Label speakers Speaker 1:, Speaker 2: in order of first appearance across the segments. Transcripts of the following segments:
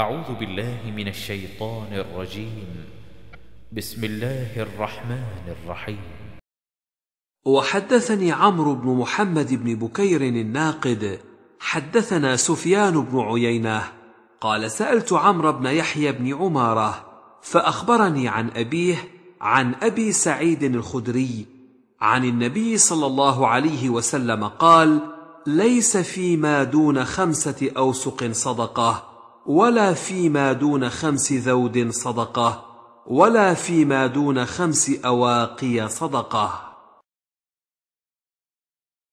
Speaker 1: أعوذ بالله من الشيطان الرجيم بسم الله الرحمن الرحيم وحدثني عمرو بن محمد بن بكير الناقد حدثنا سفيان بن عيينة قال سألت عمرو بن يحيى بن عمارة فأخبرني عن أبيه عن أبي سعيد الخدري عن النبي صلى الله عليه وسلم قال ليس فيما دون خمسة أوسق صدقه ولا فيما دون خمس ذود صدقة ولا فيما دون خمس أواقي صدقة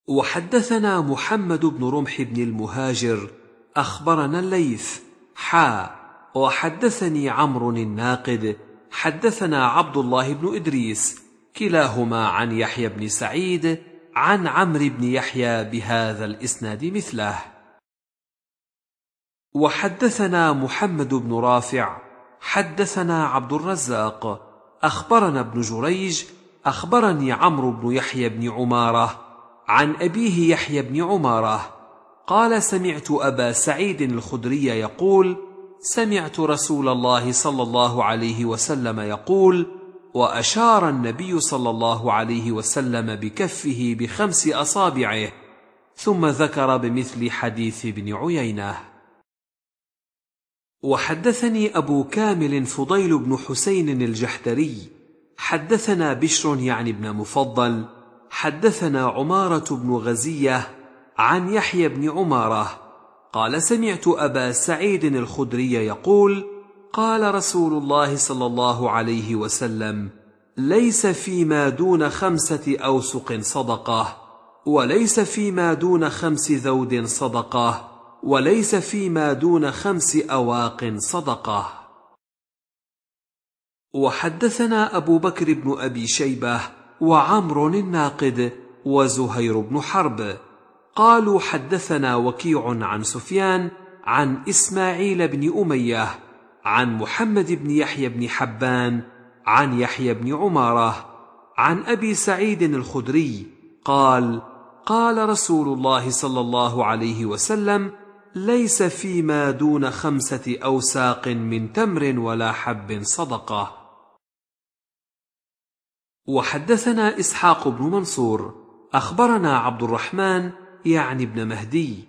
Speaker 1: وحدثنا محمد بن رمح بن المهاجر أخبرنا الليث حا وحدثني عمرو الناقد حدثنا عبد الله بن إدريس كلاهما عن يحيى بن سعيد عن عمرو بن يحيى بهذا الإسناد مثله وحدثنا محمد بن رافع حدثنا عبد الرزاق اخبرنا ابن جريج اخبرني عمرو بن يحيى بن عماره عن ابيه يحيى بن عماره قال سمعت ابا سعيد الخدري يقول سمعت رسول الله صلى الله عليه وسلم يقول واشار النبي صلى الله عليه وسلم بكفه بخمس اصابعه ثم ذكر بمثل حديث ابن عيينه وحدثني أبو كامل فضيل بن حسين الجحدري حدثنا بشر يعني بن مفضل حدثنا عمارة بن غزية عن يحيى بن عمارة قال سمعت أبا سعيد الخدري يقول قال رسول الله صلى الله عليه وسلم ليس فيما دون خمسة أوسق صدقة وليس فيما دون خمس ذود صدقه وليس فيما دون خمس أواق صدقة وحدثنا أبو بكر بن أبي شيبة وعمر الناقد وزهير بن حرب قالوا حدثنا وكيع عن سفيان عن إسماعيل بن أمية عن محمد بن يحيى بن حبان عن يحيى بن عمارة عن أبي سعيد الخدري قال قال رسول الله صلى الله عليه وسلم ليس فيما دون خمسة أوساق من تمر ولا حب صدقة وحدثنا إسحاق بن منصور أخبرنا عبد الرحمن يعني ابن مهدي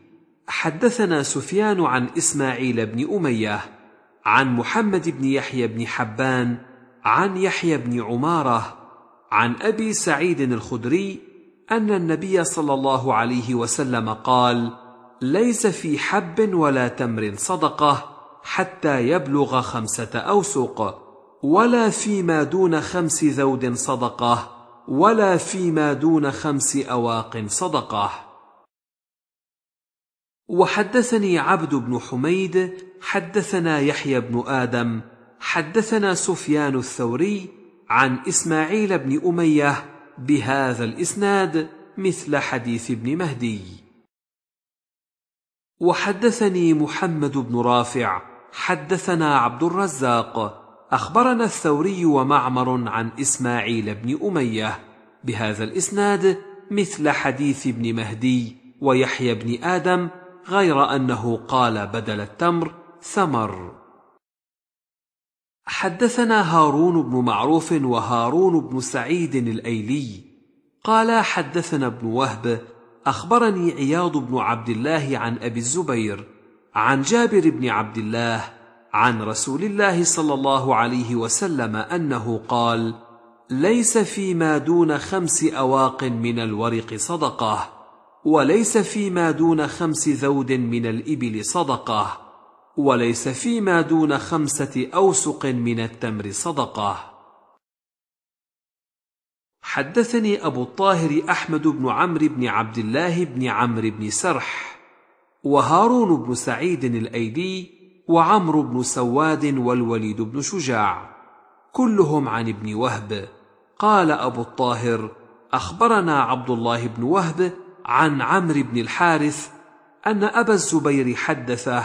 Speaker 1: حدثنا سفيان عن إسماعيل بن أمية عن محمد بن يحيى بن حبان عن يحيى بن عمارة عن أبي سعيد الخدري أن النبي صلى الله عليه وسلم قال: ليس في حب ولا تمر صدقه حتى يبلغ خمسه اوسق ولا فيما دون خمس ذود صدقه ولا فيما دون خمس اواق صدقه وحدثني عبد بن حميد حدثنا يحيى بن ادم حدثنا سفيان الثوري عن اسماعيل بن اميه بهذا الاسناد مثل حديث ابن مهدي وحدثني محمد بن رافع حدثنا عبد الرزاق اخبرنا الثوري ومعمر عن اسماعيل بن اميه بهذا الاسناد مثل حديث ابن مهدي ويحيى بن ادم غير انه قال بدل التمر ثمر حدثنا هارون بن معروف وهارون بن سعيد الايلي قال حدثنا ابن وهب أخبرني عياض بن عبد الله عن أبي الزبير عن جابر بن عبد الله عن رسول الله صلى الله عليه وسلم أنه قال ليس فيما دون خمس أواق من الورق صدقة وليس فيما دون خمس ذود من الإبل صدقة وليس فيما دون خمسة أوسق من التمر صدقه حدثني أبو الطاهر أحمد بن عمرو بن عبد الله بن عمرو بن سرح وهارون بن سعيد الأيدي وعمرو بن سواد والوليد بن شجاع كلهم عن ابن وهب قال أبو الطاهر أخبرنا عبد الله بن وهب عن عمرو بن الحارث أن أبا الزبير حدثه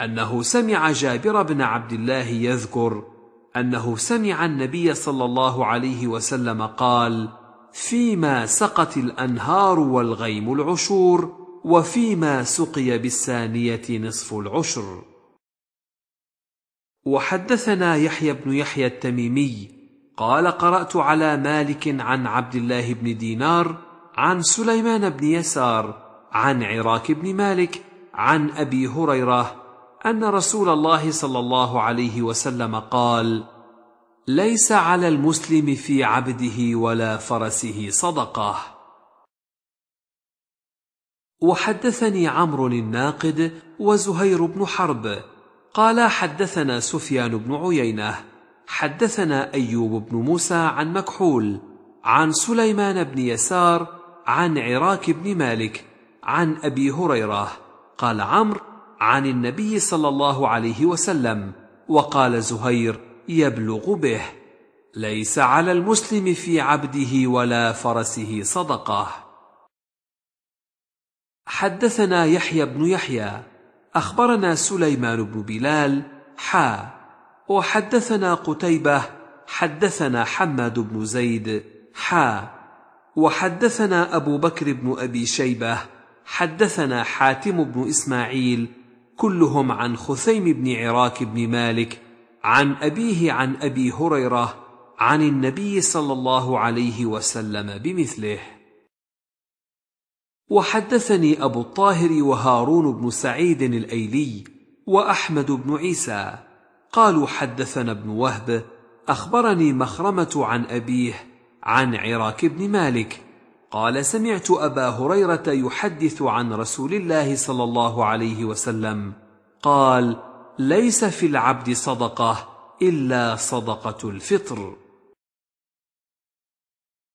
Speaker 1: أنه سمع جابر بن عبد الله يذكر انه سمع النبي صلى الله عليه وسلم قال فيما سقت الانهار والغيم العشور وفيما سقي بالثانيه نصف العشر وحدثنا يحيى بن يحيى التميمي قال قرات على مالك عن عبد الله بن دينار عن سليمان بن يسار عن عراك بن مالك عن ابي هريره ان رسول الله صلى الله عليه وسلم قال ليس على المسلم في عبده ولا فرسه صدقه وحدثني عمرو الناقد وزهير بن حرب قال حدثنا سفيان بن عيينه حدثنا ايوب بن موسى عن مكحول عن سليمان بن يسار عن عراك بن مالك عن ابي هريره قال عمرو عن النبي صلى الله عليه وسلم وقال زهير يبلغ به ليس على المسلم في عبده ولا فرسه صدقه حدثنا يحيى بن يحيى اخبرنا سليمان بن بلال حا وحدثنا قتيبه حدثنا حماد بن زيد حا وحدثنا ابو بكر بن ابي شيبه حدثنا حاتم بن اسماعيل كلهم عن خثيم بن عراك بن مالك عن أبيه عن أبي هريرة عن النبي صلى الله عليه وسلم بمثله وحدثني أبو الطاهر وهارون بن سعيد الأيلي وأحمد بن عيسى قالوا حدثنا ابن وهب أخبرني مخرمة عن أبيه عن عراك بن مالك قال سمعت ابا هريره يحدث عن رسول الله صلى الله عليه وسلم قال ليس في العبد صدقه الا صدقه الفطر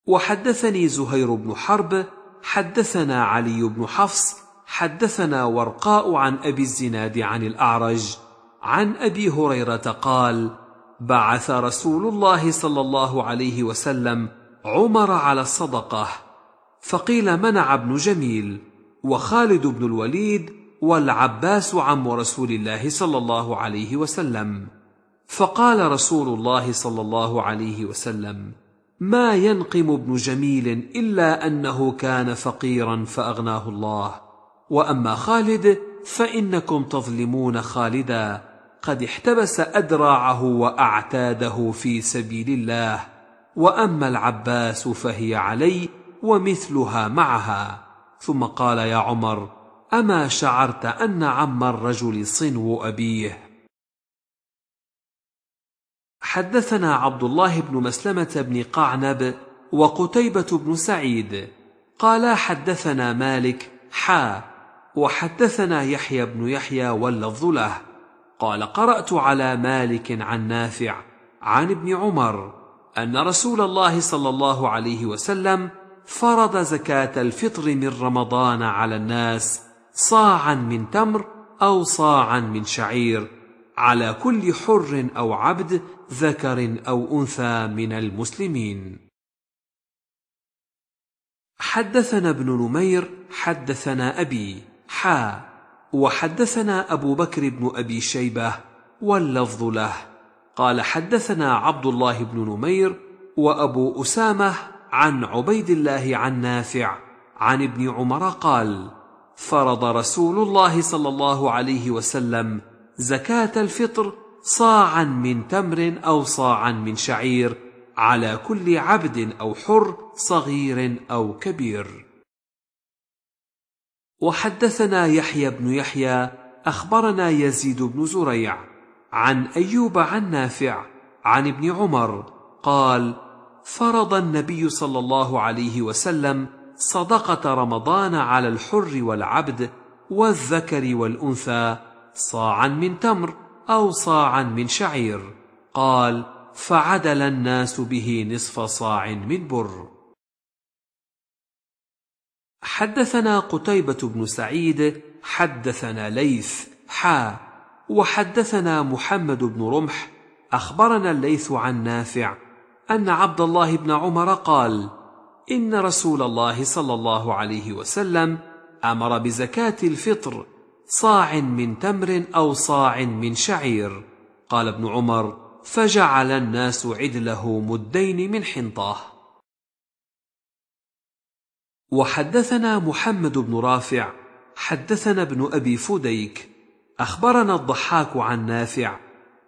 Speaker 1: وحدثني زهير بن حرب حدثنا علي بن حفص حدثنا ورقاء عن ابي الزناد عن الاعرج عن ابي هريره قال بعث رسول الله صلى الله عليه وسلم عمر على الصدقه فقيل منع ابن جميل وخالد بن الوليد والعباس عم رسول الله صلى الله عليه وسلم فقال رسول الله صلى الله عليه وسلم ما ينقم ابن جميل الا انه كان فقيرا فاغناه الله واما خالد فانكم تظلمون خالدا قد احتبس ادراعه واعتاده في سبيل الله واما العباس فهي علي ومثلها معها ثم قال يا عمر اما شعرت ان عم الرجل صنو ابيه حدثنا عبد الله بن مسلمه بن قعنب وقتيبه بن سعيد قال حدثنا مالك حا وحدثنا يحيى بن يحيى واللفظ له قال قرات على مالك عن نافع عن ابن عمر ان رسول الله صلى الله عليه وسلم فرض زكاة الفطر من رمضان على الناس صاعا من تمر أو صاعا من شعير على كل حر أو عبد ذكر أو أنثى من المسلمين حدثنا ابن نمير حدثنا أبي حا وحدثنا أبو بكر بن أبي شيبة واللفظ له قال حدثنا عبد الله بن نمير وأبو أسامة عن عبيد الله عن نافع عن ابن عمر قال فرض رسول الله صلى الله عليه وسلم زكاه الفطر صاعا من تمر او صاعا من شعير على كل عبد او حر صغير او كبير وحدثنا يحيى بن يحيى اخبرنا يزيد بن زريع عن ايوب عن نافع عن ابن عمر قال فرض النبي صلى الله عليه وسلم صدقه رمضان على الحر والعبد والذكر والانثى صاعا من تمر او صاعا من شعير قال فعدل الناس به نصف صاع من بر حدثنا قتيبة بن سعيد حدثنا ليث حا وحدثنا محمد بن رمح أخبرنا الليث عن نافع ان عبد الله بن عمر قال ان رسول الله صلى الله عليه وسلم امر بزكاه الفطر صاع من تمر او صاع من شعير قال ابن عمر فجعل الناس عدله مدين من حنطه وحدثنا محمد بن رافع حدثنا ابن ابي فديك اخبرنا الضحاك عن نافع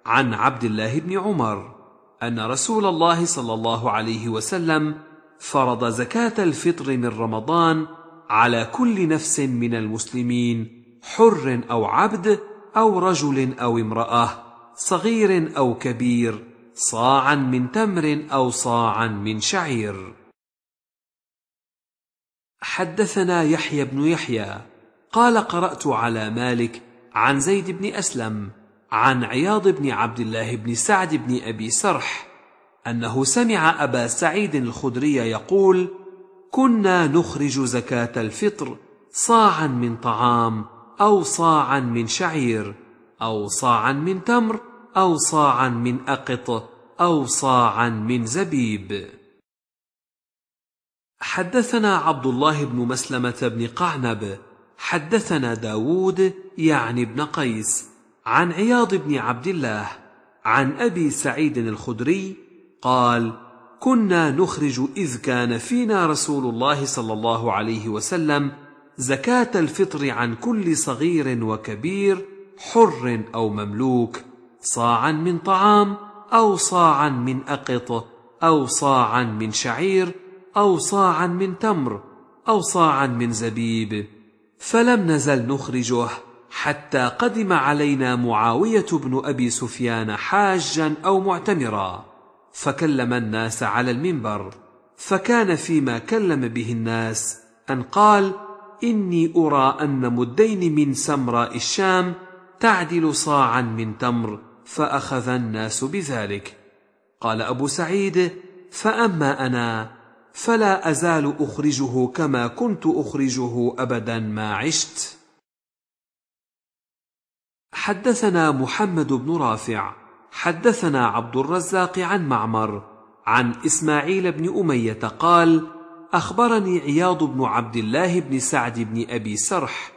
Speaker 1: عن عبد الله بن عمر أن رسول الله صلى الله عليه وسلم فرض زكاة الفطر من رمضان على كل نفس من المسلمين حر أو عبد أو رجل أو امرأة صغير أو كبير صاعا من تمر أو صاعا من شعير حدثنا يحيى بن يحيى قال قرأت على مالك عن زيد بن أسلم عن عياض بن عبد الله بن سعد بن أبي سرح أنه سمع أبا سعيد الخدري يقول: كنا نخرج زكاة الفطر صاعا من طعام أو صاعا من شعير أو صاعا من تمر أو صاعا من أقط أو صاعا من زبيب. حدثنا عبد الله بن مسلمة بن قعنب، حدثنا داود يعني بن قيس عن عياض بن عبد الله عن أبي سعيد الخدري قال كنا نخرج إذ كان فينا رسول الله صلى الله عليه وسلم زكاة الفطر عن كل صغير وكبير حر أو مملوك صاعا من طعام أو صاعا من أقط أو صاعا من شعير أو صاعا من تمر أو صاعا من زبيب فلم نزل نخرجه حتى قدم علينا معاوية بن أبي سفيان حاجا أو معتمرا فكلم الناس على المنبر فكان فيما كلم به الناس أن قال إني أرى أن مدين من سمراء الشام تعدل صاعا من تمر فأخذ الناس بذلك قال أبو سعيد فأما أنا فلا أزال أخرجه كما كنت أخرجه أبدا ما عشت حدثنا محمد بن رافع حدثنا عبد الرزاق عن معمر عن اسماعيل بن اميه قال اخبرني عياض بن عبد الله بن سعد بن ابي سرح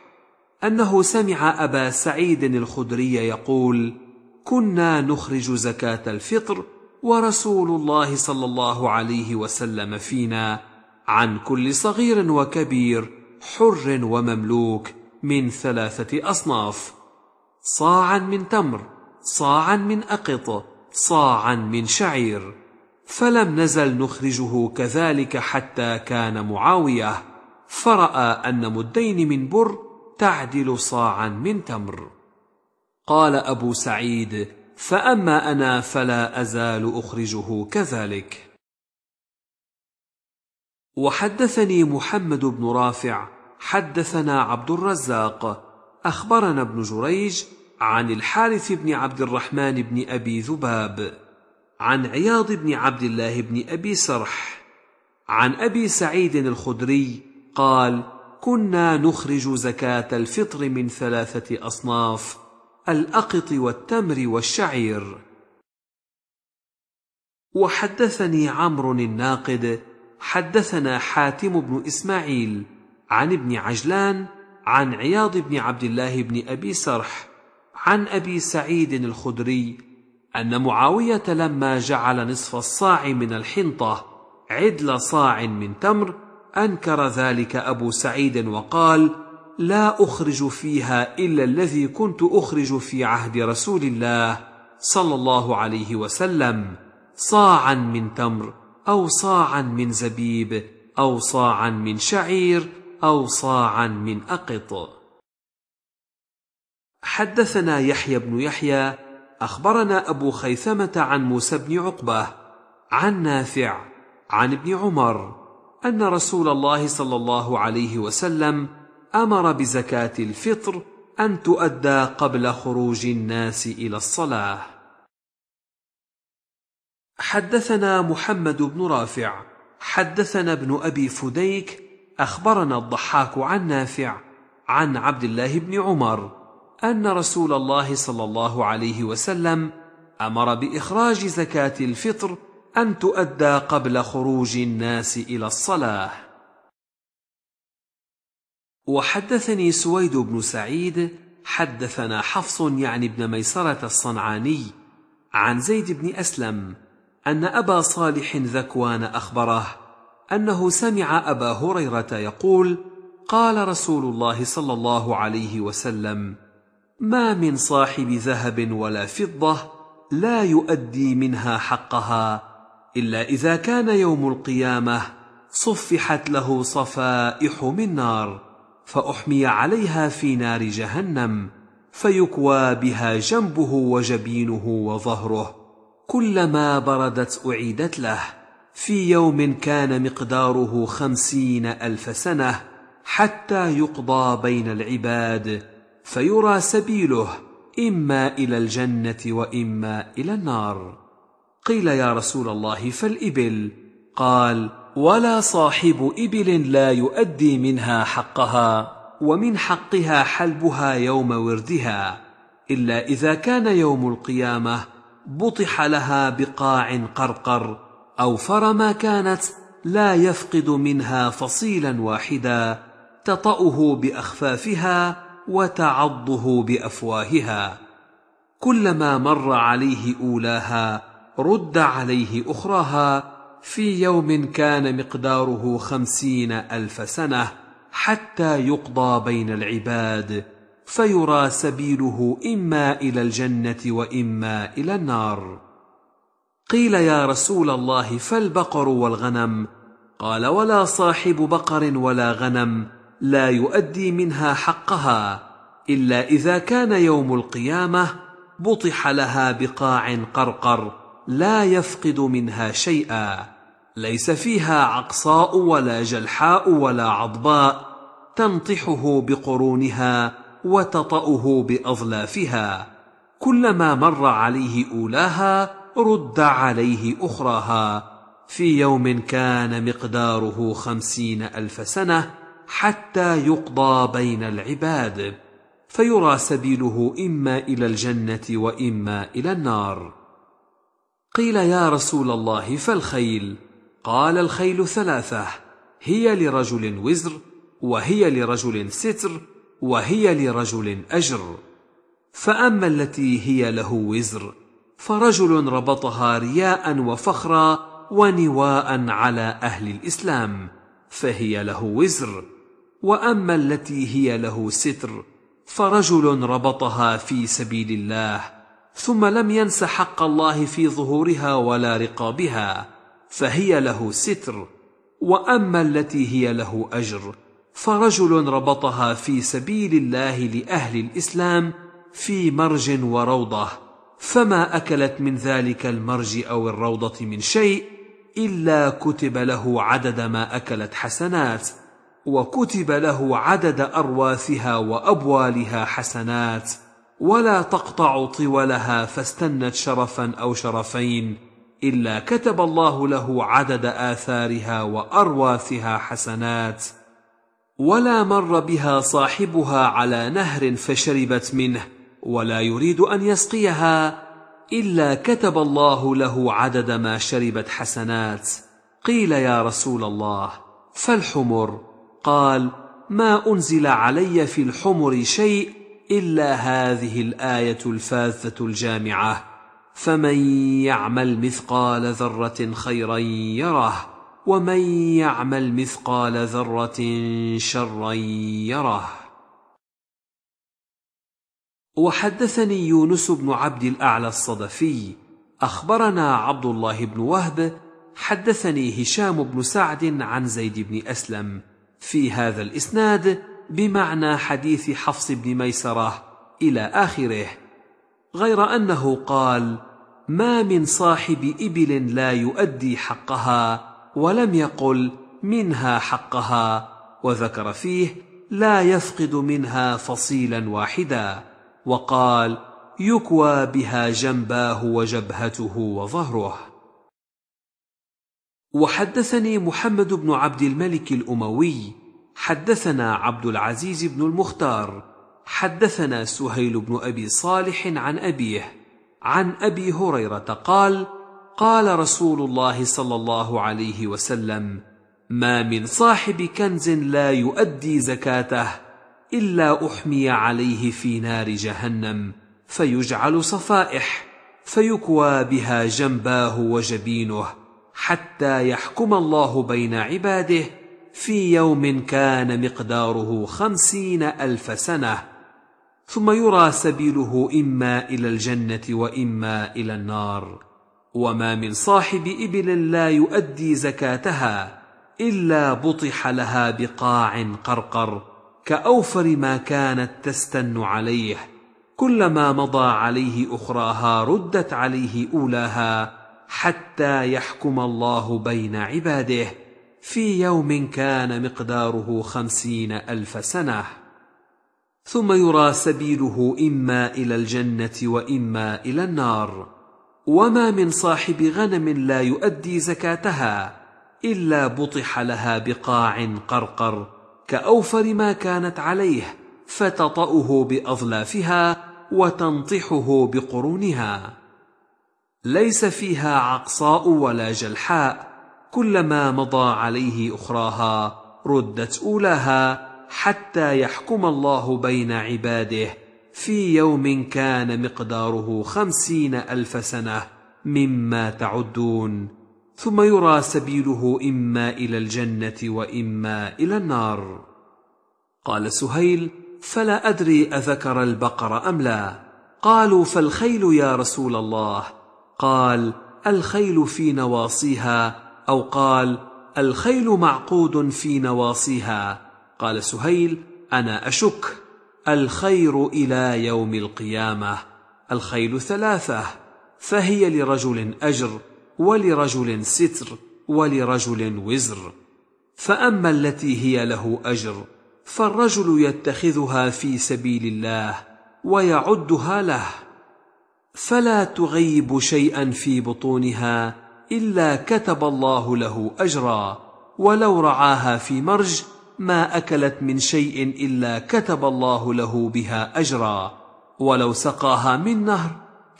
Speaker 1: انه سمع ابا سعيد الخدري يقول كنا نخرج زكاه الفطر ورسول الله صلى الله عليه وسلم فينا عن كل صغير وكبير حر ومملوك من ثلاثه اصناف صاعا من تمر صاعا من أقط صاعا من شعير فلم نزل نخرجه كذلك حتى كان معاوية فرأى أن مدين من بر تعدل صاعا من تمر قال أبو سعيد فأما أنا فلا أزال أخرجه كذلك وحدثني محمد بن رافع حدثنا عبد الرزاق أخبرنا ابن جريج عن الحارث بن عبد الرحمن بن أبي ذباب عن عياض بن عبد الله بن أبي سرح عن أبي سعيد الخدري قال كنا نخرج زكاة الفطر من ثلاثة أصناف الأقط والتمر والشعير وحدثني عمرو الناقد حدثنا حاتم بن إسماعيل عن ابن عجلان عن عياض بن عبد الله بن أبي سرح عن أبي سعيد الخدري أن معاوية لما جعل نصف الصاع من الحنطة عدل صاع من تمر أنكر ذلك أبو سعيد وقال: لا أخرج فيها إلا الذي كنت أخرج في عهد رسول الله صلى الله عليه وسلم صاعا من تمر أو صاعا من زبيب أو صاعا من شعير أو صاعا من أقط حدثنا يحيى بن يحيى أخبرنا أبو خيثمة عن موسى بن عقبة عن نافع عن ابن عمر أن رسول الله صلى الله عليه وسلم أمر بزكاة الفطر أن تؤدى قبل خروج الناس إلى الصلاة حدثنا محمد بن رافع حدثنا ابن أبي فديك اخبرنا الضحاك عن نافع عن عبد الله بن عمر ان رسول الله صلى الله عليه وسلم امر باخراج زكاه الفطر ان تؤدى قبل خروج الناس الى الصلاه وحدثني سويد بن سعيد حدثنا حفص يعني بن ميسره الصنعاني عن زيد بن اسلم ان ابا صالح ذكوان اخبره انه سمع ابا هريره يقول قال رسول الله صلى الله عليه وسلم ما من صاحب ذهب ولا فضه لا يؤدي منها حقها الا اذا كان يوم القيامه صفحت له صفائح من نار فاحمي عليها في نار جهنم فيكوى بها جنبه وجبينه وظهره كلما بردت اعيدت له في يوم كان مقداره خمسين الف سنه حتى يقضى بين العباد فيرى سبيله اما الى الجنه واما الى النار قيل يا رسول الله فالابل قال ولا صاحب ابل لا يؤدي منها حقها ومن حقها حلبها يوم وردها الا اذا كان يوم القيامه بطح لها بقاع قرقر أوفر ما كانت لا يفقد منها فصيلا واحدا تطأه بأخفافها وتعضه بأفواهها كلما مر عليه أولاها رد عليه أخراها في يوم كان مقداره خمسين ألف سنة حتى يقضى بين العباد فيرى سبيله إما إلى الجنة وإما إلى النار قيل يا رسول الله فالبقر والغنم قال ولا صاحب بقر ولا غنم لا يؤدي منها حقها الا اذا كان يوم القيامه بطح لها بقاع قرقر لا يفقد منها شيئا ليس فيها عقصاء ولا جلحاء ولا عضباء تنطحه بقرونها وتطاه باظلافها كلما مر عليه اولاها رد عليه أخراها في يوم كان مقداره خمسين ألف سنة حتى يقضى بين العباد فيرى سبيله إما إلى الجنة وإما إلى النار قيل يا رسول الله فالخيل قال الخيل ثلاثة هي لرجل وزر وهي لرجل ستر وهي لرجل أجر فأما التي هي له وزر فرجل ربطها رياء وفخرا ونواء على اهل الاسلام فهي له وزر واما التي هي له ستر فرجل ربطها في سبيل الله ثم لم ينس حق الله في ظهورها ولا رقابها فهي له ستر واما التي هي له اجر فرجل ربطها في سبيل الله لاهل الاسلام في مرج وروضه فما اكلت من ذلك المرج او الروضه من شيء الا كتب له عدد ما اكلت حسنات وكتب له عدد ارواثها وابوالها حسنات ولا تقطع طولها فاستنت شرفا او شرفين الا كتب الله له عدد اثارها وارواثها حسنات ولا مر بها صاحبها على نهر فشربت منه ولا يريد ان يسقيها الا كتب الله له عدد ما شربت حسنات قيل يا رسول الله فالحمر قال ما انزل علي في الحمر شيء الا هذه الايه الفاذه الجامعه فمن يعمل مثقال ذره خيرا يره ومن يعمل مثقال ذره شرا يره وحدثني يونس بن عبد الاعلى الصدفي اخبرنا عبد الله بن وهب حدثني هشام بن سعد عن زيد بن اسلم في هذا الاسناد بمعنى حديث حفص بن ميسره الى اخره غير انه قال ما من صاحب ابل لا يؤدي حقها ولم يقل منها حقها وذكر فيه لا يفقد منها فصيلا واحدا وقال يكوى بها جنباه وجبهته وظهره وحدثني محمد بن عبد الملك الاموي حدثنا عبد العزيز بن المختار حدثنا سهيل بن ابي صالح عن ابيه عن ابي هريره قال قال رسول الله صلى الله عليه وسلم ما من صاحب كنز لا يؤدي زكاته الا احمي عليه في نار جهنم فيجعل صفائح فيكوى بها جنباه وجبينه حتى يحكم الله بين عباده في يوم كان مقداره خمسين الف سنه ثم يرى سبيله اما الى الجنه واما الى النار وما من صاحب ابل لا يؤدي زكاتها الا بطح لها بقاع قرقر كأوفر ما كانت تستن عليه كلما مضى عليه أخراها ردت عليه أولاها حتى يحكم الله بين عباده في يوم كان مقداره خمسين ألف سنة ثم يرى سبيله إما إلى الجنة وإما إلى النار وما من صاحب غنم لا يؤدي زكاتها إلا بطح لها بقاع قرقر كأوفر ما كانت عليه فتطأه بأظلافها وتنطحه بقرونها ليس فيها عقصاء ولا جلحاء كلما مضى عليه أخراها ردت أولاها حتى يحكم الله بين عباده في يوم كان مقداره خمسين ألف سنة مما تعدون ثم يرى سبيله اما الى الجنه واما الى النار قال سهيل فلا ادري اذكر البقر ام لا قالوا فالخيل يا رسول الله قال الخيل في نواصيها او قال الخيل معقود في نواصيها قال سهيل انا اشك الخير الى يوم القيامه الخيل ثلاثه فهي لرجل اجر ولرجل ستر ولرجل وزر فاما التي هي له اجر فالرجل يتخذها في سبيل الله ويعدها له فلا تغيب شيئا في بطونها الا كتب الله له اجرا ولو رعاها في مرج ما اكلت من شيء الا كتب الله له بها اجرا ولو سقاها من نهر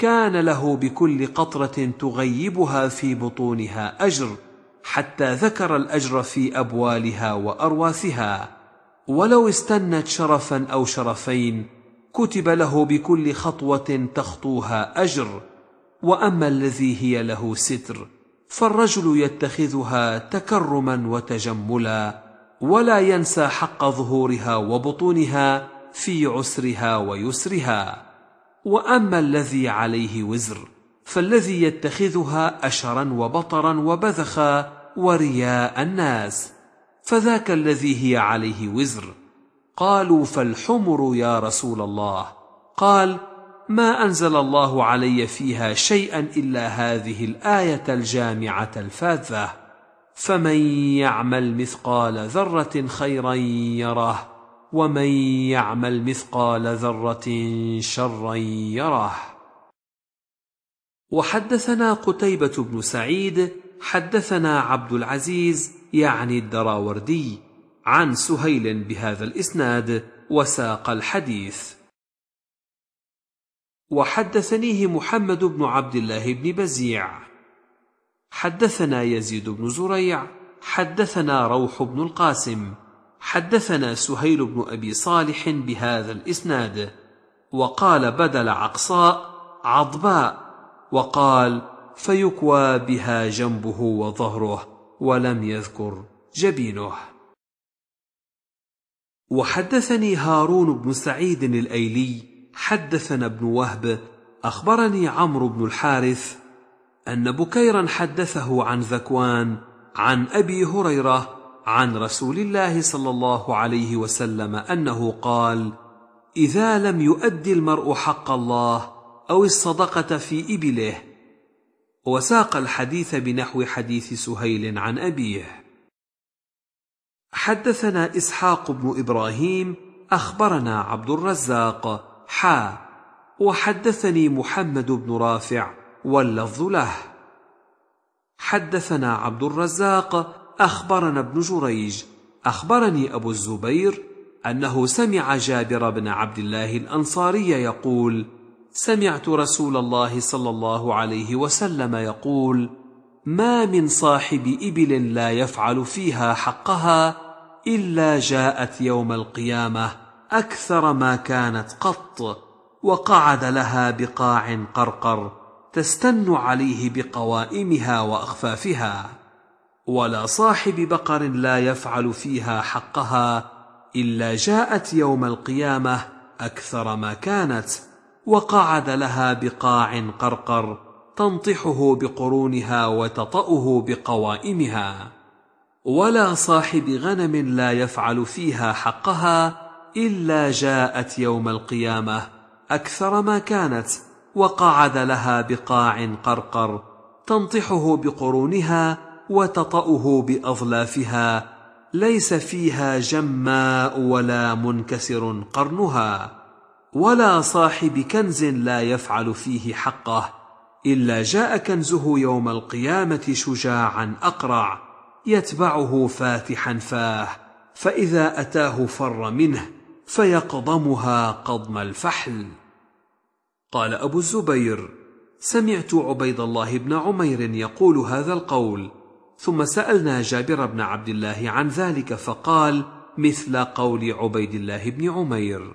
Speaker 1: كان له بكل قطره تغيبها في بطونها اجر حتى ذكر الاجر في ابوالها وارواثها ولو استنت شرفا او شرفين كتب له بكل خطوه تخطوها اجر واما الذي هي له ستر فالرجل يتخذها تكرما وتجملا ولا ينسى حق ظهورها وبطونها في عسرها ويسرها واما الذي عليه وزر فالذي يتخذها اشرا وبطرا وبذخا ورياء الناس فذاك الذي هي عليه وزر قالوا فالحمر يا رسول الله قال ما انزل الله علي فيها شيئا الا هذه الايه الجامعه الفاذه فمن يعمل مثقال ذره خيرا يره ومن يعمل مثقال ذرة شرا يره وحدثنا قتيبة بن سعيد حدثنا عبد العزيز يعني الدراوردي عن سهيل بهذا الإسناد وساق الحديث وحدثنيه محمد بن عبد الله بن بزيع حدثنا يزيد بن زريع حدثنا روح بن القاسم حدثنا سهيل بن أبي صالح بهذا الإسناد وقال بدل عقصاء عضباء وقال فيكوى بها جنبه وظهره ولم يذكر جبينه وحدثني هارون بن سعيد الايلي حدثنا ابن وهب اخبرني عمرو بن الحارث ان بكيرا حدثه عن ذكوان عن ابي هريره عن رسول الله صلى الله عليه وسلم انه قال اذا لم يؤد المرء حق الله او الصدقه في ابله وساق الحديث بنحو حديث سهيل عن ابيه حدثنا اسحاق بن ابراهيم اخبرنا عبد الرزاق حا وحدثني محمد بن رافع واللفظ له حدثنا عبد الرزاق أخبرنا ابن جريج أخبرني أبو الزبير أنه سمع جابر بن عبد الله الأنصاري يقول: سمعت رسول الله صلى الله عليه وسلم يقول: ما من صاحب إبل لا يفعل فيها حقها إلا جاءت يوم القيامة أكثر ما كانت قط، وقعد لها بقاع قرقر تستن عليه بقوائمها وأخفافها. ولا صاحب بقر لا يفعل فيها حقها الا جاءت يوم القيامه اكثر ما كانت وقعد لها بقاع قرقر تنطحه بقرونها وتطاه بقوائمها ولا صاحب غنم لا يفعل فيها حقها الا جاءت يوم القيامه اكثر ما كانت وقعد لها بقاع قرقر تنطحه بقرونها وتطأه بأظلافها ليس فيها جماء ولا منكسر قرنها ولا صاحب كنز لا يفعل فيه حقه إلا جاء كنزه يوم القيامة شجاعا أقرع يتبعه فاتحا فاه فإذا أتاه فر منه فيقضمها قضم الفحل قال أبو الزبير سمعت عبيد الله بن عمير يقول هذا القول ثم سالنا جابر بن عبد الله عن ذلك فقال مثل قول عبيد الله بن عمير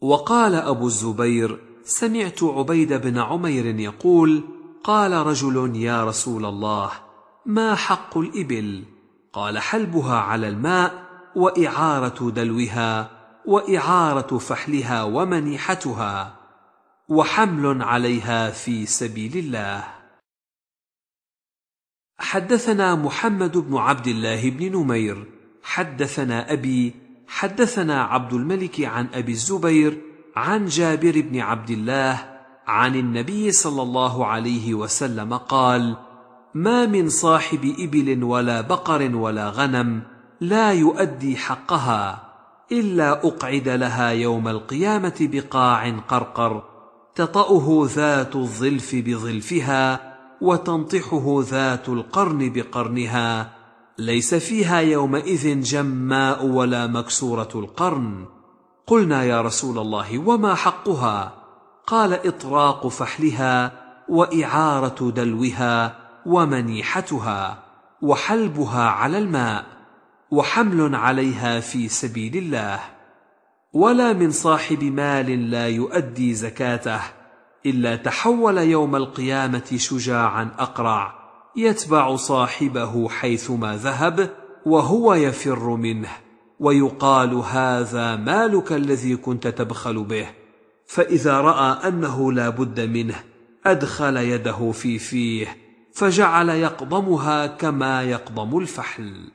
Speaker 1: وقال ابو الزبير سمعت عبيد بن عمير يقول قال رجل يا رسول الله ما حق الابل قال حلبها على الماء واعاره دلوها واعاره فحلها ومنيحتها وحمل عليها في سبيل الله حدثنا محمد بن عبد الله بن نمير حدثنا ابي حدثنا عبد الملك عن ابي الزبير عن جابر بن عبد الله عن النبي صلى الله عليه وسلم قال ما من صاحب ابل ولا بقر ولا غنم لا يؤدي حقها الا اقعد لها يوم القيامه بقاع قرقر تطاه ذات الظلف بظلفها وتنطحه ذات القرن بقرنها ليس فيها يومئذ جماء ولا مكسوره القرن قلنا يا رسول الله وما حقها قال اطراق فحلها واعاره دلوها ومنيحتها وحلبها على الماء وحمل عليها في سبيل الله ولا من صاحب مال لا يؤدي زكاته الا تحول يوم القيامه شجاعا اقرع يتبع صاحبه حيثما ذهب وهو يفر منه ويقال هذا مالك الذي كنت تبخل به فاذا راى انه لا بد منه ادخل يده في فيه فجعل يقضمها كما يقضم الفحل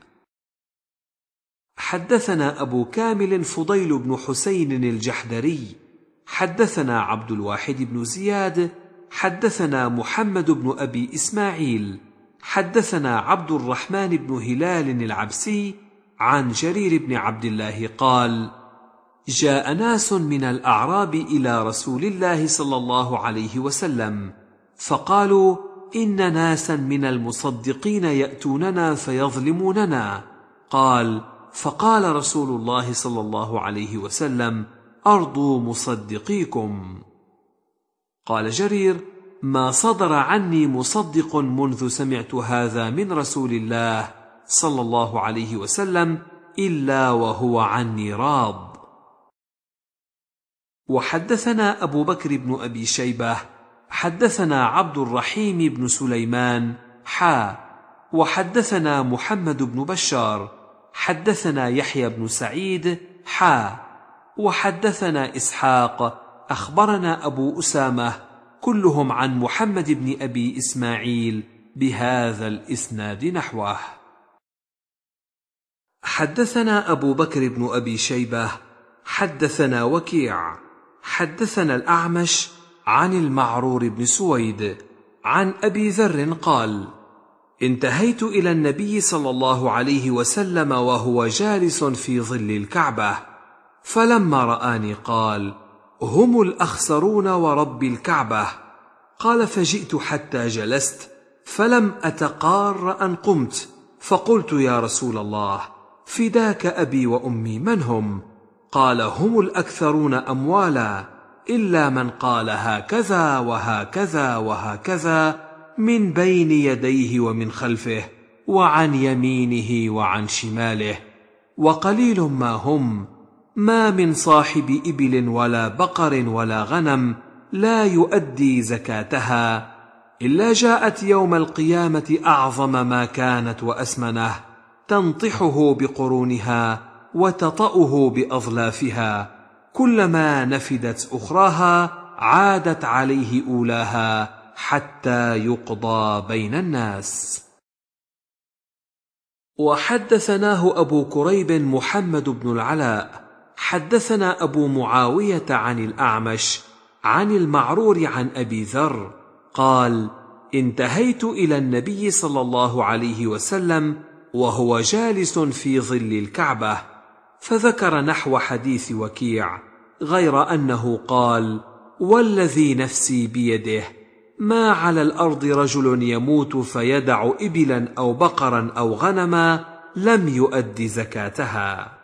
Speaker 1: حدثنا ابو كامل فضيل بن حسين الجحدري حدثنا عبد الواحد بن زياد حدثنا محمد بن ابي اسماعيل حدثنا عبد الرحمن بن هلال العبسي عن جرير بن عبد الله قال جاء ناس من الاعراب الى رسول الله صلى الله عليه وسلم فقالوا ان ناسا من المصدقين ياتوننا فيظلموننا قال فقال رسول الله صلى الله عليه وسلم أرض مصدقيكم قال جرير ما صدر عني مصدق منذ سمعت هذا من رسول الله صلى الله عليه وسلم إلا وهو عني راض وحدثنا أبو بكر بن أبي شيبة حدثنا عبد الرحيم بن سليمان حا وحدثنا محمد بن بشار حدثنا يحيى بن سعيد حا وحدثنا اسحاق اخبرنا ابو اسامه كلهم عن محمد بن ابي اسماعيل بهذا الاسناد نحوه حدثنا ابو بكر بن ابي شيبه حدثنا وكيع حدثنا الاعمش عن المعرور بن سويد عن ابي ذر قال انتهيت الى النبي صلى الله عليه وسلم وهو جالس في ظل الكعبه فلما رآني قال: هم الأخسرون ورب الكعبة. قال فجئت حتى جلست فلم أتقار أن قمت فقلت يا رسول الله فداك أبي وأمي من هم؟ قال هم الأكثرون أموالا إلا من قال هكذا وهكذا وهكذا من بين يديه ومن خلفه وعن يمينه وعن شماله وقليل ما هم ما من صاحب ابل ولا بقر ولا غنم لا يؤدي زكاتها الا جاءت يوم القيامه اعظم ما كانت واسمنه تنطحه بقرونها وتطاه باظلافها كلما نفدت اخراها عادت عليه اولاها حتى يقضى بين الناس وحدثناه ابو كريب محمد بن العلاء حدثنا ابو معاويه عن الاعمش عن المعرور عن ابي ذر قال انتهيت الى النبي صلى الله عليه وسلم وهو جالس في ظل الكعبه فذكر نحو حديث وكيع غير انه قال والذي نفسي بيده ما على الارض رجل يموت فيدع ابلا او بقرا او غنما لم يؤد زكاتها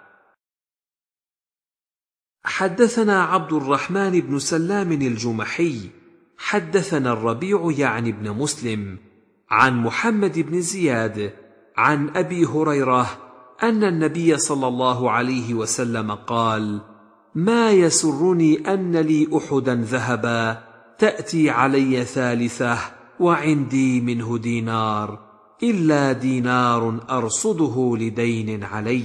Speaker 1: حدثنا عبد الرحمن بن سلام الجمحي حدثنا الربيع يعني بن مسلم عن محمد بن زياد عن ابي هريره ان النبي صلى الله عليه وسلم قال ما يسرني ان لي احدا ذهبا تاتي علي ثالثه وعندي منه دينار الا دينار ارصده لدين علي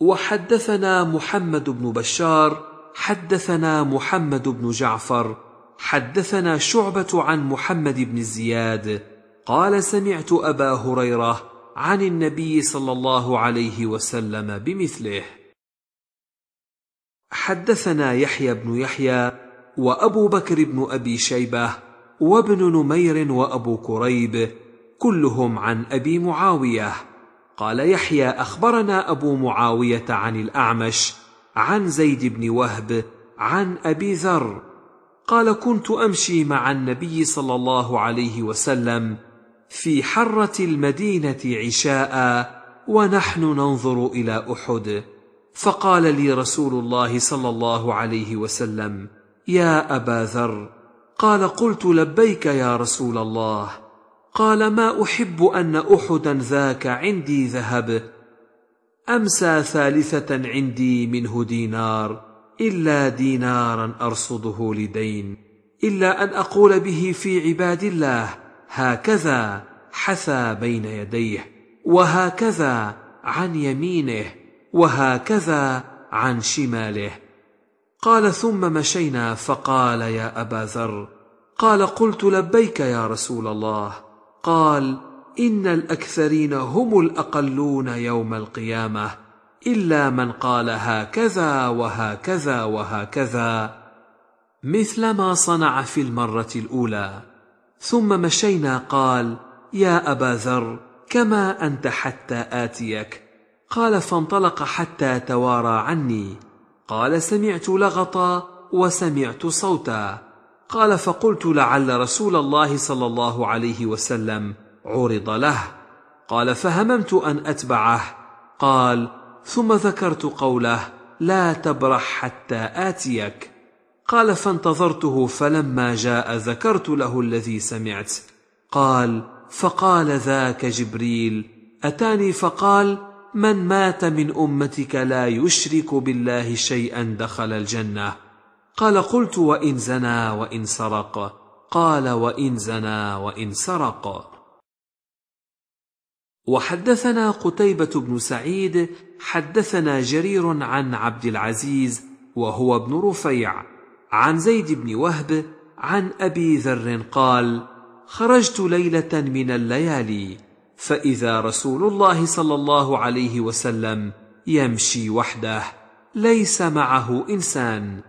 Speaker 1: وحدثنا محمد بن بشار حدثنا محمد بن جعفر حدثنا شعبه عن محمد بن زياد قال سمعت ابا هريره عن النبي صلى الله عليه وسلم بمثله حدثنا يحيى بن يحيى وابو بكر بن ابي شيبه وابن نمير وابو كريب كلهم عن ابي معاويه قال يحيى اخبرنا ابو معاويه عن الاعمش عن زيد بن وهب عن ابي ذر قال كنت امشي مع النبي صلى الله عليه وسلم في حره المدينه عشاء ونحن ننظر الى احد فقال لي رسول الله صلى الله عليه وسلم يا ابا ذر قال قلت لبيك يا رسول الله قال ما احب ان احدا ذاك عندي ذهب امسى ثالثه عندي منه دينار الا دينارا ارصده لدين الا ان اقول به في عباد الله هكذا حثى بين يديه وهكذا عن يمينه وهكذا عن شماله قال ثم مشينا فقال يا ابا ذر قال قلت لبيك يا رسول الله قال ان الاكثرين هم الاقلون يوم القيامه الا من قال هكذا وهكذا وهكذا مثل ما صنع في المره الاولى ثم مشينا قال يا ابا ذر كما انت حتى اتيك قال فانطلق حتى توارى عني قال سمعت لغطا وسمعت صوتا قال فقلت لعل رسول الله صلى الله عليه وسلم عرض له قال فهممت ان اتبعه قال ثم ذكرت قوله لا تبرح حتى اتيك قال فانتظرته فلما جاء ذكرت له الذي سمعت قال فقال ذاك جبريل اتاني فقال من مات من امتك لا يشرك بالله شيئا دخل الجنه قال قلت وان زنا وان سرق قال وان زنا وان سرق وحدثنا قتيبه بن سعيد حدثنا جرير عن عبد العزيز وهو ابن رفيع عن زيد بن وهب عن ابي ذر قال خرجت ليله من الليالي فاذا رسول الله صلى الله عليه وسلم يمشي وحده ليس معه انسان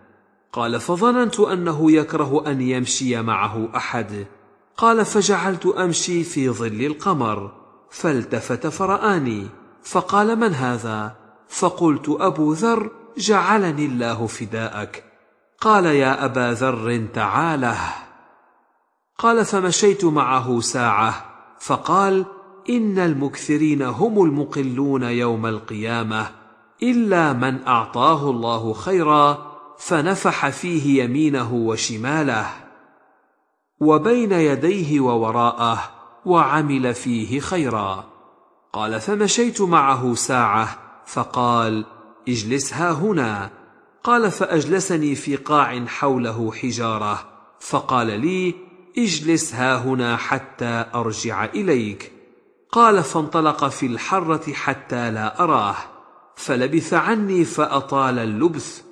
Speaker 1: قال فظننت انه يكره ان يمشي معه احد قال فجعلت امشي في ظل القمر فالتفت فراني فقال من هذا فقلت ابو ذر جعلني الله فداءك قال يا ابا ذر تعاله قال فمشيت معه ساعه فقال ان المكثرين هم المقلون يوم القيامه الا من اعطاه الله خيرا فنفح فيه يمينه وشماله وبين يديه ووراءه وعمل فيه خيرا قال فمشيت معه ساعه فقال اجلس ها هنا قال فاجلسني في قاع حوله حجاره فقال لي اجلس ها هنا حتى ارجع اليك قال فانطلق في الحره حتى لا اراه فلبث عني فاطال اللبث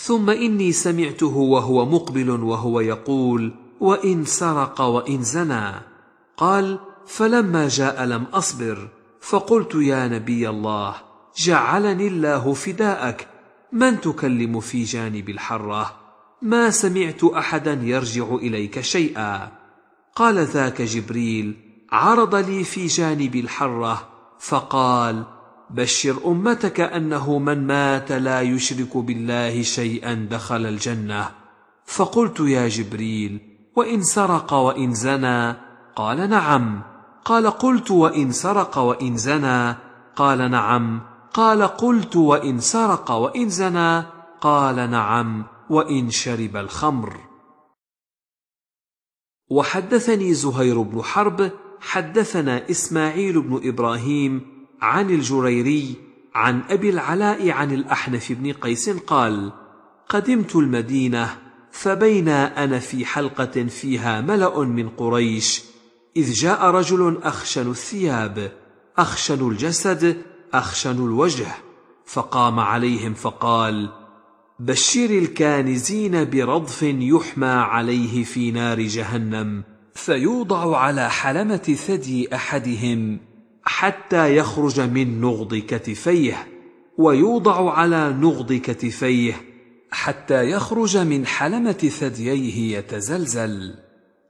Speaker 1: ثم اني سمعته وهو مقبل وهو يقول وان سرق وان زنى قال فلما جاء لم اصبر فقلت يا نبي الله جعلني الله فداءك من تكلم في جانب الحره ما سمعت احدا يرجع اليك شيئا قال ذاك جبريل عرض لي في جانب الحره فقال بشر امتك انه من مات لا يشرك بالله شيئا دخل الجنه فقلت يا جبريل وان سرق وان زنى قال نعم قال قلت وان سرق وان زنى قال نعم قال قلت وان سرق وان زنى قال نعم وان شرب الخمر وحدثني زهير بن حرب حدثنا اسماعيل بن ابراهيم عن الجريري عن أبي العلاء عن الأحنف بن قيس قال قدمت المدينة فبينا أنا في حلقة فيها ملأ من قريش إذ جاء رجل أخشن الثياب أخشن الجسد أخشن الوجه فقام عليهم فقال بشر الكانزين برضف يحمى عليه في نار جهنم فيوضع على حلمة ثدي أحدهم حتى يخرج من نغض كتفيه ويوضع على نغض كتفيه حتى يخرج من حلمه ثدييه يتزلزل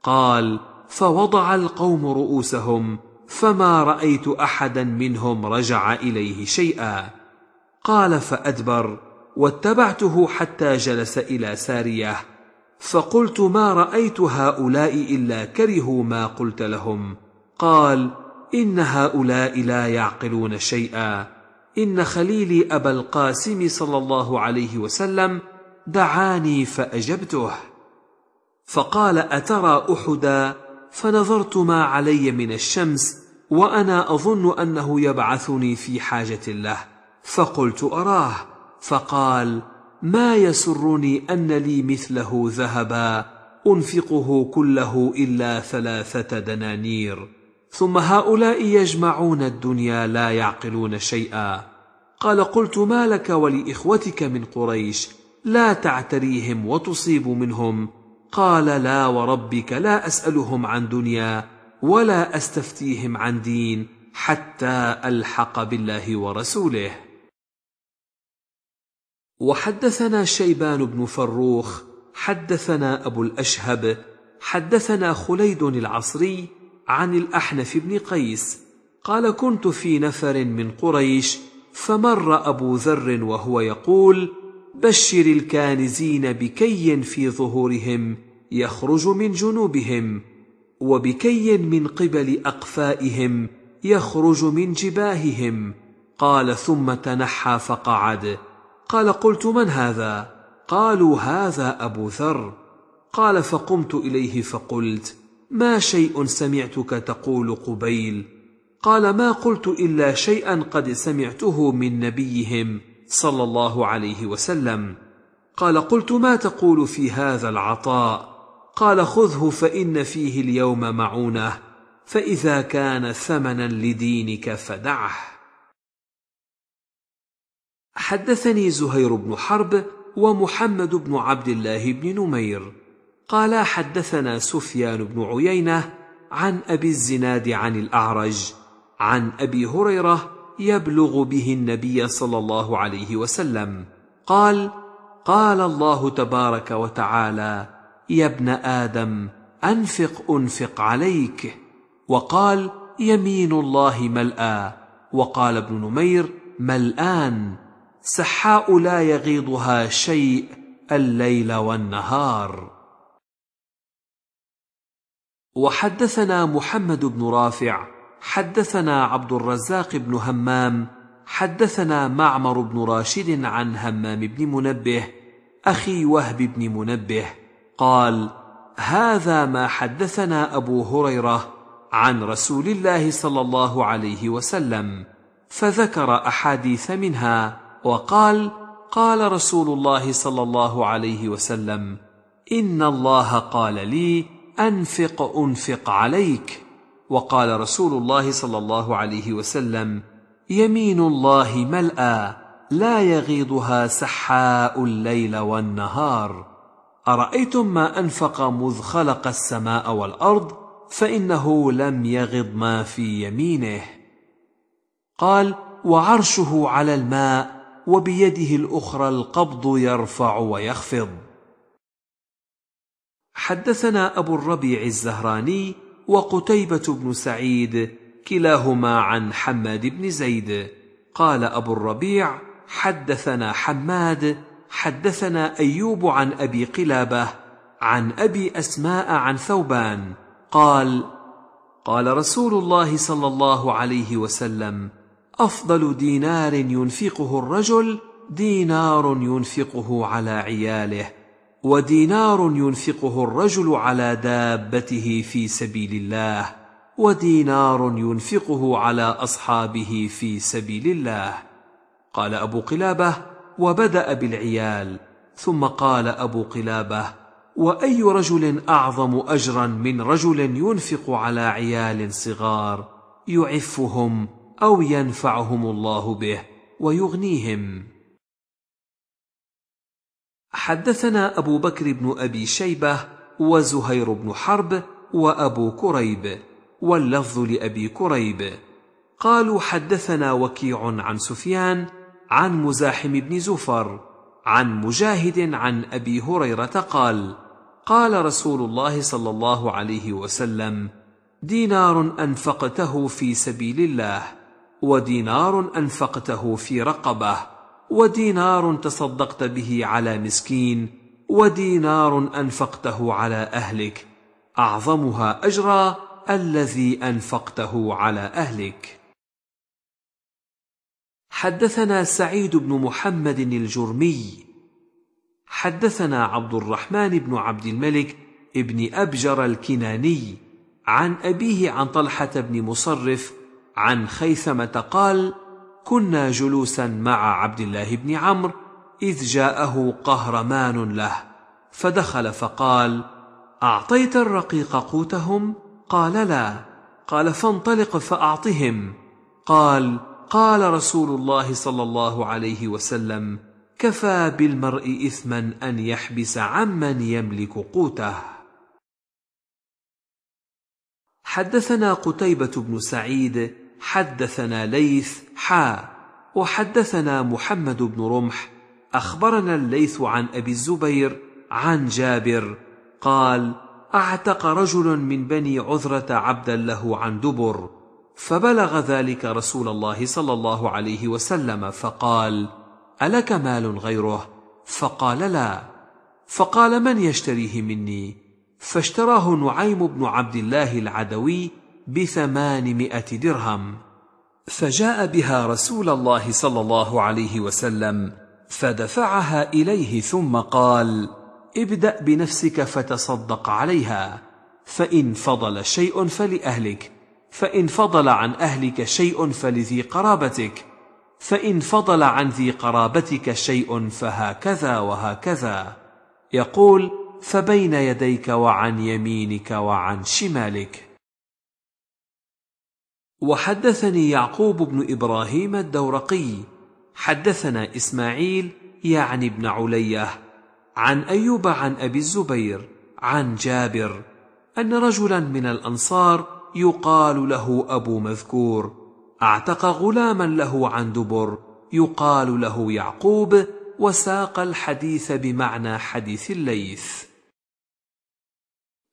Speaker 1: قال فوضع القوم رؤوسهم فما رايت احدا منهم رجع اليه شيئا قال فادبر واتبعته حتى جلس الى ساريه فقلت ما رايت هؤلاء الا كرهوا ما قلت لهم قال ان هؤلاء لا يعقلون شيئا ان خليلي ابا القاسم صلى الله عليه وسلم دعاني فاجبته فقال اترى احدا فنظرت ما علي من الشمس وانا اظن انه يبعثني في حاجه له فقلت اراه فقال ما يسرني ان لي مثله ذهبا انفقه كله الا ثلاثه دنانير ثم هؤلاء يجمعون الدنيا لا يعقلون شيئا قال قلت ما لك ولاخوتك من قريش لا تعتريهم وتصيب منهم قال لا وربك لا اسالهم عن دنيا ولا استفتيهم عن دين حتى الحق بالله ورسوله وحدثنا شيبان بن فروخ حدثنا ابو الاشهب حدثنا خليد العصري عن الأحنف بن قيس قال كنت في نفر من قريش فمر أبو ذر وهو يقول بشر الكانزين بكي في ظهورهم يخرج من جنوبهم وبكي من قبل أقفائهم يخرج من جباههم قال ثم تنحى فقعد قال قلت من هذا قالوا هذا أبو ذر قال فقمت إليه فقلت ما شيء سمعتك تقول قبيل قال ما قلت الا شيئا قد سمعته من نبيهم صلى الله عليه وسلم قال قلت ما تقول في هذا العطاء قال خذه فان فيه اليوم معونه فاذا كان ثمنا لدينك فدعه حدثني زهير بن حرب ومحمد بن عبد الله بن نمير قال حدثنا سفيان بن عيينه عن ابي الزناد عن الاعرج عن ابي هريره يبلغ به النبي صلى الله عليه وسلم قال قال الله تبارك وتعالى يا ابن ادم انفق انفق عليك وقال يمين الله ملأى وقال ابن نمير ملآن سحاء لا يغيضها شيء الليل والنهار وحدثنا محمد بن رافع حدثنا عبد الرزاق بن همام حدثنا معمر بن راشد عن همام بن منبه اخي وهب بن منبه قال هذا ما حدثنا ابو هريره عن رسول الله صلى الله عليه وسلم فذكر احاديث منها وقال قال رسول الله صلى الله عليه وسلم ان الله قال لي انفق انفق عليك وقال رسول الله صلى الله عليه وسلم يمين الله ملاى لا يغيضها سحاء الليل والنهار ارايتم ما انفق مذ خلق السماء والارض فانه لم يغض ما في يمينه قال وعرشه على الماء وبيده الاخرى القبض يرفع ويخفض حدثنا أبو الربيع الزهراني وقتيبة بن سعيد كلاهما عن حماد بن زيد قال أبو الربيع حدثنا حماد حدثنا أيوب عن أبي قلابة عن أبي أسماء عن ثوبان قال قال رسول الله صلى الله عليه وسلم أفضل دينار ينفقه الرجل دينار ينفقه على عياله ودينار ينفقه الرجل على دابته في سبيل الله ودينار ينفقه على اصحابه في سبيل الله قال ابو قلابه وبدا بالعيال ثم قال ابو قلابه واي رجل اعظم اجرا من رجل ينفق على عيال صغار يعفهم او ينفعهم الله به ويغنيهم حدثنا أبو بكر بن أبي شيبة وزهير بن حرب وأبو كريب واللفظ لأبي كريب قالوا حدثنا وكيع عن سفيان عن مزاحم بن زفر عن مجاهد عن أبي هريرة قال قال رسول الله صلى الله عليه وسلم دينار أنفقته في سبيل الله ودينار أنفقته في رقبه ودينار تصدقت به على مسكين ودينار انفقته على اهلك اعظمها اجرا الذي انفقته على اهلك حدثنا سعيد بن محمد الجرمي حدثنا عبد الرحمن بن عبد الملك بن ابجر الكناني عن ابيه عن طلحه بن مصرف عن خيثمه قال كنا جلوسا مع عبد الله بن عمرو اذ جاءه قهرمان له فدخل فقال اعطيت الرقيق قوتهم قال لا قال فانطلق فاعطهم قال قال رسول الله صلى الله عليه وسلم كفى بالمرء اثما ان يحبس عمن يملك قوته حدثنا قتيبه بن سعيد حدثنا ليث حا وحدثنا محمد بن رمح اخبرنا الليث عن ابي الزبير عن جابر قال اعتق رجل من بني عذره عبدا له عن دبر فبلغ ذلك رسول الله صلى الله عليه وسلم فقال الك مال غيره فقال لا فقال من يشتريه مني فاشتراه نعيم بن عبد الله العدوي بثمانمائة درهم فجاء بها رسول الله صلى الله عليه وسلم فدفعها اليه ثم قال ابدا بنفسك فتصدق عليها فان فضل شيء فلاهلك فان فضل عن اهلك شيء فلذي قرابتك فان فضل عن ذي قرابتك شيء فهكذا وهكذا يقول فبين يديك وعن يمينك وعن شمالك وحدثني يعقوب بن ابراهيم الدورقي حدثنا اسماعيل يعني ابن عليه عن ايوب عن ابي الزبير عن جابر ان رجلا من الانصار يقال له ابو مذكور اعتق غلاما له عن دبر يقال له يعقوب وساق الحديث بمعنى حديث الليث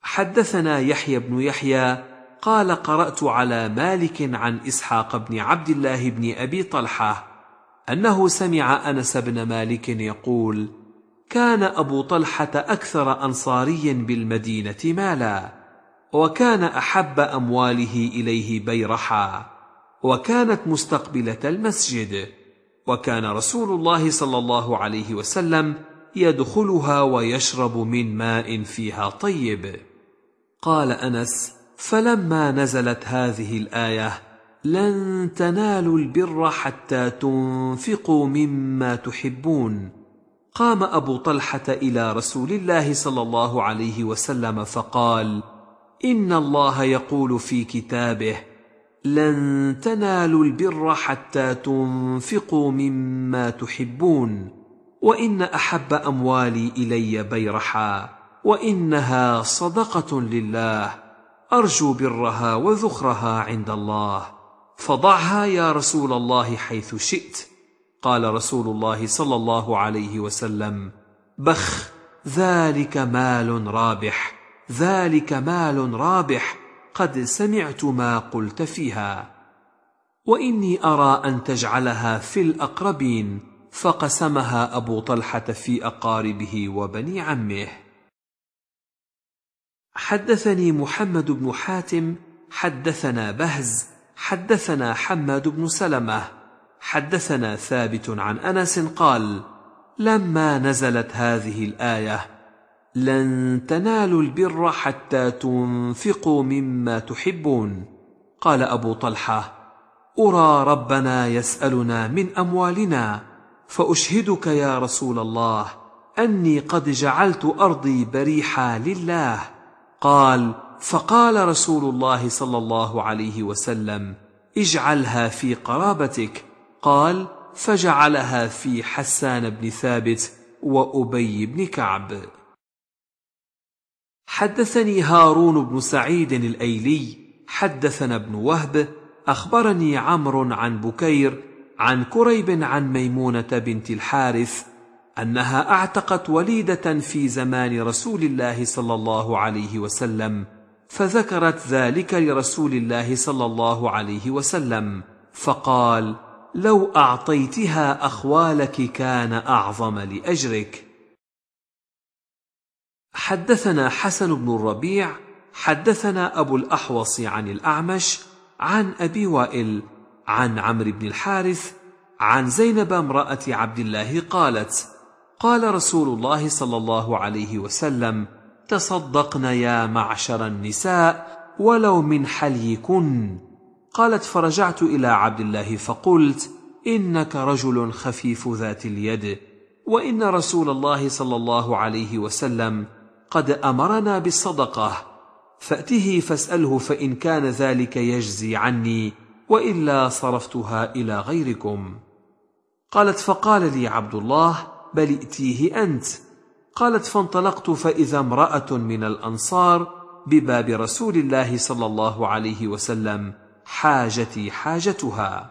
Speaker 1: حدثنا يحيى بن يحيى قال قرأت على مالك عن إسحاق بن عبد الله بن أبي طلحة أنه سمع أنس بن مالك يقول: كان أبو طلحة أكثر أنصاري بالمدينة مالا، وكان أحب أمواله إليه بيرحا، وكانت مستقبلة المسجد، وكان رسول الله صلى الله عليه وسلم يدخلها ويشرب من ماء فيها طيب. قال أنس: فلما نزلت هذه الايه لن تنالوا البر حتى تنفقوا مما تحبون قام ابو طلحه الى رسول الله صلى الله عليه وسلم فقال ان الله يقول في كتابه لن تنالوا البر حتى تنفقوا مما تحبون وان احب اموالي الي بيرحا وانها صدقه لله ارجو برها وذخرها عند الله فضعها يا رسول الله حيث شئت قال رسول الله صلى الله عليه وسلم بخ ذلك مال رابح ذلك مال رابح قد سمعت ما قلت فيها واني ارى ان تجعلها في الاقربين فقسمها ابو طلحه في اقاربه وبني عمه حدثني محمد بن حاتم حدثنا بهز حدثنا حماد بن سلمه حدثنا ثابت عن انس قال لما نزلت هذه الايه لن تنالوا البر حتى تنفقوا مما تحبون قال ابو طلحه ارى ربنا يسالنا من اموالنا فاشهدك يا رسول الله اني قد جعلت ارضي بريحا لله قال فقال رسول الله صلى الله عليه وسلم اجعلها في قرابتك قال فجعلها في حسان بن ثابت وابي بن كعب حدثني هارون بن سعيد الايلي حدثنا ابن وهب اخبرني عمرو عن بكير عن كريب عن ميمونه بنت الحارث انها اعتقت وليده في زمان رسول الله صلى الله عليه وسلم فذكرت ذلك لرسول الله صلى الله عليه وسلم فقال لو اعطيتها اخوالك كان اعظم لاجرك حدثنا حسن بن الربيع حدثنا ابو الاحوص عن الاعمش عن ابي وائل عن عمرو بن الحارث عن زينب امراه عبد الله قالت قال رسول الله صلى الله عليه وسلم تصدقن يا معشر النساء ولو من حليكن قالت فرجعت الى عبد الله فقلت انك رجل خفيف ذات اليد وان رسول الله صلى الله عليه وسلم قد امرنا بالصدقه فاته فاساله فان كان ذلك يجزي عني والا صرفتها الى غيركم قالت فقال لي عبد الله بل ائتيه انت قالت فانطلقت فاذا امراه من الانصار بباب رسول الله صلى الله عليه وسلم حاجتي حاجتها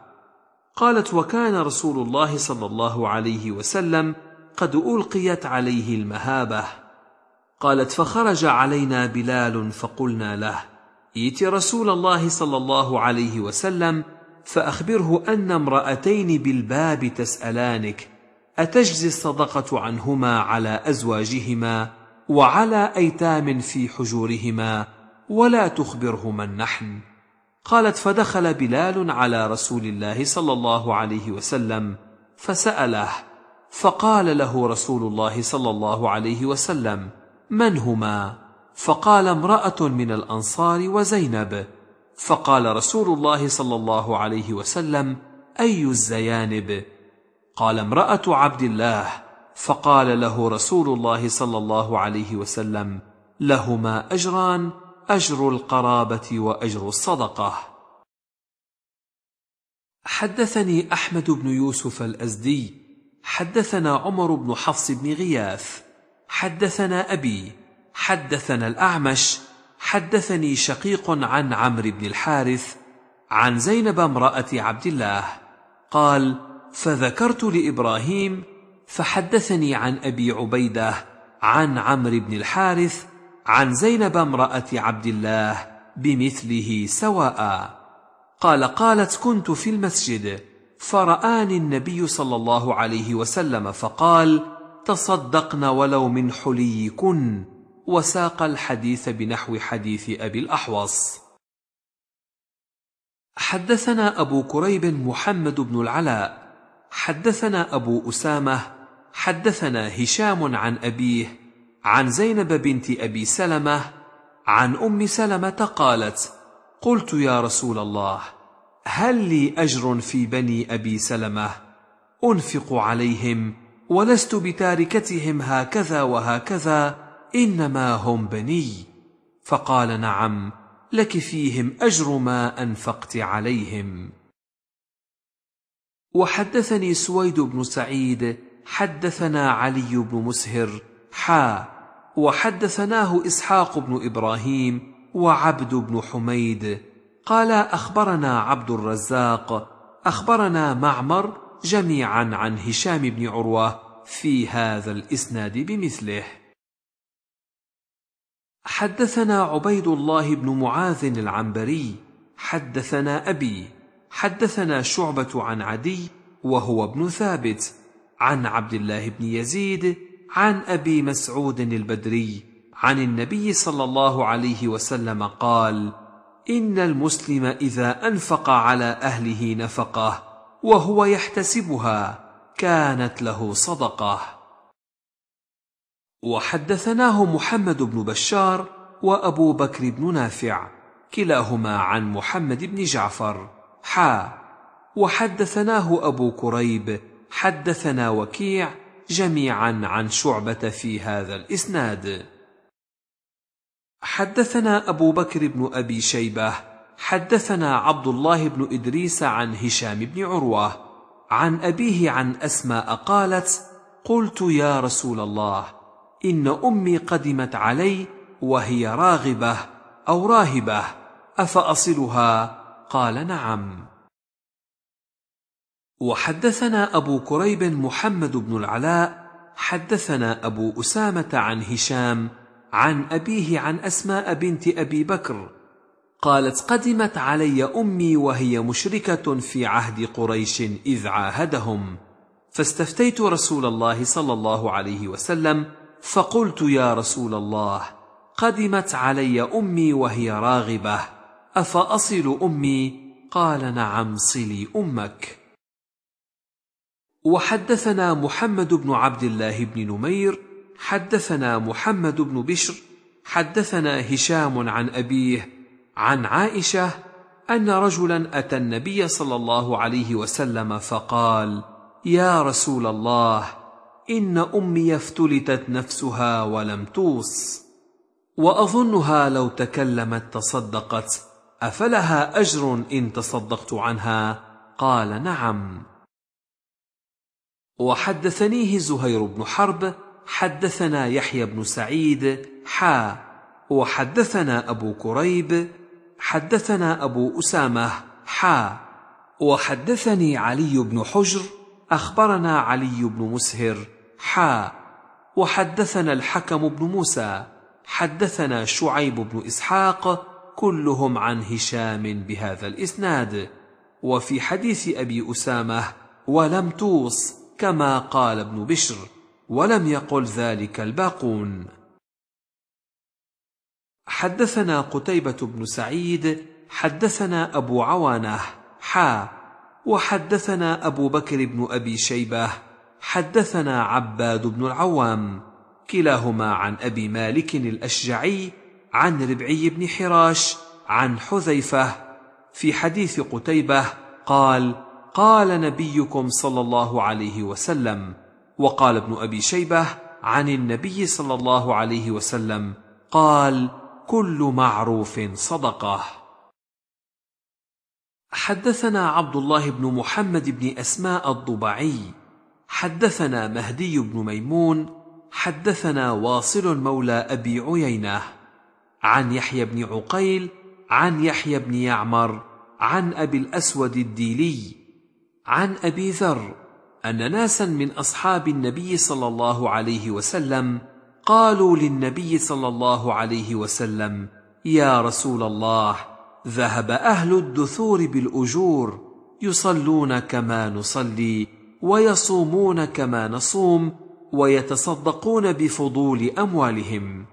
Speaker 1: قالت وكان رسول الله صلى الله عليه وسلم قد القيت عليه المهابه قالت فخرج علينا بلال فقلنا له ائت رسول الله صلى الله عليه وسلم فاخبره ان امراتين بالباب تسالانك أتجزي الصدقة عنهما على أزواجهما وعلى أيتام في حجورهما ولا تخبرهما النحن؟ قالت فدخل بلال على رسول الله صلى الله عليه وسلم فسأله فقال له رسول الله صلى الله عليه وسلم من هما فقال امرأة من الأنصار وزينب فقال رسول الله صلى الله عليه وسلم أي الزيانب قال امرأة عبد الله فقال له رسول الله صلى الله عليه وسلم لهما أجران أجر القرابة وأجر الصدقة حدثني أحمد بن يوسف الأزدي حدثنا عمر بن حفص بن غياث حدثنا أبي حدثنا الأعمش حدثني شقيق عن عمرو بن الحارث عن زينب امرأة عبد الله قال فذكرت لابراهيم فحدثني عن ابي عبيده عن عمرو بن الحارث عن زينب امراه عبد الله بمثله سواء قال قالت كنت في المسجد فرآني النبي صلى الله عليه وسلم فقال تصدقن ولو من حليكن وساق الحديث بنحو حديث أبي الأحوص حدثنا أبو كريب محمد بن العلاء حدثنا أبو أسامة حدثنا هشام عن أبيه عن زينب بنت أبي سلمة عن أم سلمة قالت قلت يا رسول الله هل لي أجر في بني أبي سلمة أنفق عليهم ولست بتاركتهم هكذا وهكذا إنما هم بني فقال نعم لك فيهم أجر ما أنفقت عليهم وحدثني سويد بن سعيد حدثنا علي بن مسهر حا وحدثناه اسحاق بن ابراهيم وعبد بن حميد قال اخبرنا عبد الرزاق اخبرنا معمر جميعا عن هشام بن عروه في هذا الاسناد بمثله حدثنا عبيد الله بن معاذ العنبري حدثنا ابي حدثنا شعبة عن عدي وهو ابن ثابت عن عبد الله بن يزيد عن أبي مسعود البدري عن النبي صلى الله عليه وسلم قال: إن المسلم إذا أنفق على أهله نفقه وهو يحتسبها كانت له صدقه وحدثناه محمد بن بشار وابو بكر بن نافع كلاهما عن محمد بن جعفر حا وحدثناه أبو كريب حدثنا وكيع جميعا عن شعبة في هذا الإسناد حدثنا أبو بكر بن أبي شيبة حدثنا عبد الله بن إدريس عن هشام بن عروة عن أبيه عن أسماء قالت قلت يا رسول الله إن أمي قدمت علي وهي راغبة أو راهبة أفأصلها قال نعم وحدثنا أبو كريب محمد بن العلاء حدثنا أبو أسامة عن هشام عن أبيه عن أسماء بنت أبي بكر قالت قدمت علي أمي وهي مشركة في عهد قريش إذ عاهدهم فاستفتيت رسول الله صلى الله عليه وسلم فقلت يا رسول الله قدمت علي أمي وهي راغبة افاصل امي قال نعم صلي امك وحدثنا محمد بن عبد الله بن نمير حدثنا محمد بن بشر حدثنا هشام عن ابيه عن عائشه ان رجلا اتى النبي صلى الله عليه وسلم فقال يا رسول الله ان امي افتلتت نفسها ولم توص واظنها لو تكلمت تصدقت افلها اجر ان تصدقت عنها قال نعم وحدثنيه زهير بن حرب حدثنا يحيى بن سعيد حا وحدثنا ابو كريب حدثنا ابو اسامه حا وحدثني علي بن حجر اخبرنا علي بن مسهر حا وحدثنا الحكم بن موسى حدثنا شعيب بن اسحاق كلهم عن هشام بهذا الاسناد وفي حديث ابي اسامه ولم توص كما قال ابن بشر ولم يقل ذلك الباقون حدثنا قتيبه بن سعيد حدثنا ابو عوانه حا وحدثنا ابو بكر بن ابي شيبه حدثنا عباد بن العوام كلاهما عن ابي مالك الاشجعي عن ربعي بن حراش عن حذيفه في حديث قتيبه قال قال نبيكم صلى الله عليه وسلم وقال ابن ابي شيبه عن النبي صلى الله عليه وسلم قال كل معروف صدقه حدثنا عبد الله بن محمد بن اسماء الضبعي حدثنا مهدي بن ميمون حدثنا واصل مولى ابي عيينه عن يحيى بن عقيل عن يحيى بن يعمر عن ابي الاسود الديلي عن ابي ذر ان ناسا من اصحاب النبي صلى الله عليه وسلم قالوا للنبي صلى الله عليه وسلم يا رسول الله ذهب اهل الدثور بالاجور يصلون كما نصلي ويصومون كما نصوم ويتصدقون بفضول اموالهم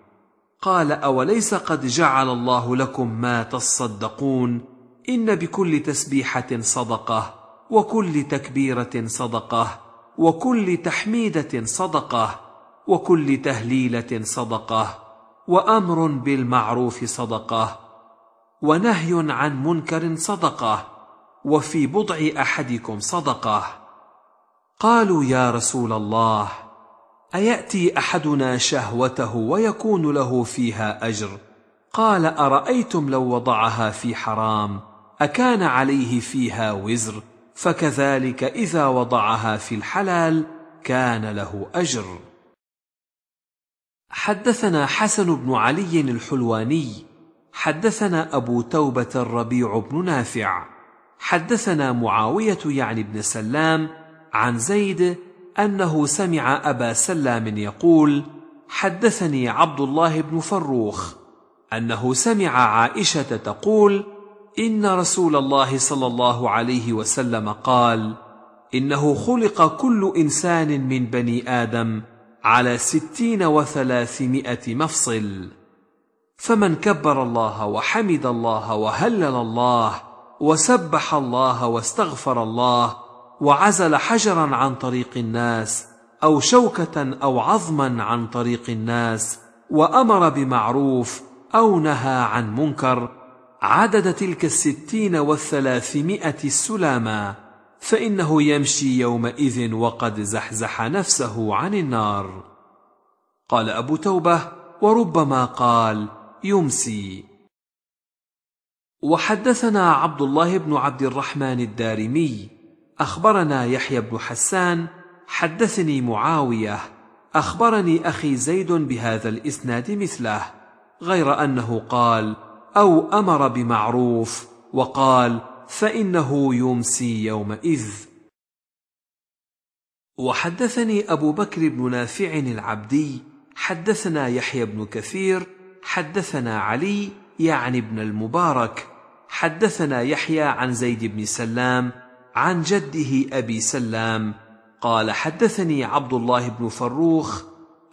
Speaker 1: قال اوليس قد جعل الله لكم ما تصدقون ان بكل تسبيحه صدقه وكل تكبيره صدقه وكل تحميده صدقه وكل تهليله صدقه وامر بالمعروف صدقه ونهي عن منكر صدقه وفي بضع احدكم صدقه قالوا يا رسول الله اياتي احدنا شهوته ويكون له فيها اجر قال ارايتم لو وضعها في حرام اكان عليه فيها وزر فكذلك اذا وضعها في الحلال كان له اجر حدثنا حسن بن علي الحلواني حدثنا ابو توبه الربيع بن نافع حدثنا معاويه يعني بن سلام عن زيد انه سمع ابا سلام يقول حدثني عبد الله بن فروخ انه سمع عائشه تقول ان رسول الله صلى الله عليه وسلم قال انه خلق كل انسان من بني ادم على ستين وثلاثمائه مفصل فمن كبر الله وحمد الله وهلل الله وسبح الله واستغفر الله وعزل حجرا عن طريق الناس او شوكه او عظما عن طريق الناس وامر بمعروف او نهى عن منكر عدد تلك الستين والثلاثمائه سلاما فانه يمشي يومئذ وقد زحزح نفسه عن النار قال ابو توبه وربما قال يمسي وحدثنا عبد الله بن عبد الرحمن الدارمي اخبرنا يحيى بن حسان حدثني معاويه اخبرني اخي زيد بهذا الاسناد مثله غير انه قال او امر بمعروف وقال فانه يمسي يومئذ وحدثني ابو بكر بن نافع العبدي حدثنا يحيى بن كثير حدثنا علي يعني ابن المبارك حدثنا يحيى عن زيد بن سلام عن جده ابي سلام قال حدثني عبد الله بن فروخ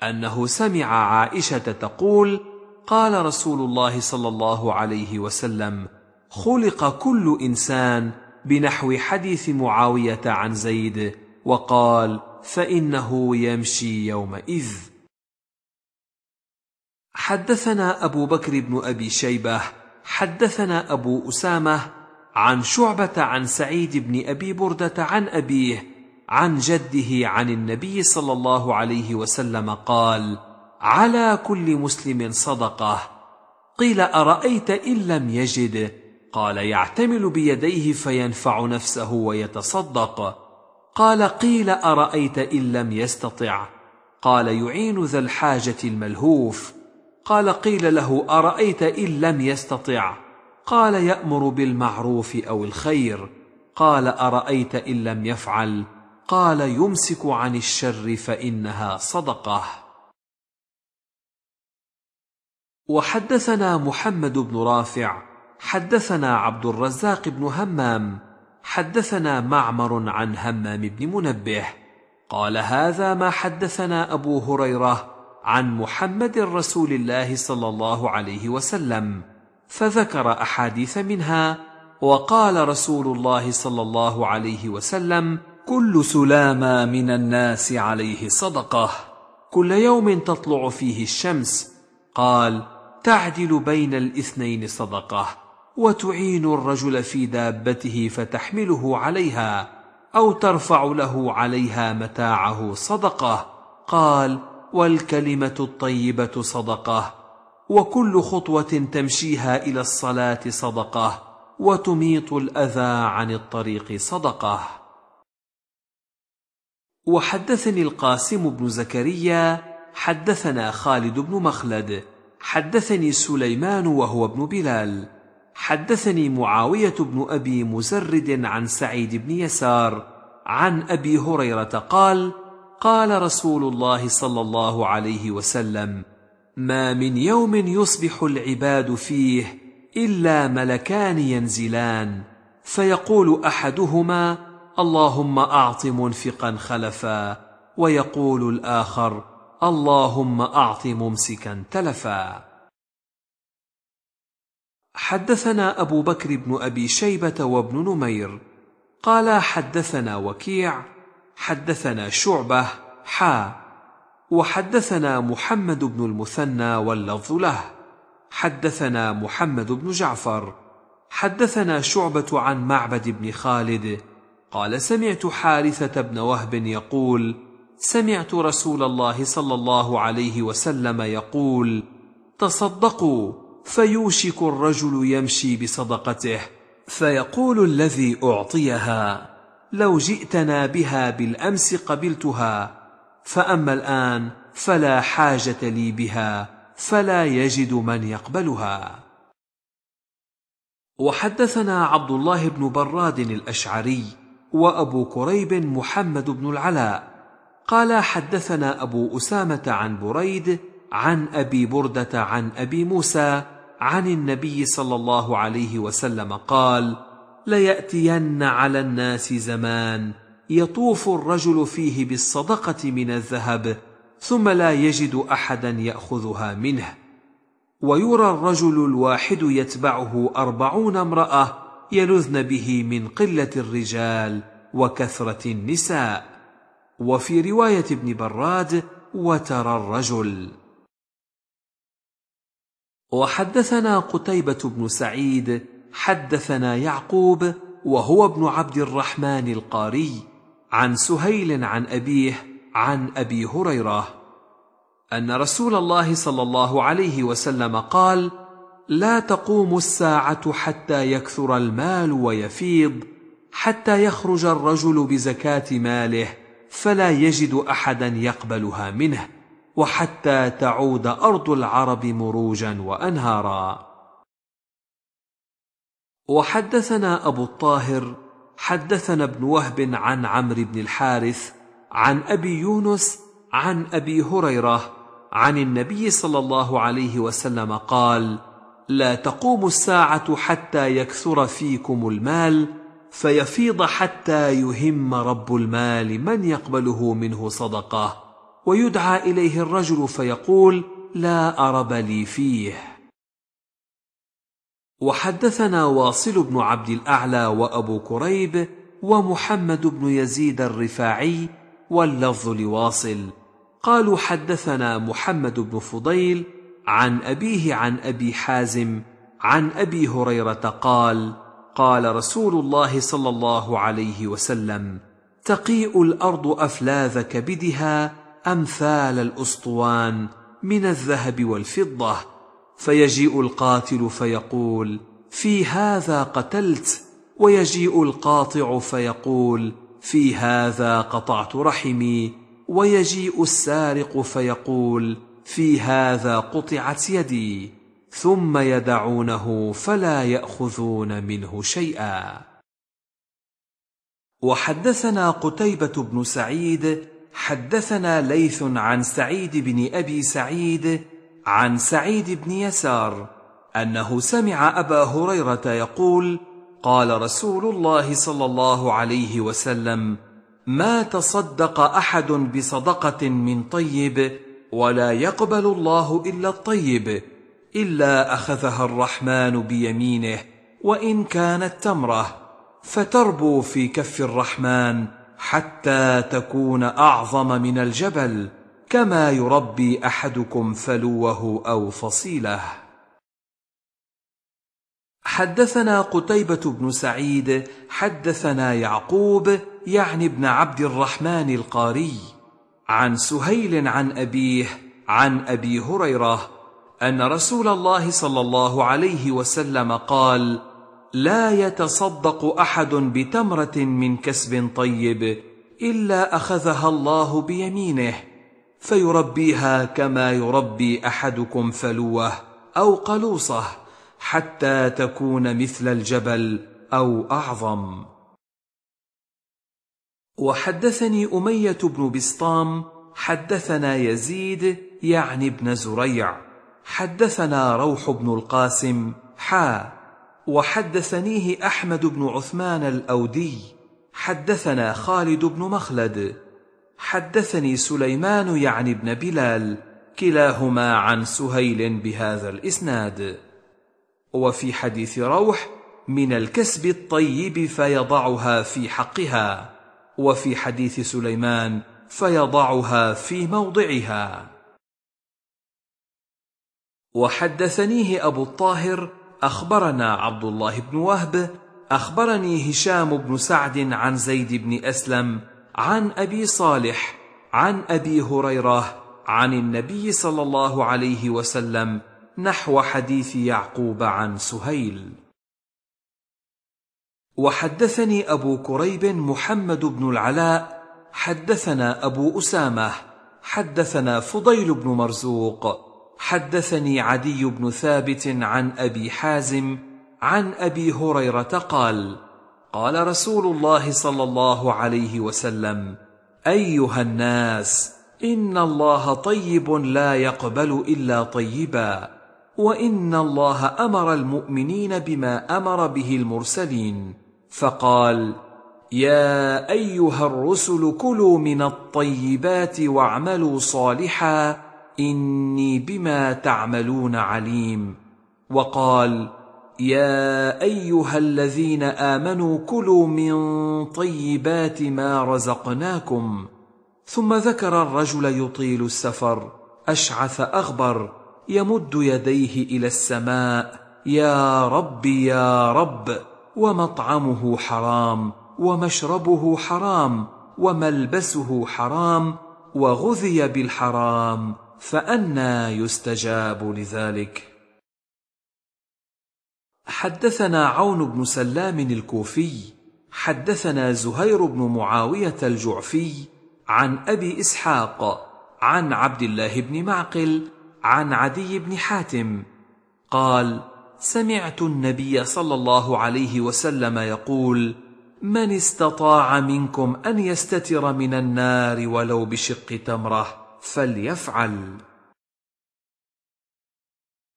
Speaker 1: انه سمع عائشه تقول قال رسول الله صلى الله عليه وسلم خلق كل انسان بنحو حديث معاويه عن زيد وقال فانه يمشي يومئذ حدثنا ابو بكر بن ابي شيبه حدثنا ابو اسامه عن شعبة عن سعيد بن أبي بردة عن أبيه عن جده عن النبي صلى الله عليه وسلم قال: على كل مسلم صدقة. قيل: أرأيت إن لم يجد؟ قال: يعتمل بيديه فينفع نفسه ويتصدق. قال: قيل: أرأيت إن لم يستطع؟ قال: يعين ذا الحاجة الملهوف. قال: قيل له: أرأيت إن لم يستطع؟ قال يامر بالمعروف او الخير قال ارايت ان لم يفعل قال يمسك عن الشر فانها صدقه وحدثنا محمد بن رافع حدثنا عبد الرزاق بن همام حدثنا معمر عن همام بن منبه قال هذا ما حدثنا ابو هريره عن محمد رسول الله صلى الله عليه وسلم فذكر احاديث منها وقال رسول الله صلى الله عليه وسلم كل سلامه من الناس عليه صدقه كل يوم تطلع فيه الشمس قال تعدل بين الاثنين صدقه وتعين الرجل في دابته فتحمله عليها او ترفع له عليها متاعه صدقه قال والكلمه الطيبه صدقه وكل خطوه تمشيها الى الصلاه صدقه وتميط الاذى عن الطريق صدقه وحدثني القاسم بن زكريا حدثنا خالد بن مخلد حدثني سليمان وهو ابن بلال حدثني معاويه بن ابي مزرد عن سعيد بن يسار عن ابي هريره قال قال رسول الله صلى الله عليه وسلم ما من يوم يصبح العباد فيه الا ملكان ينزلان فيقول احدهما اللهم اعط منفقا خلفا ويقول الاخر اللهم اعط ممسكا تلفا حدثنا ابو بكر بن ابي شيبه وابن نمير قال حدثنا وكيع حدثنا شعبه حا وحدثنا محمد بن المثنى واللفظ له حدثنا محمد بن جعفر حدثنا شعبة عن معبد بن خالد قال سمعت حارثة بن وهب يقول سمعت رسول الله صلى الله عليه وسلم يقول تصدقوا فيوشك الرجل يمشي بصدقته فيقول الذي اعطيها لو جئتنا بها بالامس قبلتها فاما الان فلا حاجه لي بها فلا يجد من يقبلها وحدثنا عبد الله بن براد الاشعري وابو كريب محمد بن العلاء قال حدثنا ابو اسامه عن بريد عن ابي برده عن ابي موسى عن النبي صلى الله عليه وسلم قال لياتين على الناس زمان يطوف الرجل فيه بالصدقه من الذهب ثم لا يجد احدا ياخذها منه ويرى الرجل الواحد يتبعه اربعون امراه يلذن به من قله الرجال وكثره النساء وفي روايه ابن براد وترى الرجل وحدثنا قتيبه بن سعيد حدثنا يعقوب وهو ابن عبد الرحمن القاري عن سهيل عن أبيه عن أبي هريرة أن رسول الله صلى الله عليه وسلم قال: لا تقوم الساعة حتى يكثر المال ويفيض، حتى يخرج الرجل بزكاة ماله فلا يجد أحدا يقبلها منه، وحتى تعود أرض العرب مروجا وأنهارا. وحدثنا أبو الطاهر حدثنا ابن وهب عن عمرو بن الحارث عن ابي يونس عن ابي هريره عن النبي صلى الله عليه وسلم قال لا تقوم الساعه حتى يكثر فيكم المال فيفيض حتى يهم رب المال من يقبله منه صدقه ويدعى اليه الرجل فيقول لا ارب لي فيه وحدثنا واصل بن عبد الاعلى وابو كريب ومحمد بن يزيد الرفاعي واللفظ لواصل قالوا حدثنا محمد بن فضيل عن ابيه عن ابي حازم عن ابي هريره قال قال رسول الله صلى الله عليه وسلم تقيء الارض افلاذ كبدها امثال الاسطوان من الذهب والفضه فيجيء القاتل فيقول في هذا قتلت ويجيء القاطع فيقول في هذا قطعت رحمي ويجيء السارق فيقول في هذا قطعت يدي ثم يدعونه فلا ياخذون منه شيئا وحدثنا قتيبه بن سعيد حدثنا ليث عن سعيد بن ابي سعيد عن سعيد بن يسار انه سمع ابا هريره يقول قال رسول الله صلى الله عليه وسلم ما تصدق احد بصدقه من طيب ولا يقبل الله الا الطيب الا اخذها الرحمن بيمينه وان كانت تمره فتربو في كف الرحمن حتى تكون اعظم من الجبل كما يربي احدكم فلوه او فصيله حدثنا قتيبه بن سعيد حدثنا يعقوب يعني ابن عبد الرحمن القاري عن سهيل عن ابيه عن ابي هريره ان رسول الله صلى الله عليه وسلم قال لا يتصدق احد بتمره من كسب طيب الا اخذها الله بيمينه فيربيها كما يربي احدكم فلوه او قلوصه حتى تكون مثل الجبل او اعظم وحدثني اميه بن بسطام حدثنا يزيد يعني ابن زريع حدثنا روح بن القاسم حا وحدثنيه احمد بن عثمان الاودي حدثنا خالد بن مخلد حدثني سليمان يعني ابن بلال كلاهما عن سهيل بهذا الاسناد وفي حديث روح من الكسب الطيب فيضعها في حقها وفي حديث سليمان فيضعها في موضعها وحدثنيه ابو الطاهر اخبرنا عبد الله بن وهب اخبرني هشام بن سعد عن زيد بن اسلم عن ابي صالح عن ابي هريره عن النبي صلى الله عليه وسلم نحو حديث يعقوب عن سهيل وحدثني ابو كريب محمد بن العلاء حدثنا ابو اسامه حدثنا فضيل بن مرزوق حدثني عدي بن ثابت عن ابي حازم عن ابي هريره قال قال رسول الله صلى الله عليه وسلم ايها الناس ان الله طيب لا يقبل الا طيبا وان الله امر المؤمنين بما امر به المرسلين فقال يا ايها الرسل كلوا من الطيبات واعملوا صالحا اني بما تعملون عليم وقال يا ايها الذين امنوا كلوا من طيبات ما رزقناكم ثم ذكر الرجل يطيل السفر اشعث اغبر يمد يديه الى السماء يا رب يا رب ومطعمه حرام ومشربه حرام وملبسه حرام وغذي بالحرام فانى يستجاب لذلك حدثنا عون بن سلام الكوفي حدثنا زهير بن معاويه الجعفي عن ابي اسحاق عن عبد الله بن معقل عن عدي بن حاتم قال سمعت النبي صلى الله عليه وسلم يقول من استطاع منكم ان يستتر من النار ولو بشق تمره فليفعل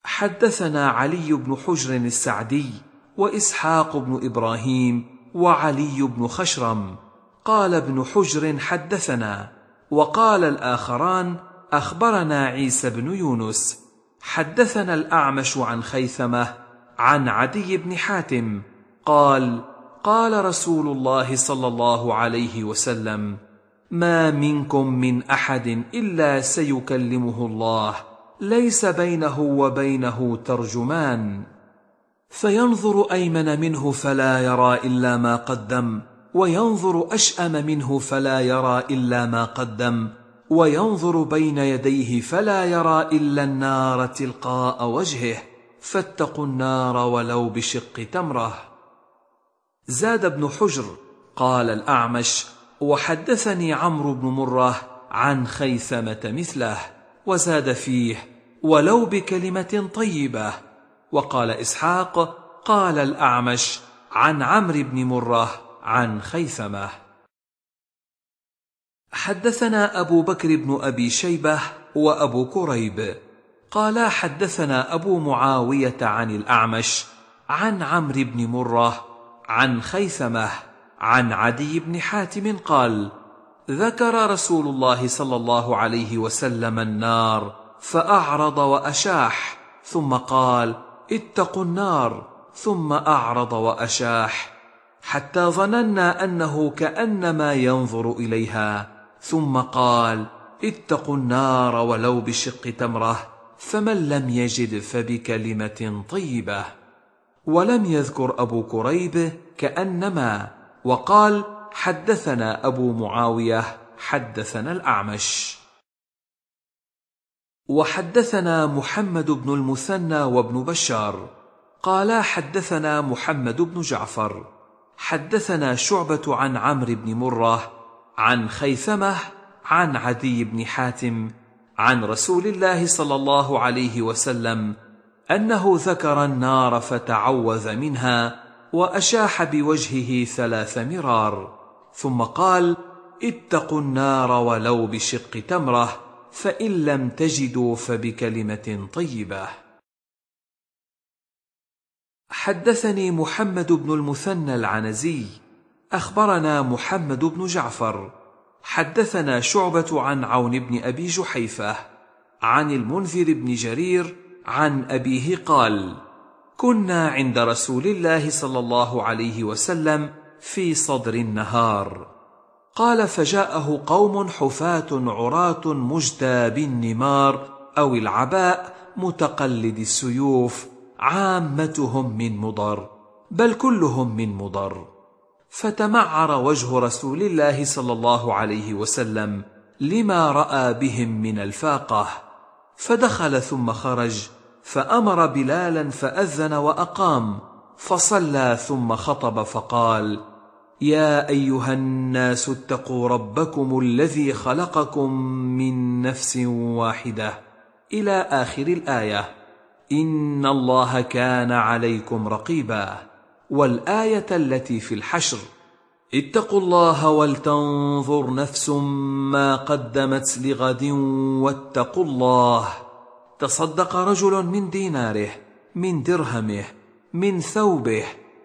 Speaker 1: حدثنا علي بن حجر السعدي واسحاق بن ابراهيم وعلي بن خشرم قال ابن حجر حدثنا وقال الاخران اخبرنا عيسى بن يونس حدثنا الاعمش عن خيثمه عن عدي بن حاتم قال قال رسول الله صلى الله عليه وسلم ما منكم من احد الا سيكلمه الله ليس بينه وبينه ترجمان فينظر ايمن منه فلا يرى الا ما قدم وينظر اشام منه فلا يرى الا ما قدم وينظر بين يديه فلا يرى الا النار تلقاء وجهه فاتقوا النار ولو بشق تمره زاد بن حجر قال الاعمش وحدثني عمرو بن مره عن خيثمه مثله وزاد فيه ولو بكلمة طيبة وقال إسحاق قال الأعمش عن عمرو بن مرة عن خيثمة حدثنا أبو بكر بن أبي شيبة وأبو كريب قال حدثنا أبو معاوية عن الأعمش عن عمرو بن مرة عن خيثمة عن عدي بن حاتم قال ذكر رسول الله صلى الله عليه وسلم النار فأعرض وأشاح ثم قال اتقوا النار ثم أعرض وأشاح حتى ظننا أنه كأنما ينظر إليها ثم قال اتقوا النار ولو بشق تمره فمن لم يجد فبكلمة طيبة ولم يذكر أبو كريب كأنما وقال حدثنا أبو معاوية حدثنا الأعمش وحدثنا محمد بن المثنى وابن بشار قالا حدثنا محمد بن جعفر حدثنا شعبة عن عمرو بن مرة عن خيثمة عن عدي بن حاتم عن رسول الله صلى الله عليه وسلم أنه ذكر النار فتعوذ منها وأشاح بوجهه ثلاث مرار ثم قال اتقوا النار ولو بشق تمره فإن لم تجدوا فبكلمة طيبة حدثني محمد بن المثنى العنزي أخبرنا محمد بن جعفر حدثنا شعبة عن عون بن أبي جحيفة عن المنذر بن جرير عن أبيه قال كنا عند رسول الله صلى الله عليه وسلم في صدر النهار قال فجاءه قوم حفاة عراة مجدى بالنمار أو العباء متقلد السيوف عامتهم من مضر بل كلهم من مضر فتمعر وجه رسول الله صلى الله عليه وسلم لما راى بهم من الفاقه فدخل ثم خرج فامر بلالا فاذن واقام فصلى ثم خطب فقال يا ايها الناس اتقوا ربكم الذي خلقكم من نفس واحده الى اخر الايه ان الله كان عليكم رقيبا والايه التي في الحشر اتقوا الله ولتنظر نفس ما قدمت لغد واتقوا الله تصدق رجل من ديناره من درهمه من ثوبه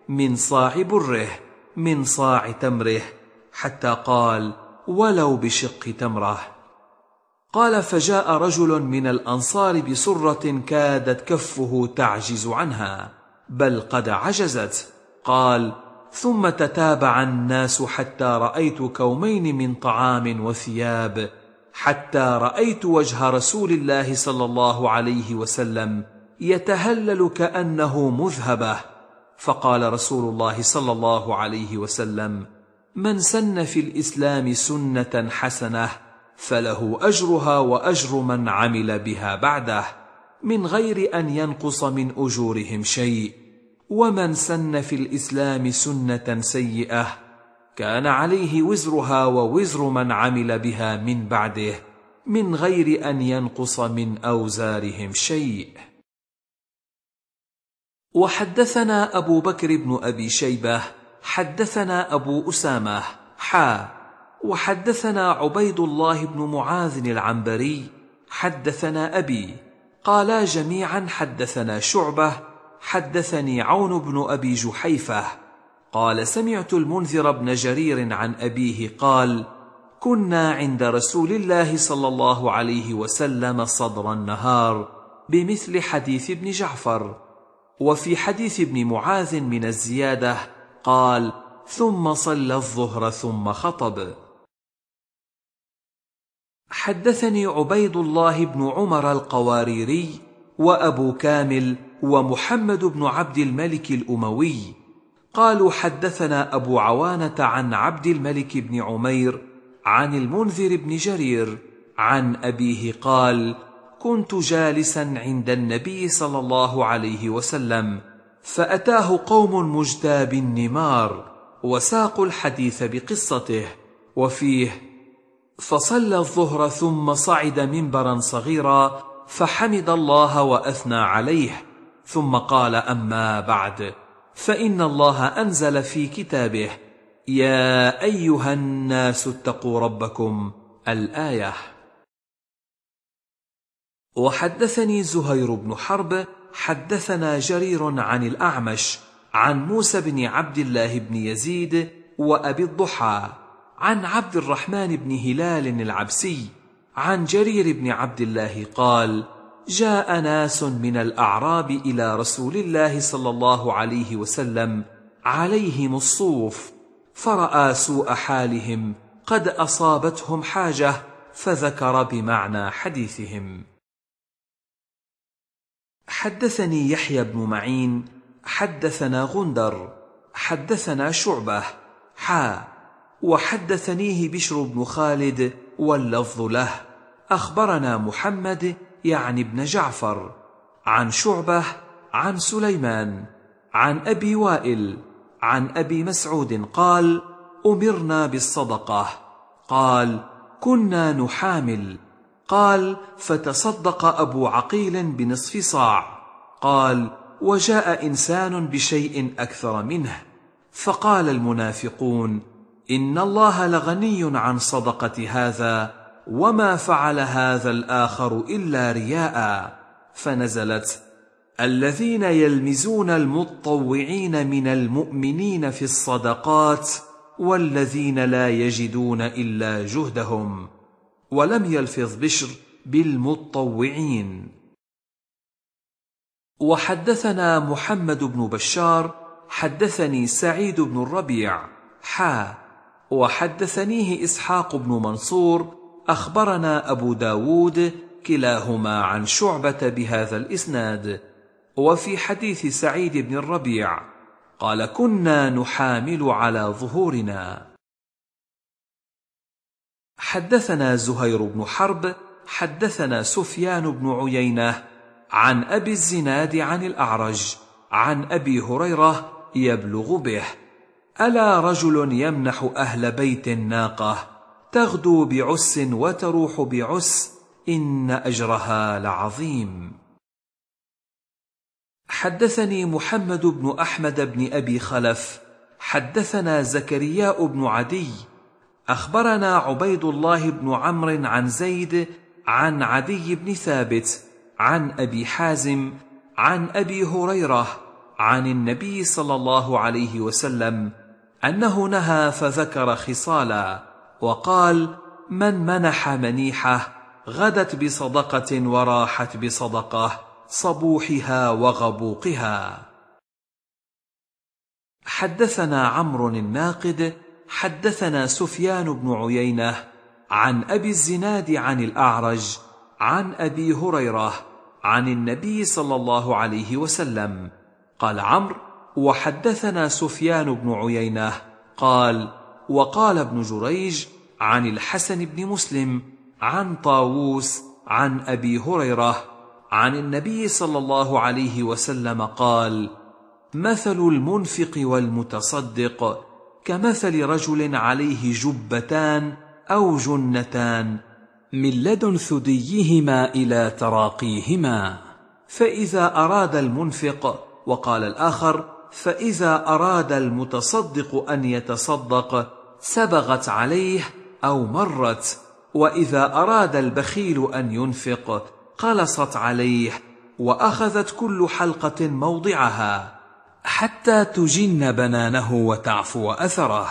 Speaker 1: من صاع بره من صاع تمره حتى قال ولو بشق تمره قال فجاء رجل من الانصار بسره كادت كفه تعجز عنها بل قد عجزت قال ثم تتابع الناس حتى رايت كومين من طعام وثياب حتى رايت وجه رسول الله صلى الله عليه وسلم يتهلل كانه مذهبه فقال رسول الله صلى الله عليه وسلم من سن في الاسلام سنه حسنه فله اجرها واجر من عمل بها بعده من غير ان ينقص من اجورهم شيء ومن سن في الاسلام سنه سيئه كان عليه وزرها ووزر من عمل بها من بعده من غير ان ينقص من اوزارهم شيء وحدثنا أبو بكر بن أبي شيبة حدثنا أبو أسامة حا وحدثنا عبيد الله بن معاذ العنبري حدثنا أبي قالا جميعا حدثنا شعبة حدثني عون بن أبي جحيفة قال سمعت المنذر بن جرير عن أبيه قال كنا عند رسول الله صلى الله عليه وسلم صدر النهار بمثل حديث ابن جعفر وفي حديث ابن معاذ من الزياده قال ثم صلى الظهر ثم خطب حدثني عبيد الله بن عمر القواريري وابو كامل ومحمد بن عبد الملك الاموي قالوا حدثنا ابو عوانه عن عبد الملك بن عمير عن المنذر بن جرير عن ابيه قال كنت جالسا عند النبي صلى الله عليه وسلم فاتاه قوم مجتاب النمار وساقوا الحديث بقصته وفيه فصلى الظهر ثم صعد منبرا صغيرا فحمد الله واثنى عليه ثم قال اما بعد فان الله انزل في كتابه يا ايها الناس اتقوا ربكم الايه وحدثني زهير بن حرب حدثنا جرير عن الاعمش عن موسى بن عبد الله بن يزيد وابي الضحى عن عبد الرحمن بن هلال العبسي عن جرير بن عبد الله قال جاء ناس من الاعراب الى رسول الله صلى الله عليه وسلم عليهم الصوف فراى سوء حالهم قد اصابتهم حاجه فذكر بمعنى حديثهم حدثني يحيى بن معين حدثنا غندر حدثنا شعبه حا وحدثنيه بشر بن خالد واللفظ له اخبرنا محمد يعني ابن جعفر عن شعبه عن سليمان عن ابي وائل عن ابي مسعود قال امرنا بالصدقه قال كنا نحامل قال فتصدق ابو عقيل بنصف صاع قال وجاء انسان بشيء اكثر منه فقال المنافقون ان الله لغني عن صدقه هذا وما فعل هذا الاخر الا رياء فنزلت الذين يلمزون المتطوعين من المؤمنين في الصدقات والذين لا يجدون الا جهدهم ولم يلفظ بشر بالمتطوعين وحدثنا محمد بن بشار حدثني سعيد بن الربيع حا وحدثنيه إسحاق بن منصور أخبرنا أبو داود كلاهما عن شعبة بهذا الإسناد وفي حديث سعيد بن الربيع قال كنا نحامل على ظهورنا حدثنا زهير بن حرب حدثنا سفيان بن عيينه عن ابي الزناد عن الاعرج عن ابي هريره يبلغ به الا رجل يمنح اهل بيت ناقه تغدو بعس وتروح بعس ان اجرها لعظيم حدثني محمد بن احمد بن ابي خلف حدثنا زكرياء بن عدي اخبرنا عبيد الله بن عمرو عن زيد عن عدي بن ثابت عن ابي حازم عن ابي هريره عن النبي صلى الله عليه وسلم انه نهى فذكر خصالا وقال من منح منيحه غدت بصدقه وراحت بصدقه صبوحها وغبوقها حدثنا عمرو الناقد حدثنا سفيان بن عيينه عن ابي الزناد عن الاعرج عن ابي هريره عن النبي صلى الله عليه وسلم قال عمرو وحدثنا سفيان بن عيينه قال وقال ابن جريج عن الحسن بن مسلم عن طاووس عن ابي هريره عن النبي صلى الله عليه وسلم قال مثل المنفق والمتصدق كمثل رجل عليه جبتان او جنتان من لدن ثديهما الى تراقيهما فاذا اراد المنفق وقال الاخر فاذا اراد المتصدق ان يتصدق سبغت عليه او مرت واذا اراد البخيل ان ينفق قلصت عليه واخذت كل حلقه موضعها حتى تجن بنانه وتعفو اثره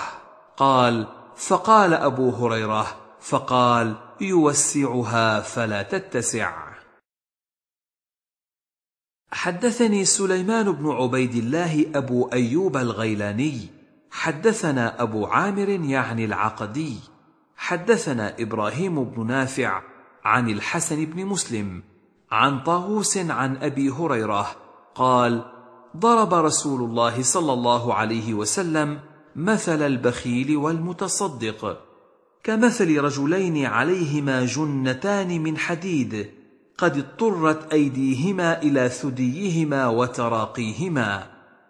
Speaker 1: قال فقال ابو هريره فقال يوسعها فلا تتسع حدثني سليمان بن عبيد الله ابو ايوب الغيلاني حدثنا ابو عامر يعني العقدي حدثنا ابراهيم بن نافع عن الحسن بن مسلم عن طاووس عن ابي هريره قال ضرب رسول الله صلى الله عليه وسلم مثل البخيل والمتصدق كمثل رجلين عليهما جنتان من حديد قد اضطرت ايديهما الى ثديهما وتراقيهما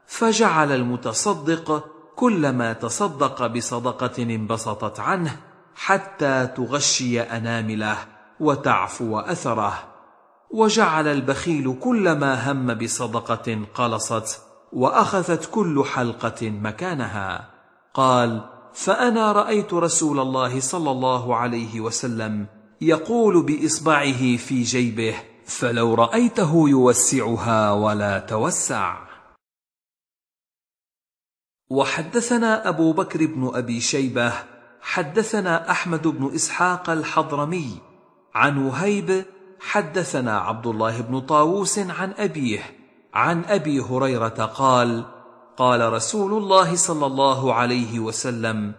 Speaker 1: فجعل المتصدق كلما تصدق بصدقه انبسطت عنه حتى تغشي انامله وتعفو اثره وجعل البخيل كلما هم بصدقه قلصت واخذت كل حلقه مكانها قال فانا رايت رسول الله صلى الله عليه وسلم يقول باصبعه في جيبه فلو رايته يوسعها ولا توسع وحدثنا ابو بكر بن ابي شيبه حدثنا احمد بن اسحاق الحضرمي عن وهيب حدثنا عبد الله بن طاووس عن أبيه عن أبي هريرة قال قال رسول الله صلى الله عليه وسلم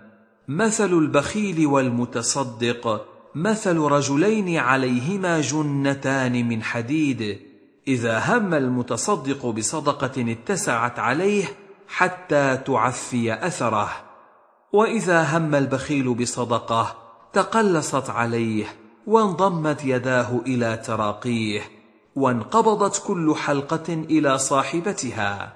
Speaker 1: مثل البخيل والمتصدق مثل رجلين عليهما جنتان من حديد إذا هم المتصدق بصدقة اتسعت عليه حتى تعفي أثره وإذا هم البخيل بصدقة تقلصت عليه وانضمت يداه الى تراقيه وانقبضت كل حلقه الى صاحبتها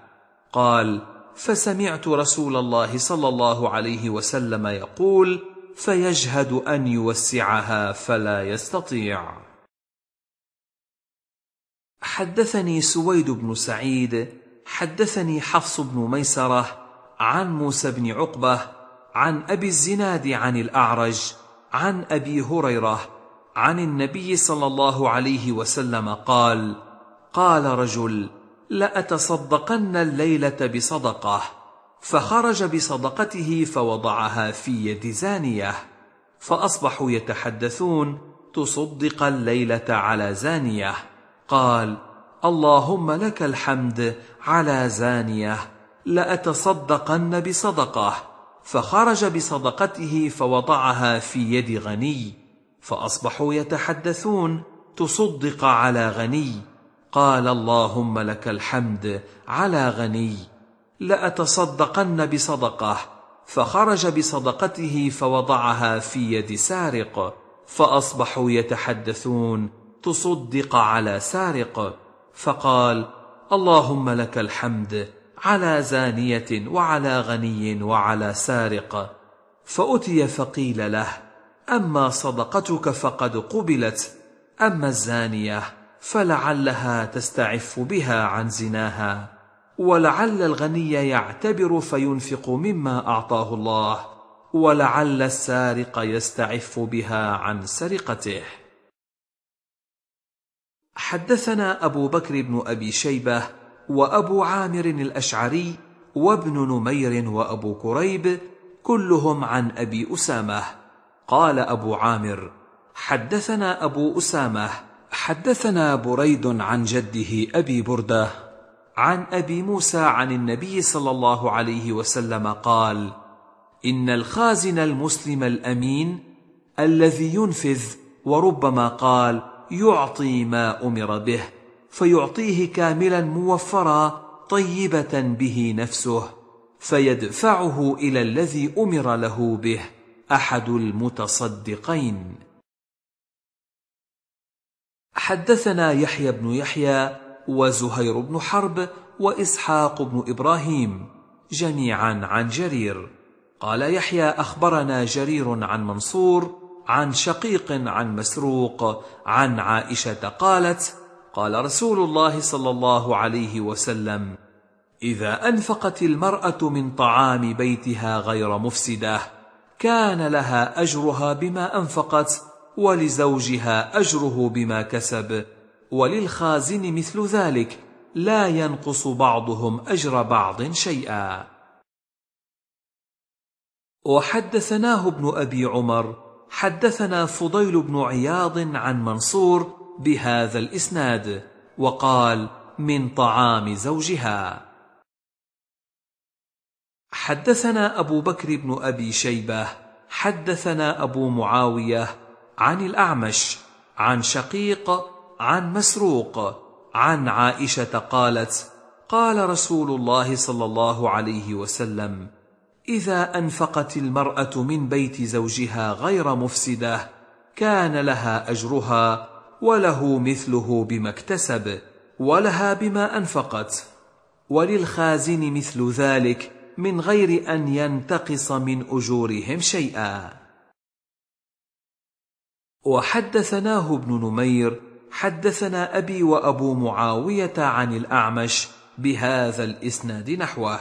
Speaker 1: قال فسمعت رسول الله صلى الله عليه وسلم يقول فيجهد ان يوسعها فلا يستطيع حدثني سويد بن سعيد حدثني حفص بن ميسره عن موسى بن عقبه عن ابي الزناد عن الاعرج عن ابي هريره عن النبي صلى الله عليه وسلم قال قال رجل لاتصدقن الليله بصدقه فخرج بصدقته فوضعها في يد زانيه فاصبحوا يتحدثون تصدق الليله على زانيه قال اللهم لك الحمد على زانيه لاتصدقن بصدقه فخرج بصدقته فوضعها في يد غني فاصبحوا يتحدثون تصدق على غني قال اللهم لك الحمد على غني لاتصدقن بصدقه فخرج بصدقته فوضعها في يد سارق فاصبحوا يتحدثون تصدق على سارق فقال اللهم لك الحمد على زانيه وعلى غني وعلى سارق فاتي فقيل له اما صدقتك فقد قبلت اما الزانيه فلعلها تستعف بها عن زناها ولعل الغني يعتبر فينفق مما اعطاه الله ولعل السارق يستعف بها عن سرقته حدثنا ابو بكر بن ابي شيبه وابو عامر الاشعري وابن نمير وابو كريب كلهم عن ابي اسامه قال أبو عامر حدثنا أبو أسامة حدثنا بريد عن جده أبي بردة عن أبي موسى عن النبي صلى الله عليه وسلم قال إن الخازن المسلم الأمين الذي ينفذ وربما قال يعطي ما أمر به فيعطيه كاملا موفرا طيبة به نفسه فيدفعه إلى الذي أمر له به أحد المتصدقين حدثنا يحيى بن يحيى وزهير بن حرب وإسحاق بن إبراهيم جميعا عن جرير قال يحيى أخبرنا جرير عن منصور عن شقيق عن مسروق عن عائشة قالت قال رسول الله صلى الله عليه وسلم إذا أنفقت المرأة من طعام بيتها غير مفسده كان لها اجرها بما انفقت ولزوجها اجره بما كسب وللخازن مثل ذلك لا ينقص بعضهم اجر بعض شيئا وحدثناه ابن ابي عمر حدثنا فضيل بن عياض عن منصور بهذا الاسناد وقال من طعام زوجها حدثنا أبو بكر بن أبي شيبة حدثنا أبو معاوية عن الأعمش عن شقيق عن مسروق عن عائشة قالت قال رسول الله صلى الله عليه وسلم إذا أنفقت المرأة من بيت زوجها غير مفسدة كان لها أجرها وله مثله بما اكتسب ولها بما أنفقت وللخازن مثل ذلك من غير أن ينتقص من أجورهم شيئا وحدثناه ابن نمير حدثنا أبي وأبو معاوية عن الأعمش بهذا الإسناد نحوه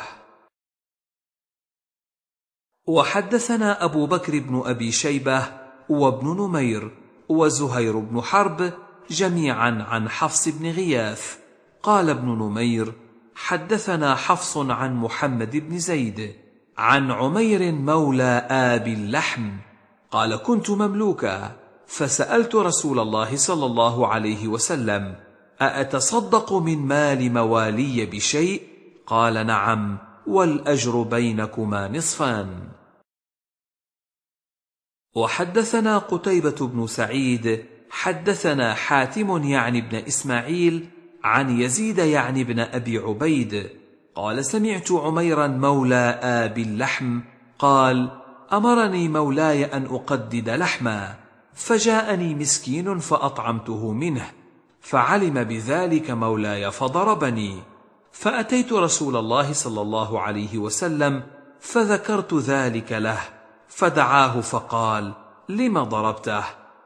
Speaker 1: وحدثنا أبو بكر بن أبي شيبة وابن نمير وزهير بن حرب جميعا عن حفص بن غياث قال ابن نمير حدثنا حفص عن محمد بن زيد عن عمير مولى ابي اللحم قال كنت مملوكا فسالت رسول الله صلى الله عليه وسلم ااتصدق من مال موالي بشيء قال نعم والاجر بينكما نصفان وحدثنا قتيبه بن سعيد حدثنا حاتم يعني بن اسماعيل عن يزيد يعني بن أبي عبيد قال سمعت عميرا مولى آبي اللحم قال أمرني مولاي أن أقدد لحما فجاءني مسكين فأطعمته منه فعلم بذلك مولاي فضربني فأتيت رسول الله صلى الله عليه وسلم فذكرت ذلك له فدعاه فقال لم ضربته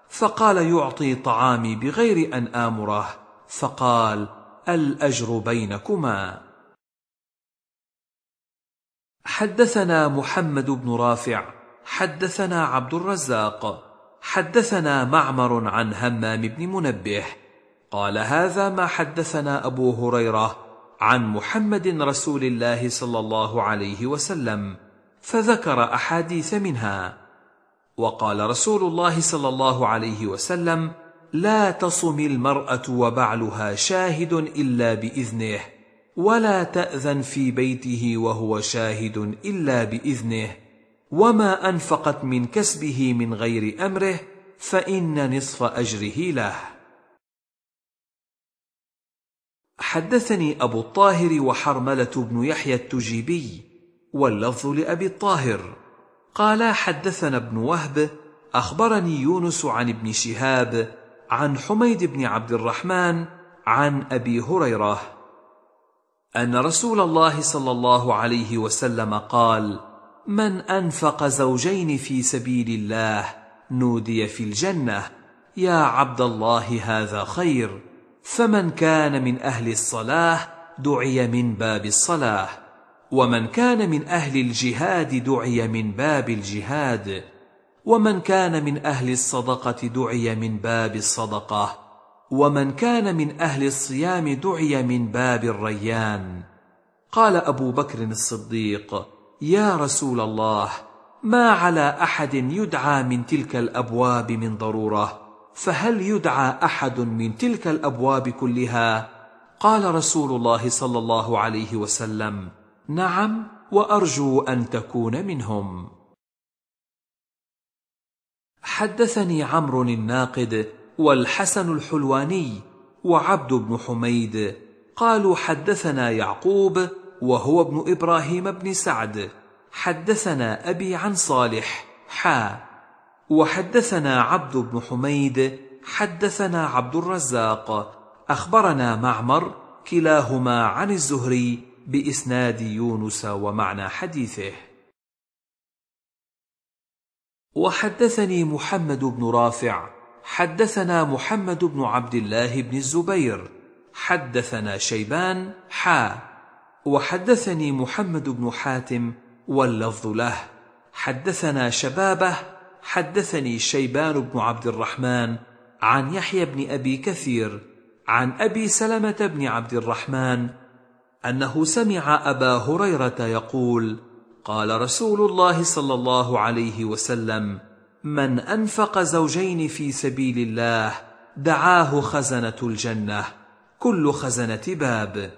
Speaker 1: فقال يعطي طعامي بغير أن آمره فقال الاجر بينكما حدثنا محمد بن رافع حدثنا عبد الرزاق حدثنا معمر عن همام بن منبه قال هذا ما حدثنا ابو هريره عن محمد رسول الله صلى الله عليه وسلم فذكر احاديث منها وقال رسول الله صلى الله عليه وسلم لا تصم المرأة وبعلها شاهد إلا بإذنه ولا تأذن في بيته وهو شاهد إلا بإذنه وما أنفقت من كسبه من غير أمره فإن نصف أجره له حدثني أبو الطاهر وحرملة بن يحيى التجيبي واللفظ لأبي الطاهر قال حدثنا ابن وهب أخبرني يونس عن ابن شهاب عن حميد بن عبد الرحمن عن ابي هريره ان رسول الله صلى الله عليه وسلم قال من انفق زوجين في سبيل الله نودي في الجنه يا عبد الله هذا خير فمن كان من اهل الصلاه دعي من باب الصلاه ومن كان من اهل الجهاد دعي من باب الجهاد ومن كان من أهل الصدقة دعي من باب الصدقة ومن كان من أهل الصيام دعي من باب الريان قال أبو بكر الصديق يا رسول الله ما على أحد يدعى من تلك الأبواب من ضرورة فهل يدعى أحد من تلك الأبواب كلها؟ قال رسول الله صلى الله عليه وسلم نعم وأرجو أن تكون منهم حدثني عمرو الناقد والحسن الحلواني وعبد بن حميد قالوا حدثنا يعقوب وهو ابن ابراهيم بن سعد حدثنا ابي عن صالح حا وحدثنا عبد بن حميد حدثنا عبد الرزاق اخبرنا معمر كلاهما عن الزهري باسناد يونس ومعنى حديثه وحدثني محمد بن رافع حدثنا محمد بن عبد الله بن الزبير حدثنا شيبان حا وحدثني محمد بن حاتم واللفظ له حدثنا شبابه حدثني شيبان بن عبد الرحمن عن يحيى بن ابي كثير عن ابي سلمه بن عبد الرحمن انه سمع ابا هريره يقول قال رسول الله صلى الله عليه وسلم من انفق زوجين في سبيل الله دعاه خزنه الجنه كل خزنه باب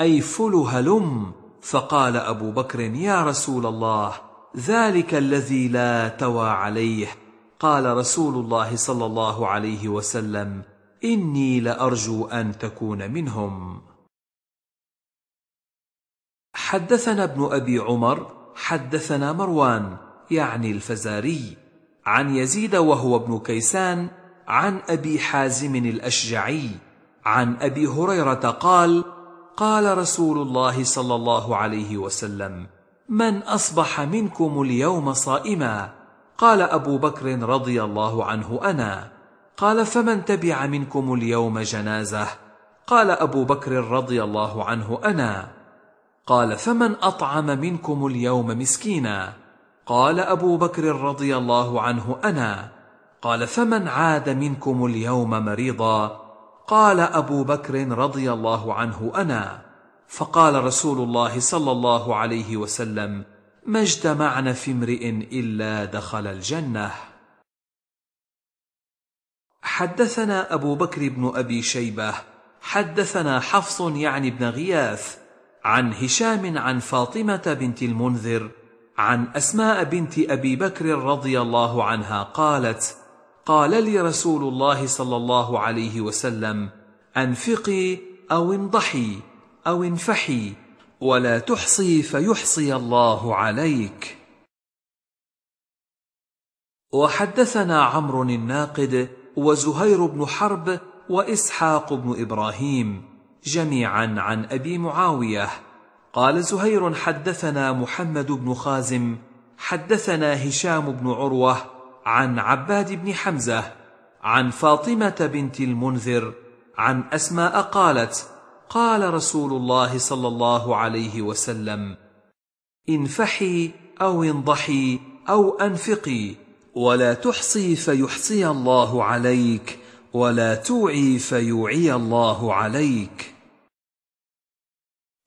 Speaker 1: اي فل هلم فقال ابو بكر يا رسول الله ذلك الذي لا توى عليه قال رسول الله صلى الله عليه وسلم اني لارجو ان تكون منهم حدثنا ابن ابي عمر حدثنا مروان يعني الفزاري عن يزيد وهو ابن كيسان عن ابي حازم الاشجعي عن ابي هريره قال قال رسول الله صلى الله عليه وسلم من اصبح منكم اليوم صائما قال ابو بكر رضي الله عنه انا قال فمن تبع منكم اليوم جنازه قال ابو بكر رضي الله عنه انا قال فمن اطعم منكم اليوم مسكينا قال ابو بكر رضي الله عنه انا قال فمن عاد منكم اليوم مريضا قال ابو بكر رضي الله عنه انا فقال رسول الله صلى الله عليه وسلم ما اجتمعنا في امرئ الا دخل الجنه حدثنا ابو بكر بن ابي شيبه حدثنا حفص يعني بن غياث عن هشام عن فاطمه بنت المنذر عن اسماء بنت ابي بكر رضي الله عنها قالت قال لي رسول الله صلى الله عليه وسلم انفقي او انضحي او انفحي ولا تحصي فيحصي الله عليك وحدثنا عمرو الناقد وزهير بن حرب واسحاق بن ابراهيم جميعا عن ابي معاويه قال زهير حدثنا محمد بن خازم حدثنا هشام بن عروه عن عباد بن حمزه عن فاطمه بنت المنذر عن اسماء قالت قال رسول الله صلى الله عليه وسلم انفحي او انضحي او انفقي ولا تحصي فيحصي الله عليك ولا توعي فيوعي الله عليك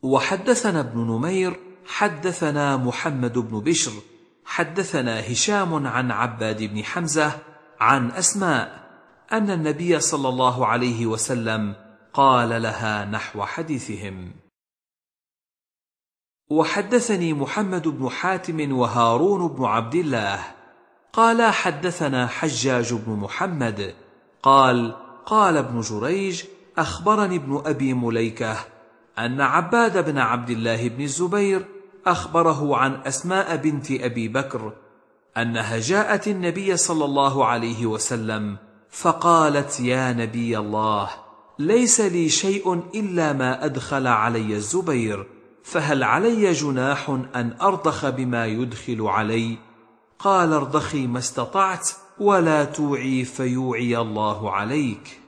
Speaker 1: وحدثنا ابن نمير حدثنا محمد بن بشر حدثنا هشام عن عباد بن حمزه عن اسماء ان النبي صلى الله عليه وسلم قال لها نحو حديثهم وحدثني محمد بن حاتم وهارون بن عبد الله قالا حدثنا حجاج بن محمد قال قال ابن جريج اخبرني ابن ابي مليكه أن عباد بن عبد الله بن الزبير أخبره عن أسماء بنت أبي بكر أنها جاءت النبي صلى الله عليه وسلم فقالت يا نبي الله ليس لي شيء إلا ما أدخل علي الزبير فهل علي جناح أن أرضخ بما يدخل علي قال ارضخي ما استطعت ولا توعي فيوعي الله عليك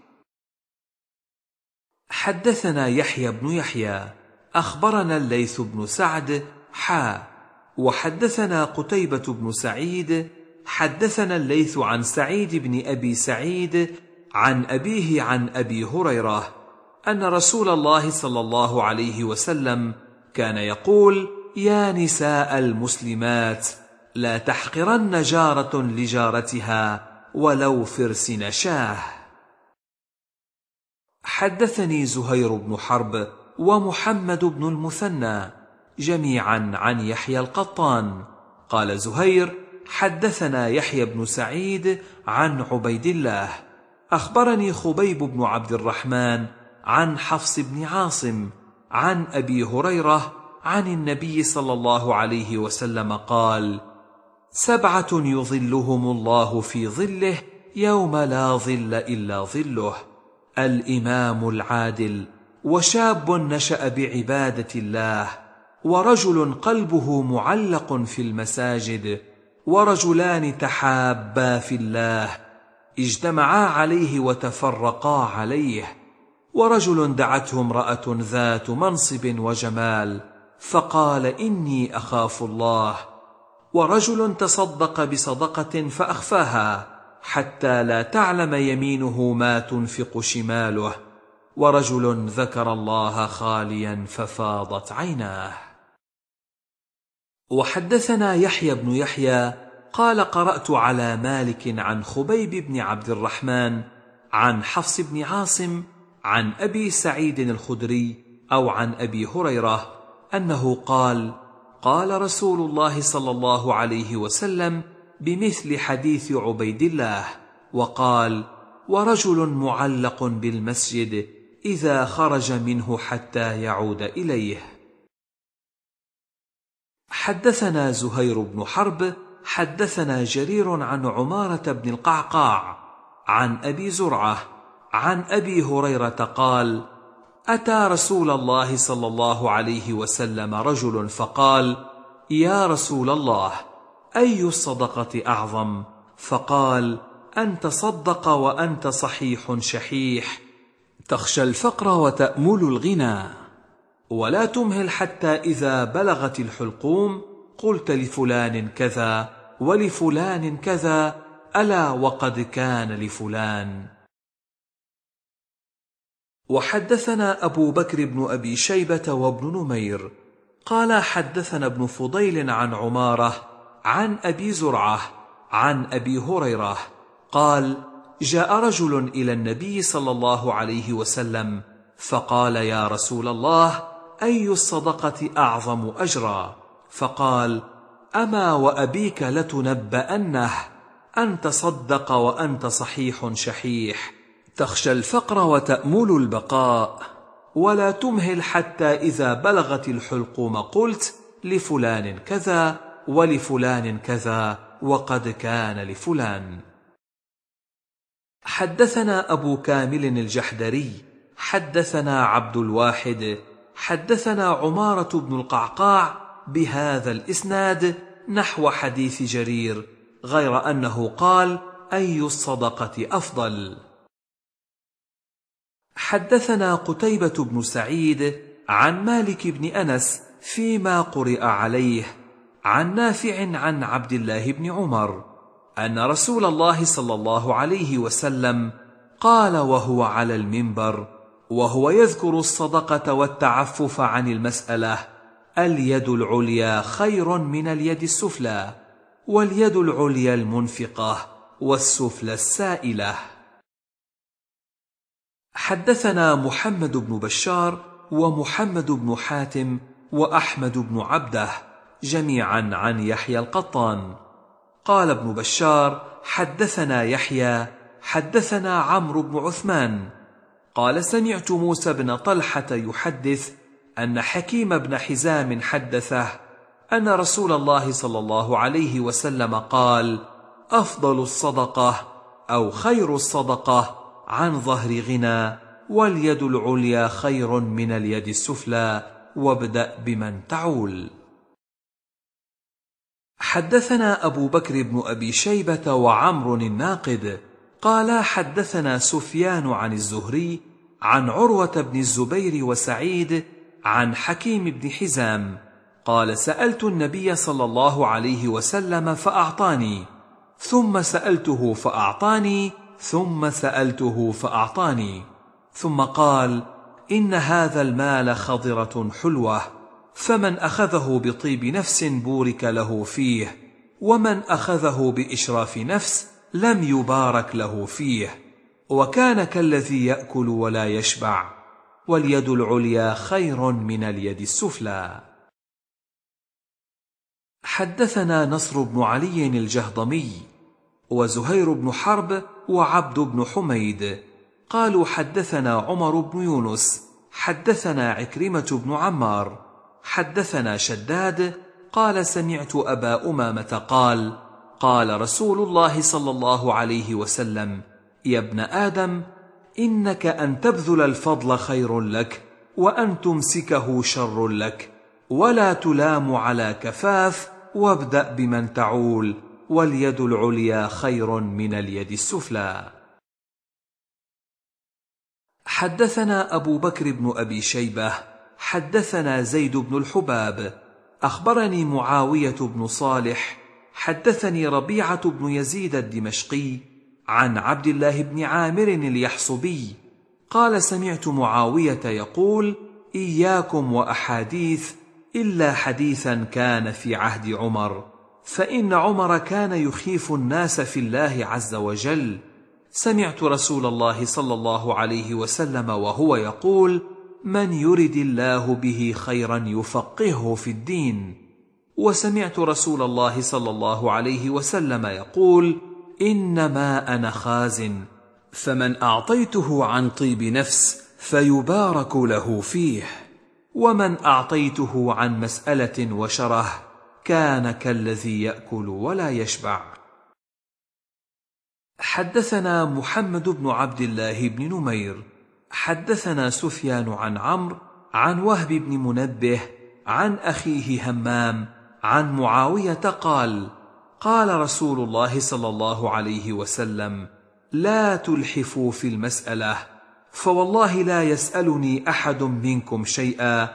Speaker 1: حدثنا يحيى بن يحيى أخبرنا الليث بن سعد حا وحدثنا قتيبة بن سعيد حدثنا الليث عن سعيد بن أبي سعيد عن أبيه عن أبي هريرة أن رسول الله صلى الله عليه وسلم كان يقول يا نساء المسلمات لا تحقرن جارة لجارتها ولو فرس نشاه حدثني زهير بن حرب ومحمد بن المثنى جميعا عن يحيى القطان قال زهير حدثنا يحيى بن سعيد عن عبيد الله اخبرني خبيب بن عبد الرحمن عن حفص بن عاصم عن ابي هريره عن النبي صلى الله عليه وسلم قال سبعه يظلهم الله في ظله يوم لا ظل الا ظله الامام العادل وشاب نشا بعباده الله ورجل قلبه معلق في المساجد ورجلان تحابا في الله اجتمعا عليه وتفرقا عليه ورجل دعته امراه ذات منصب وجمال فقال اني اخاف الله ورجل تصدق بصدقه فاخفاها حتى لا تعلم يمينه ما تنفق شماله ورجل ذكر الله خاليا ففاضت عيناه وحدثنا يحيى بن يحيى قال قرات على مالك عن خبيب بن عبد الرحمن عن حفص بن عاصم عن ابي سعيد الخدري او عن ابي هريره انه قال قال رسول الله صلى الله عليه وسلم بمثل حديث عبيد الله وقال ورجل معلق بالمسجد اذا خرج منه حتى يعود اليه حدثنا زهير بن حرب حدثنا جرير عن عماره بن القعقاع عن ابي زرعه عن ابي هريره قال اتى رسول الله صلى الله عليه وسلم رجل فقال يا رسول الله اي الصدقه اعظم فقال ان تصدق وانت صحيح شحيح تخشى الفقر وتامل الغنى ولا تمهل حتى اذا بلغت الحلقوم قلت لفلان كذا ولفلان كذا الا وقد كان لفلان وحدثنا ابو بكر بن ابي شيبه وابن نمير قال حدثنا ابن فضيل عن عماره عن ابي زرعه عن ابي هريره قال جاء رجل الى النبي صلى الله عليه وسلم فقال يا رسول الله اي الصدقه اعظم اجرا فقال اما وابيك لتنبانه ان تصدق وانت صحيح شحيح تخشى الفقر وتامل البقاء ولا تمهل حتى اذا بلغت الحلقوم قلت لفلان كذا ولفلان كذا وقد كان لفلان حدثنا أبو كامل الجحدري حدثنا عبد الواحد حدثنا عمارة بن القعقاع بهذا الإسناد نحو حديث جرير غير أنه قال أي الصدقة أفضل حدثنا قتيبة بن سعيد عن مالك بن أنس فيما قرئ عليه عن نافع عن عبد الله بن عمر ان رسول الله صلى الله عليه وسلم قال وهو على المنبر وهو يذكر الصدقه والتعفف عن المساله اليد العليا خير من اليد السفلى واليد العليا المنفقه والسفلى السائله حدثنا محمد بن بشار ومحمد بن حاتم واحمد بن عبده جميعا عن يحيى القطان قال ابن بشار حدثنا يحيى حدثنا عمرو بن عثمان قال سمعت موسى بن طلحه يحدث ان حكيم بن حزام حدثه ان رسول الله صلى الله عليه وسلم قال افضل الصدقه او خير الصدقه عن ظهر غنى واليد العليا خير من اليد السفلى وابدا بمن تعول حدثنا أبو بكر بن أبي شيبة وعمر الناقد قال حدثنا سفيان عن الزهري عن عروة بن الزبير وسعيد عن حكيم بن حزام قال سألت النبي صلى الله عليه وسلم فأعطاني ثم سألته فأعطاني ثم سألته فأعطاني ثم قال إن هذا المال خضرة حلوة فمن اخذه بطيب نفس بورك له فيه ومن اخذه باشراف نفس لم يبارك له فيه وكان كالذي ياكل ولا يشبع واليد العليا خير من اليد السفلى حدثنا نصر بن علي الجهضمي وزهير بن حرب وعبد بن حميد قالوا حدثنا عمر بن يونس حدثنا عكرمه بن عمار حدثنا شداد قال سمعت ابا امامه قال قال رسول الله صلى الله عليه وسلم يا ابن ادم انك ان تبذل الفضل خير لك وان تمسكه شر لك ولا تلام على كفاف وابدا بمن تعول واليد العليا خير من اليد السفلى حدثنا ابو بكر بن ابي شيبه حدثنا زيد بن الحباب اخبرني معاويه بن صالح حدثني ربيعه بن يزيد الدمشقي عن عبد الله بن عامر اليحصبي قال سمعت معاويه يقول اياكم واحاديث الا حديثا كان في عهد عمر فان عمر كان يخيف الناس في الله عز وجل سمعت رسول الله صلى الله عليه وسلم وهو يقول من يرد الله به خيرا يفقهه في الدين وسمعت رسول الله صلى الله عليه وسلم يقول انما انا خازن فمن اعطيته عن طيب نفس فيبارك له فيه ومن اعطيته عن مساله وشره كان كالذي ياكل ولا يشبع حدثنا محمد بن عبد الله بن نمير حدثنا سفيان عن عمرو عن وهب بن منبه عن اخيه همام عن معاويه قال قال رسول الله صلى الله عليه وسلم لا تلحفوا في المساله فوالله لا يسالني احد منكم شيئا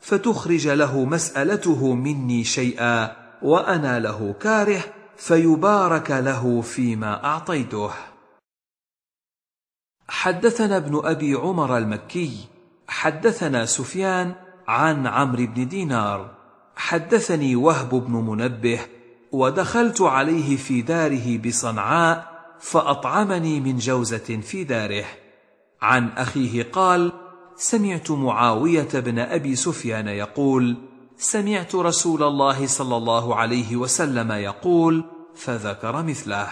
Speaker 1: فتخرج له مسالته مني شيئا وانا له كاره فيبارك له فيما اعطيته حدثنا ابن ابي عمر المكي حدثنا سفيان عن عمرو بن دينار حدثني وهب بن منبه ودخلت عليه في داره بصنعاء فاطعمني من جوزه في داره عن اخيه قال سمعت معاويه بن ابي سفيان يقول سمعت رسول الله صلى الله عليه وسلم يقول فذكر مثله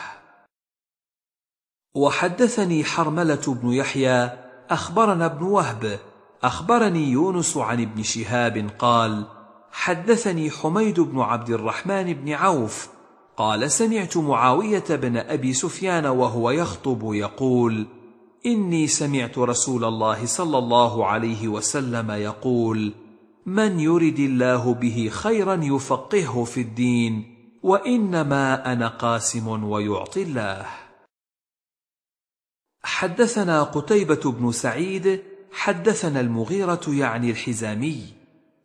Speaker 1: وحدثني حرمله بن يحيى اخبرنا ابن وهب اخبرني يونس عن ابن شهاب قال حدثني حميد بن عبد الرحمن بن عوف قال سمعت معاويه بن ابي سفيان وهو يخطب يقول اني سمعت رسول الله صلى الله عليه وسلم يقول من يرد الله به خيرا يفقهه في الدين وانما انا قاسم ويعطي الله حدثنا قتيبة بن سعيد حدثنا المغيرة يعني الحزامي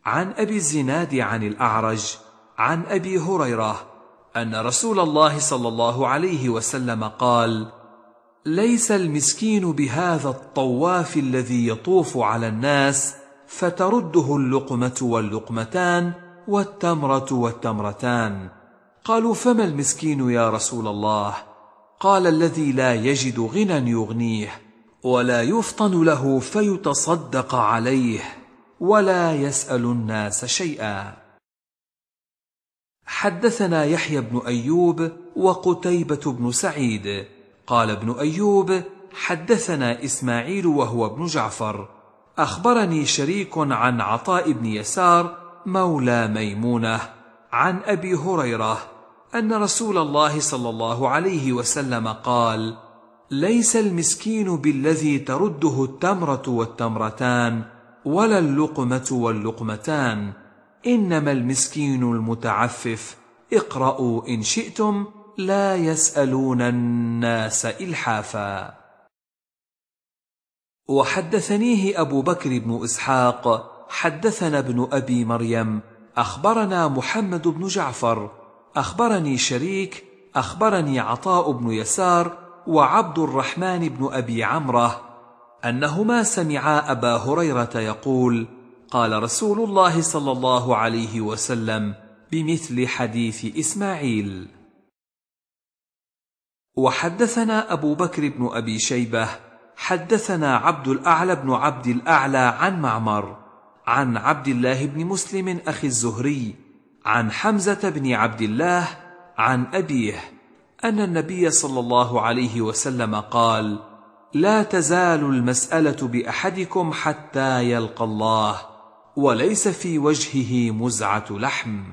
Speaker 1: عن أبي الزناد عن الأعرج عن أبي هريرة أن رسول الله صلى الله عليه وسلم قال: ليس المسكين بهذا الطواف الذي يطوف على الناس فترده اللقمة واللقمتان والتمرة والتمرتان. قالوا: فما المسكين يا رسول الله؟ قال الذي لا يجد غنى يغنيه ولا يفطن له فيتصدق عليه ولا يسال الناس شيئا حدثنا يحيى بن ايوب وقتيبه بن سعيد قال ابن ايوب حدثنا اسماعيل وهو ابن جعفر اخبرني شريك عن عطاء بن يسار مولى ميمونه عن ابي هريره ان رسول الله صلى الله عليه وسلم قال ليس المسكين بالذي ترده التمره والتمرتان ولا اللقمه واللقمتان انما المسكين المتعفف اقرأوا إن شئتم لا يسألون الناس إلحافا. وحدثنيه أبو بكر بن إسحاق حدثنا ابن أبي مريم أخبرنا محمد بن جعفر اخبرني شريك اخبرني عطاء بن يسار وعبد الرحمن بن ابي عمره انهما سمعا ابا هريره يقول قال رسول الله صلى الله عليه وسلم بمثل حديث اسماعيل وحدثنا ابو بكر بن ابي شيبه حدثنا عبد الاعلى بن عبد الاعلى عن معمر عن عبد الله بن مسلم اخي الزهري عن حمزه بن عبد الله عن ابيه ان النبي صلى الله عليه وسلم قال لا تزال المساله باحدكم حتى يلقى الله وليس في وجهه مزعه لحم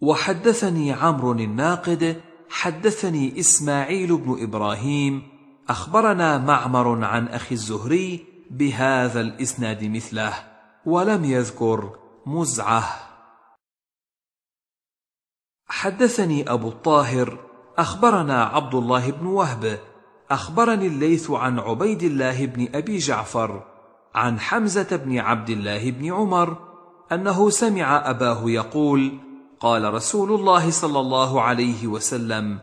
Speaker 1: وحدثني عمرو الناقد حدثني اسماعيل بن ابراهيم اخبرنا معمر عن اخي الزهري بهذا الاسناد مثله ولم يذكر مزعه حدثني ابو الطاهر اخبرنا عبد الله بن وهب اخبرني الليث عن عبيد الله بن ابي جعفر عن حمزه بن عبد الله بن عمر انه سمع اباه يقول قال رسول الله صلى الله عليه وسلم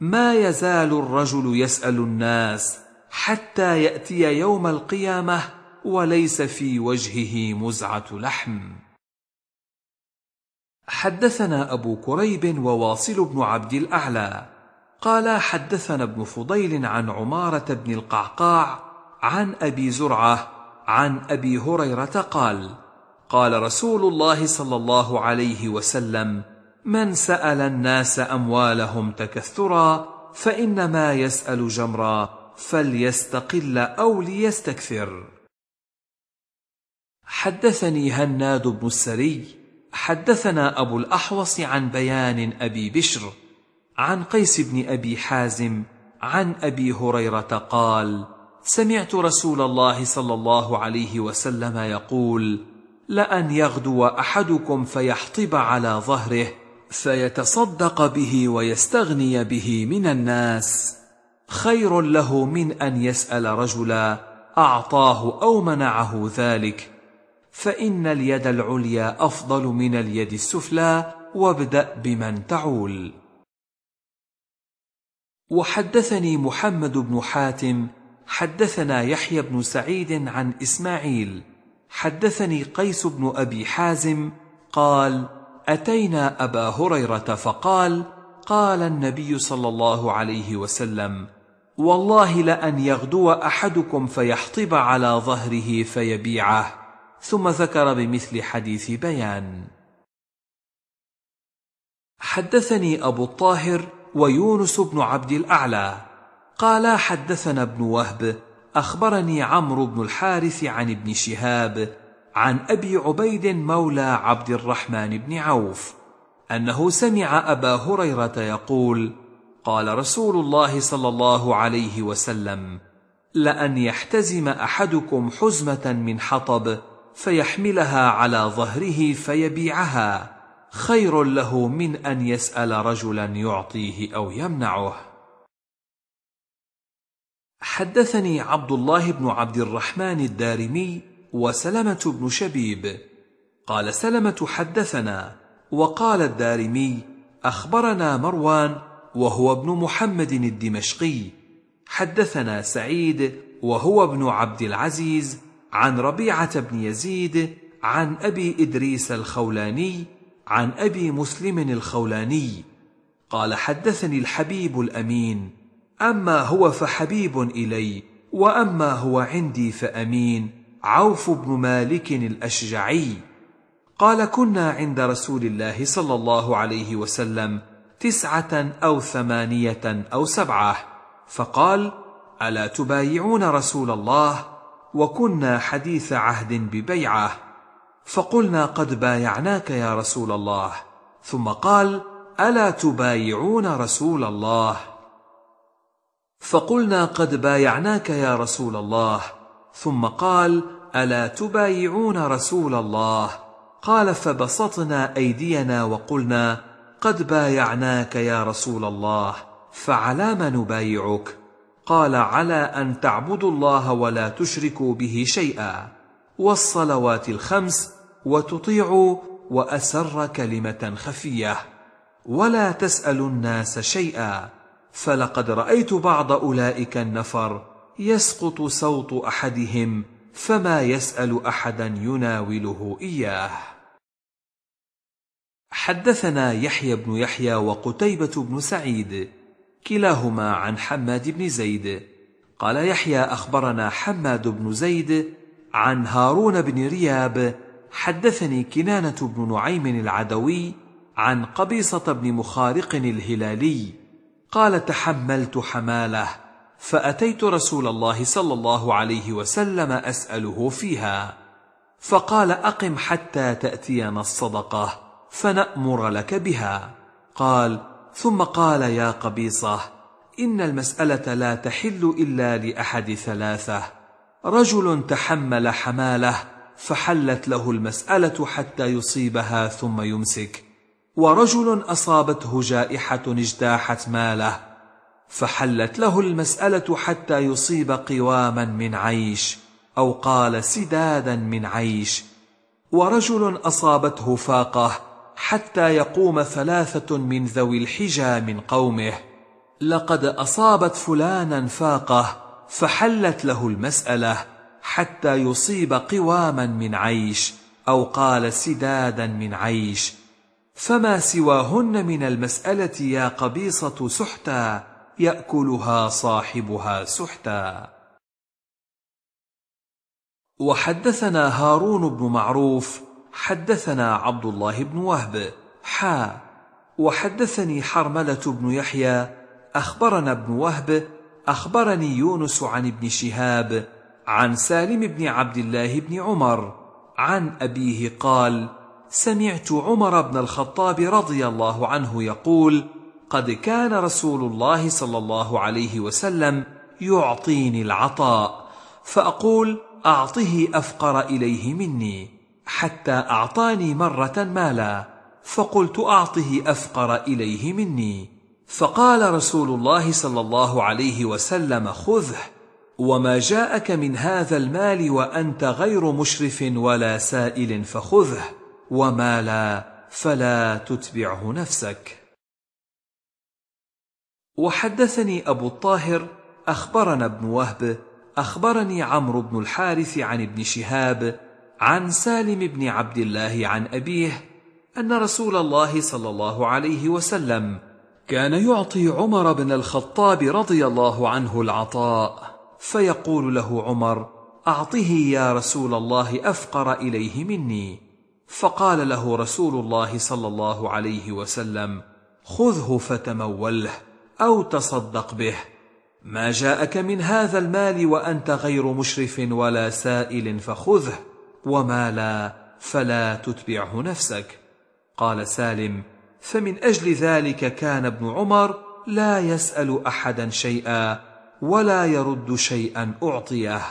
Speaker 1: ما يزال الرجل يسال الناس حتى ياتي يوم القيامه وليس في وجهه مزعه لحم حدثنا أبو كريب وواصل بن عبد الأعلى قال حدثنا ابن فضيل عن عمارة بن القعقاع عن أبي زرعة عن أبي هريرة قال قال رسول الله صلى الله عليه وسلم من سأل الناس أموالهم تكثرا فإنما يسأل جمرا فليستقل أو ليستكثر حدثني هناد بن السري حدثنا أبو الأحوص عن بيان أبي بشر عن قيس بن أبي حازم عن أبي هريرة قال سمعت رسول الله صلى الله عليه وسلم يقول لأن يغدو أحدكم فيحطب على ظهره فيتصدق به ويستغني به من الناس خير له من أن يسأل رجلا أعطاه أو منعه ذلك فإن اليد العليا أفضل من اليد السفلى وابدأ بمن تعول وحدثني محمد بن حاتم حدثنا يحيى بن سعيد عن إسماعيل حدثني قيس بن أبي حازم قال أتينا أبا هريرة فقال قال النبي صلى الله عليه وسلم والله لأن يغدو أحدكم فيحطب على ظهره فيبيعه ثم ذكر بمثل حديث بيان حدثني ابو الطاهر ويونس بن عبد الاعلى قال حدثنا ابن وهب اخبرني عمرو بن الحارث عن ابن شهاب عن ابي عبيد مولى عبد الرحمن بن عوف انه سمع ابا هريره يقول قال رسول الله صلى الله عليه وسلم لان يحتزم احدكم حزمه من حطب فيحملها على ظهره فيبيعها خير له من ان يسال رجلا يعطيه او يمنعه حدثني عبد الله بن عبد الرحمن الدارمي وسلمه بن شبيب قال سلمه حدثنا وقال الدارمي اخبرنا مروان وهو ابن محمد الدمشقي حدثنا سعيد وهو ابن عبد العزيز عن ربيعة بن يزيد عن أبي إدريس الخولاني عن أبي مسلم الخولاني قال حدثني الحبيب الأمين أما هو فحبيب إلي وأما هو عندي فأمين عوف بن مالك الأشجعي قال كنا عند رسول الله صلى الله عليه وسلم تسعة أو ثمانية أو سبعة فقال ألا تبايعون رسول الله وكنا حديث عهد ببيعه فقلنا قد بايعناك يا رسول الله ثم قال الا تبايعون رسول الله فقلنا قد بايعناك يا رسول الله ثم قال الا تبايعون رسول الله قال فبسطنا ايدينا وقلنا قد بايعناك يا رسول الله فعلام نبايعك قال على ان تعبدوا الله ولا تشركوا به شيئا والصلوات الخمس وتطيعوا واسر كلمه خفيه ولا تسال الناس شيئا فلقد رايت بعض اولئك النفر يسقط صوت احدهم فما يسال احدا يناوله اياه حدثنا يحيى بن يحيى وقتيبه بن سعيد كلاهما عن حماد بن زيد قال يحيى اخبرنا حماد بن زيد عن هارون بن رياب حدثني كنانه بن نعيم العدوي عن قبيصه بن مخارق الهلالي قال تحملت حماله فاتيت رسول الله صلى الله عليه وسلم اساله فيها فقال اقم حتى تاتينا الصدقه فنامر لك بها قال ثم قال يا قبيصه ان المساله لا تحل الا لاحد ثلاثه رجل تحمل حماله فحلت له المساله حتى يصيبها ثم يمسك ورجل اصابته جائحه اجتاحت ماله فحلت له المساله حتى يصيب قواما من عيش او قال سدادا من عيش ورجل اصابته فاقه حتى يقوم ثلاثة من ذوي الحجى من قومه لقد أصابت فلانا فاقة فحلت له المسألة حتى يصيب قواما من عيش أو قال سدادا من عيش فما سواهن من المسألة يا قبيصة سحتا يأكلها صاحبها سحتا وحدثنا هارون بن معروف حدثنا عبد الله بن وهب حا وحدثني حرمله بن يحيى اخبرنا ابن وهب اخبرني يونس عن ابن شهاب عن سالم بن عبد الله بن عمر عن ابيه قال سمعت عمر بن الخطاب رضي الله عنه يقول قد كان رسول الله صلى الله عليه وسلم يعطيني العطاء فاقول اعطه افقر اليه مني حتى أعطاني مرة مالا فقلت أعطه أفقر إليه مني فقال رسول الله صلى الله عليه وسلم خذه وما جاءك من هذا المال وأنت غير مشرف ولا سائل فخذه وما لا فلا تتبعه نفسك وحدثني أبو الطاهر أخبرنا ابن وهب أخبرني عمرو بن الحارث عن ابن شهاب عن سالم بن عبد الله عن أبيه أن رسول الله صلى الله عليه وسلم كان يعطي عمر بن الخطاب رضي الله عنه العطاء فيقول له عمر أعطه يا رسول الله أفقر إليه مني فقال له رسول الله صلى الله عليه وسلم خذه فتموله أو تصدق به ما جاءك من هذا المال وأنت غير مشرف ولا سائل فخذه وما لا فلا تتبعه نفسك قال سالم فمن اجل ذلك كان ابن عمر لا يسال احدا شيئا ولا يرد شيئا اعطيه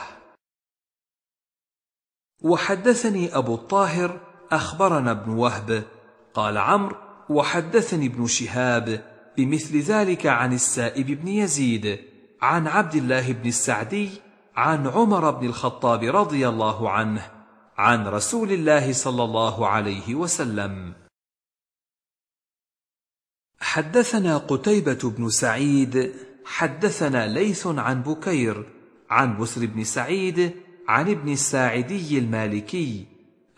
Speaker 1: وحدثني ابو الطاهر اخبرنا ابن وهب قال عمرو وحدثني ابن شهاب بمثل ذلك عن السائب بن يزيد عن عبد الله بن السعدي عن عمر بن الخطاب رضي الله عنه عن رسول الله صلى الله عليه وسلم حدثنا قتيبة بن سعيد حدثنا ليث عن بكير عن بسر بن سعيد عن ابن الساعدي المالكي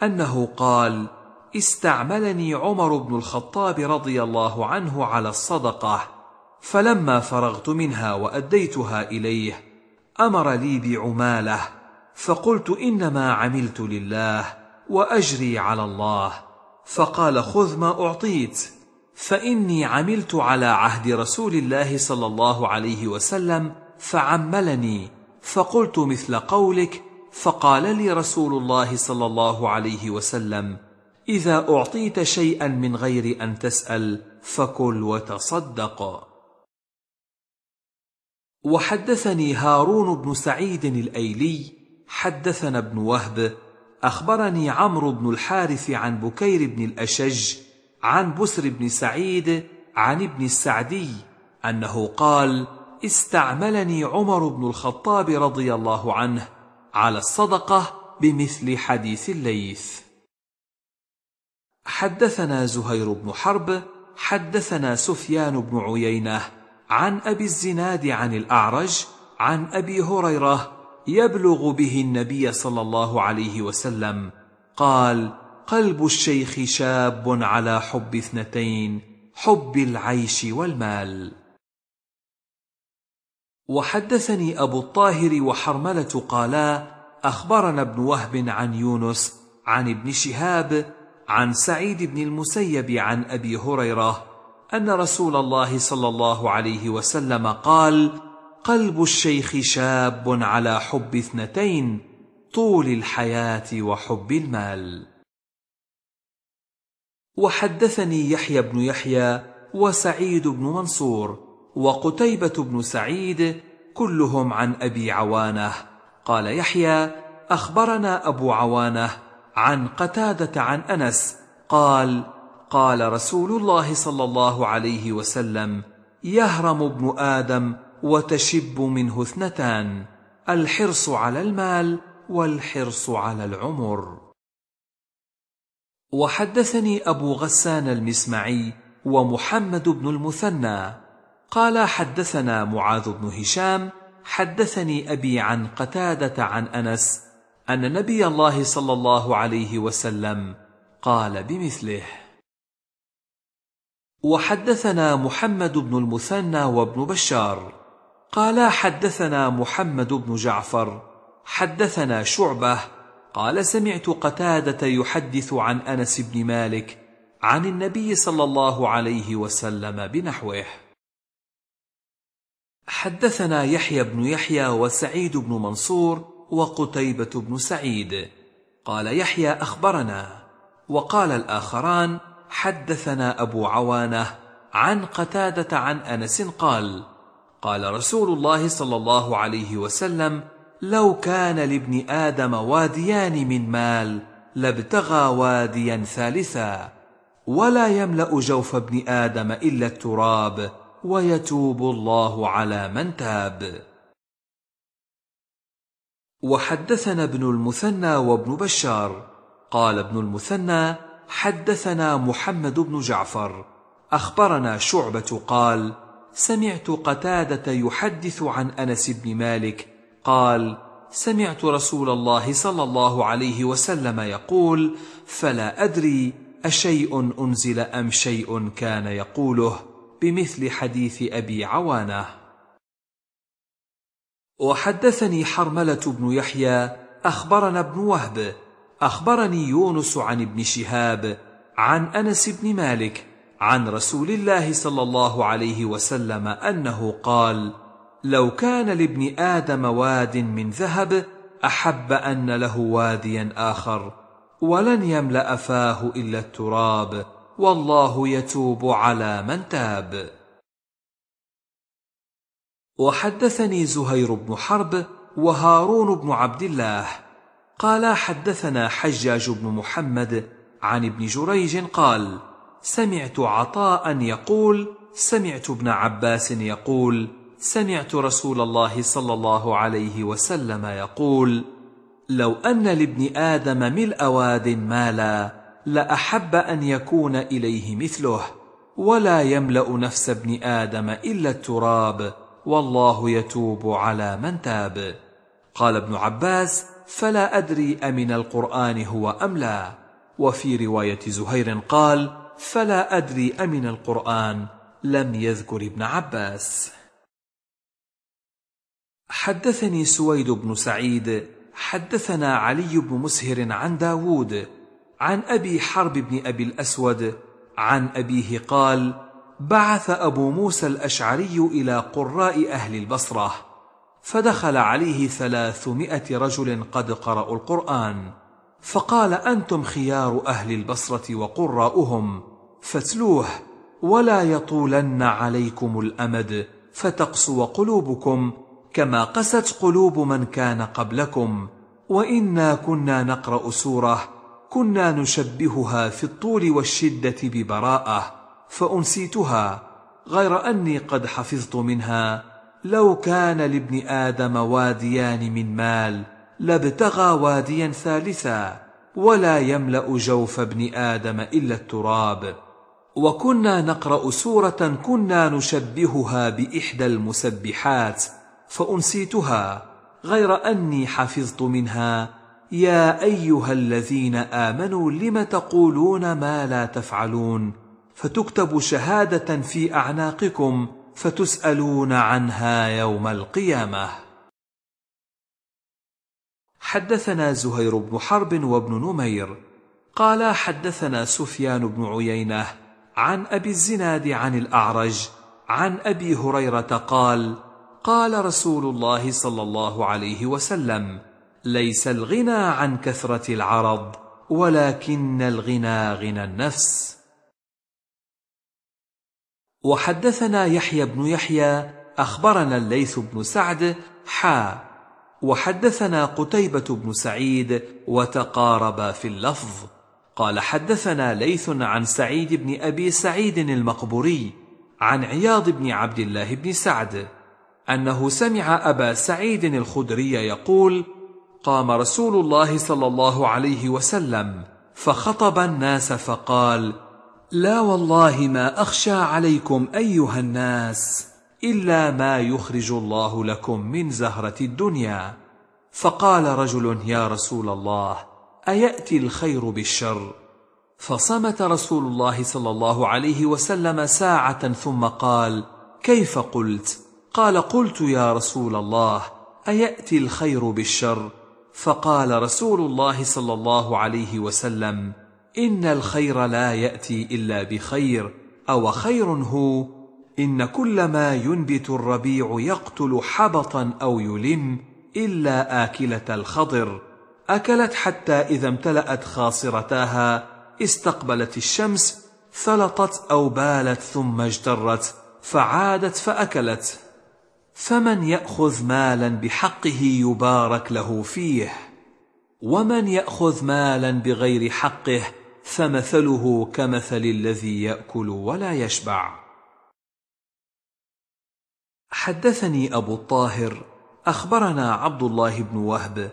Speaker 1: أنه قال استعملني عمر بن الخطاب رضي الله عنه على الصدقة فلما فرغت منها وأديتها إليه أمر لي بعماله فقلت انما عملت لله واجري على الله فقال خذ ما اعطيت فاني عملت على عهد رسول الله صلى الله عليه وسلم فعملني فقلت مثل قولك فقال لي رسول الله صلى الله عليه وسلم اذا اعطيت شيئا من غير ان تسال فكل وتصدق وحدثني هارون بن سعيد الايلي حدثنا ابن وهب اخبرني عمرو بن الحارث عن بكير بن الاشج عن بسر بن سعيد عن ابن السعدي انه قال استعملني عمر بن الخطاب رضي الله عنه على الصدقه بمثل حديث الليث حدثنا زهير بن حرب حدثنا سفيان بن عيينه عن ابي الزناد عن الاعرج عن ابي هريره يبلغ به النبي صلى الله عليه وسلم قال قلب الشيخ شاب على حب اثنتين حب العيش والمال وحدثني ابو الطاهر وحرمله قالا اخبرنا ابن وهب عن يونس عن ابن شهاب عن سعيد بن المسيب عن ابي هريره ان رسول الله صلى الله عليه وسلم قال قلب الشيخ شاب على حب اثنتين طول الحياه وحب المال وحدثني يحيى بن يحيى وسعيد بن منصور وقتيبه بن سعيد كلهم عن ابي عوانه قال يحيى اخبرنا ابو عوانه عن قتاده عن انس قال قال رسول الله صلى الله عليه وسلم يهرم ابن ادم وتشب منه اثنتان الحرص على المال والحرص على العمر وحدثني ابو غسان المسمعي ومحمد بن المثنى قال حدثنا معاذ بن هشام حدثني ابي عن قتاده عن انس ان نبي الله صلى الله عليه وسلم قال بمثله وحدثنا محمد بن المثنى وابن بشار قال حدثنا محمد بن جعفر حدثنا شعبه قال سمعت قتاده يحدث عن انس بن مالك عن النبي صلى الله عليه وسلم بنحوه حدثنا يحيى بن يحيى وسعيد بن منصور وقتيبه بن سعيد قال يحيى اخبرنا وقال الاخران حدثنا ابو عوانه عن قتاده عن انس قال قال رسول الله صلى الله عليه وسلم لو كان لابن ادم واديان من مال لابتغى واديا ثالثا ولا يملا جوف ابن ادم الا التراب ويتوب الله على من تاب وحدثنا ابن المثنى وابن بشار قال ابن المثنى حدثنا محمد بن جعفر اخبرنا شعبه قال سمعت قتاده يحدث عن انس بن مالك قال سمعت رسول الله صلى الله عليه وسلم يقول فلا ادري اشيء انزل ام شيء كان يقوله بمثل حديث ابي عوانه وحدثني حرمله بن يحيى اخبرنا ابن وهب اخبرني يونس عن ابن شهاب عن انس بن مالك عن رسول الله صلى الله عليه وسلم انه قال لو كان لابن ادم واد من ذهب احب ان له واديا اخر ولن يملا فاه الا التراب والله يتوب على من تاب وحدثني زهير بن حرب وهارون بن عبد الله قالا حدثنا حجاج بن محمد عن ابن جريج قال سمعت عطاء يقول سمعت ابن عباس يقول سمعت رسول الله صلى الله عليه وسلم يقول لو ان لابن ادم ملء واد مالا لاحب ان يكون اليه مثله ولا يملا نفس ابن ادم الا التراب والله يتوب على من تاب قال ابن عباس فلا ادري امن القران هو ام لا وفي روايه زهير قال فلا أدري أمن القرآن لم يذكر ابن عباس حدثني سويد بن سعيد حدثنا علي بن مسهر عن داود عن أبي حرب بن أبي الأسود عن أبيه قال بعث أبو موسى الأشعري إلى قراء أهل البصرة فدخل عليه ثلاثمائة رجل قد قرأوا القرآن فقال أنتم خيار أهل البصرة وقراؤهم فاتلوه ولا يطولن عليكم الامد فتقسو قلوبكم كما قست قلوب من كان قبلكم وانا كنا نقرا سوره كنا نشبهها في الطول والشده ببراءه فانسيتها غير اني قد حفظت منها لو كان لابن ادم واديان من مال لابتغى واديا ثالثا ولا يملا جوف ابن ادم الا التراب وكنا نقرا سوره كنا نشبهها باحدى المسبحات فانسيتها غير اني حفظت منها يا ايها الذين امنوا لم تقولون ما لا تفعلون فتكتب شهاده في اعناقكم فتسالون عنها يوم القيامه حدثنا زهير بن حرب وابن نمير قال حدثنا سفيان بن عيينه عن أبي الزناد عن الأعرج عن أبي هريرة قال قال رسول الله صلى الله عليه وسلم ليس الغنى عن كثرة العرض ولكن الغنى غنى النفس وحدثنا يحيى بن يحيى أخبرنا الليث بن سعد حا وحدثنا قتيبة بن سعيد وتقاربا في اللفظ قال حدثنا ليث عن سعيد بن ابي سعيد المقبوري عن عياض بن عبد الله بن سعد انه سمع ابا سعيد الخدري يقول قام رسول الله صلى الله عليه وسلم فخطب الناس فقال لا والله ما اخشى عليكم ايها الناس الا ما يخرج الله لكم من زهره الدنيا فقال رجل يا رسول الله اياتي الخير بالشر فصمت رسول الله صلى الله عليه وسلم ساعه ثم قال كيف قلت قال قلت يا رسول الله اياتي الخير بالشر فقال رسول الله صلى الله عليه وسلم ان الخير لا ياتي الا بخير او خير هو ان كل ما ينبت الربيع يقتل حبطا او يلم الا اكله الخضر اكلت حتى اذا امتلات خاصرتاها استقبلت الشمس ثلطت او بالت ثم اجترت فعادت فاكلت فمن ياخذ مالا بحقه يبارك له فيه ومن ياخذ مالا بغير حقه فمثله كمثل الذي ياكل ولا يشبع حدثني ابو الطاهر اخبرنا عبد الله بن وهب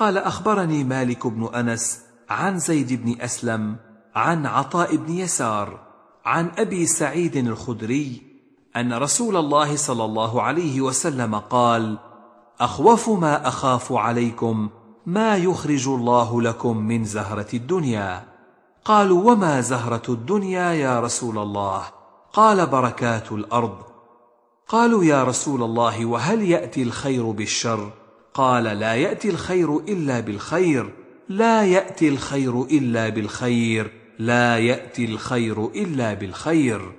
Speaker 1: قال اخبرني مالك بن انس عن زيد بن اسلم عن عطاء بن يسار عن ابي سعيد الخدري ان رسول الله صلى الله عليه وسلم قال اخوف ما اخاف عليكم ما يخرج الله لكم من زهره الدنيا قالوا وما زهره الدنيا يا رسول الله قال بركات الارض قالوا يا رسول الله وهل ياتي الخير بالشر قال لا ياتي الخير الا بالخير لا ياتي الخير الا بالخير لا ياتي الخير الا بالخير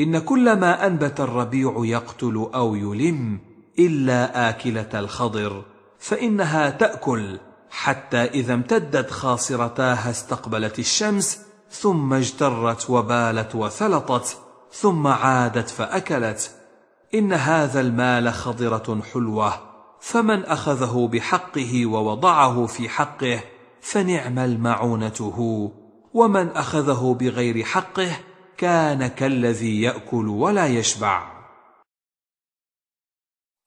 Speaker 1: ان كل ما انبت الربيع يقتل او يلم الا اكله الخضر فانها تاكل حتى اذا امتدت خاصرتاها استقبلت الشمس ثم اجترت وبالت وثلطت ثم عادت فاكلت ان هذا المال خضره حلوه فمن اخذه بحقه ووضعه في حقه فنعم المعونته ومن اخذه بغير حقه كان كالذي ياكل ولا يشبع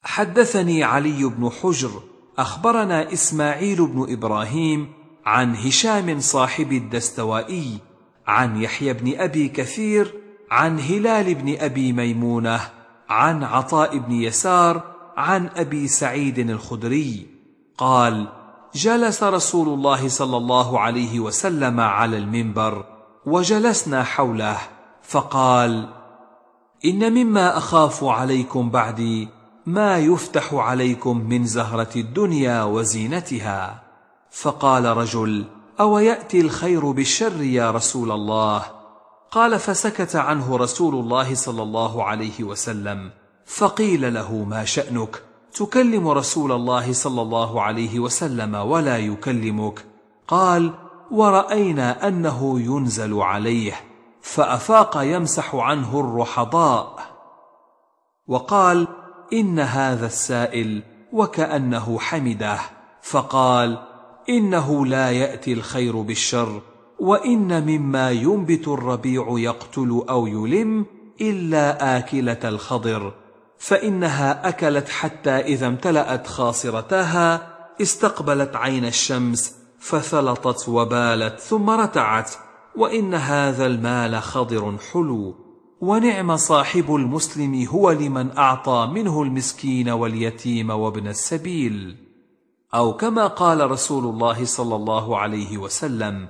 Speaker 1: حدثني علي بن حجر اخبرنا اسماعيل بن ابراهيم عن هشام صاحب الدستوائي عن يحيى بن ابي كثير عن هلال بن ابي ميمونه عن عطاء بن يسار عن ابي سعيد الخدري قال جلس رسول الله صلى الله عليه وسلم على المنبر وجلسنا حوله فقال ان مما اخاف عليكم بعدي ما يفتح عليكم من زهره الدنيا وزينتها فقال رجل او ياتي الخير بالشر يا رسول الله قال فسكت عنه رسول الله صلى الله عليه وسلم فقيل له ما شأنك تكلم رسول الله صلى الله عليه وسلم ولا يكلمك قال ورأينا أنه ينزل عليه فأفاق يمسح عنه الرحضاء وقال إن هذا السائل وكأنه حمده فقال إنه لا يأتي الخير بالشر وإن مما ينبت الربيع يقتل أو يلم إلا آكلة الخضر فإنها أكلت حتى إذا امتلأت خاصرتاها استقبلت عين الشمس فثلطت وبالت ثم رتعت وإن هذا المال خضر حلو ونعم صاحب المسلم هو لمن أعطى منه المسكين واليتيم وابن السبيل أو كما قال رسول الله صلى الله عليه وسلم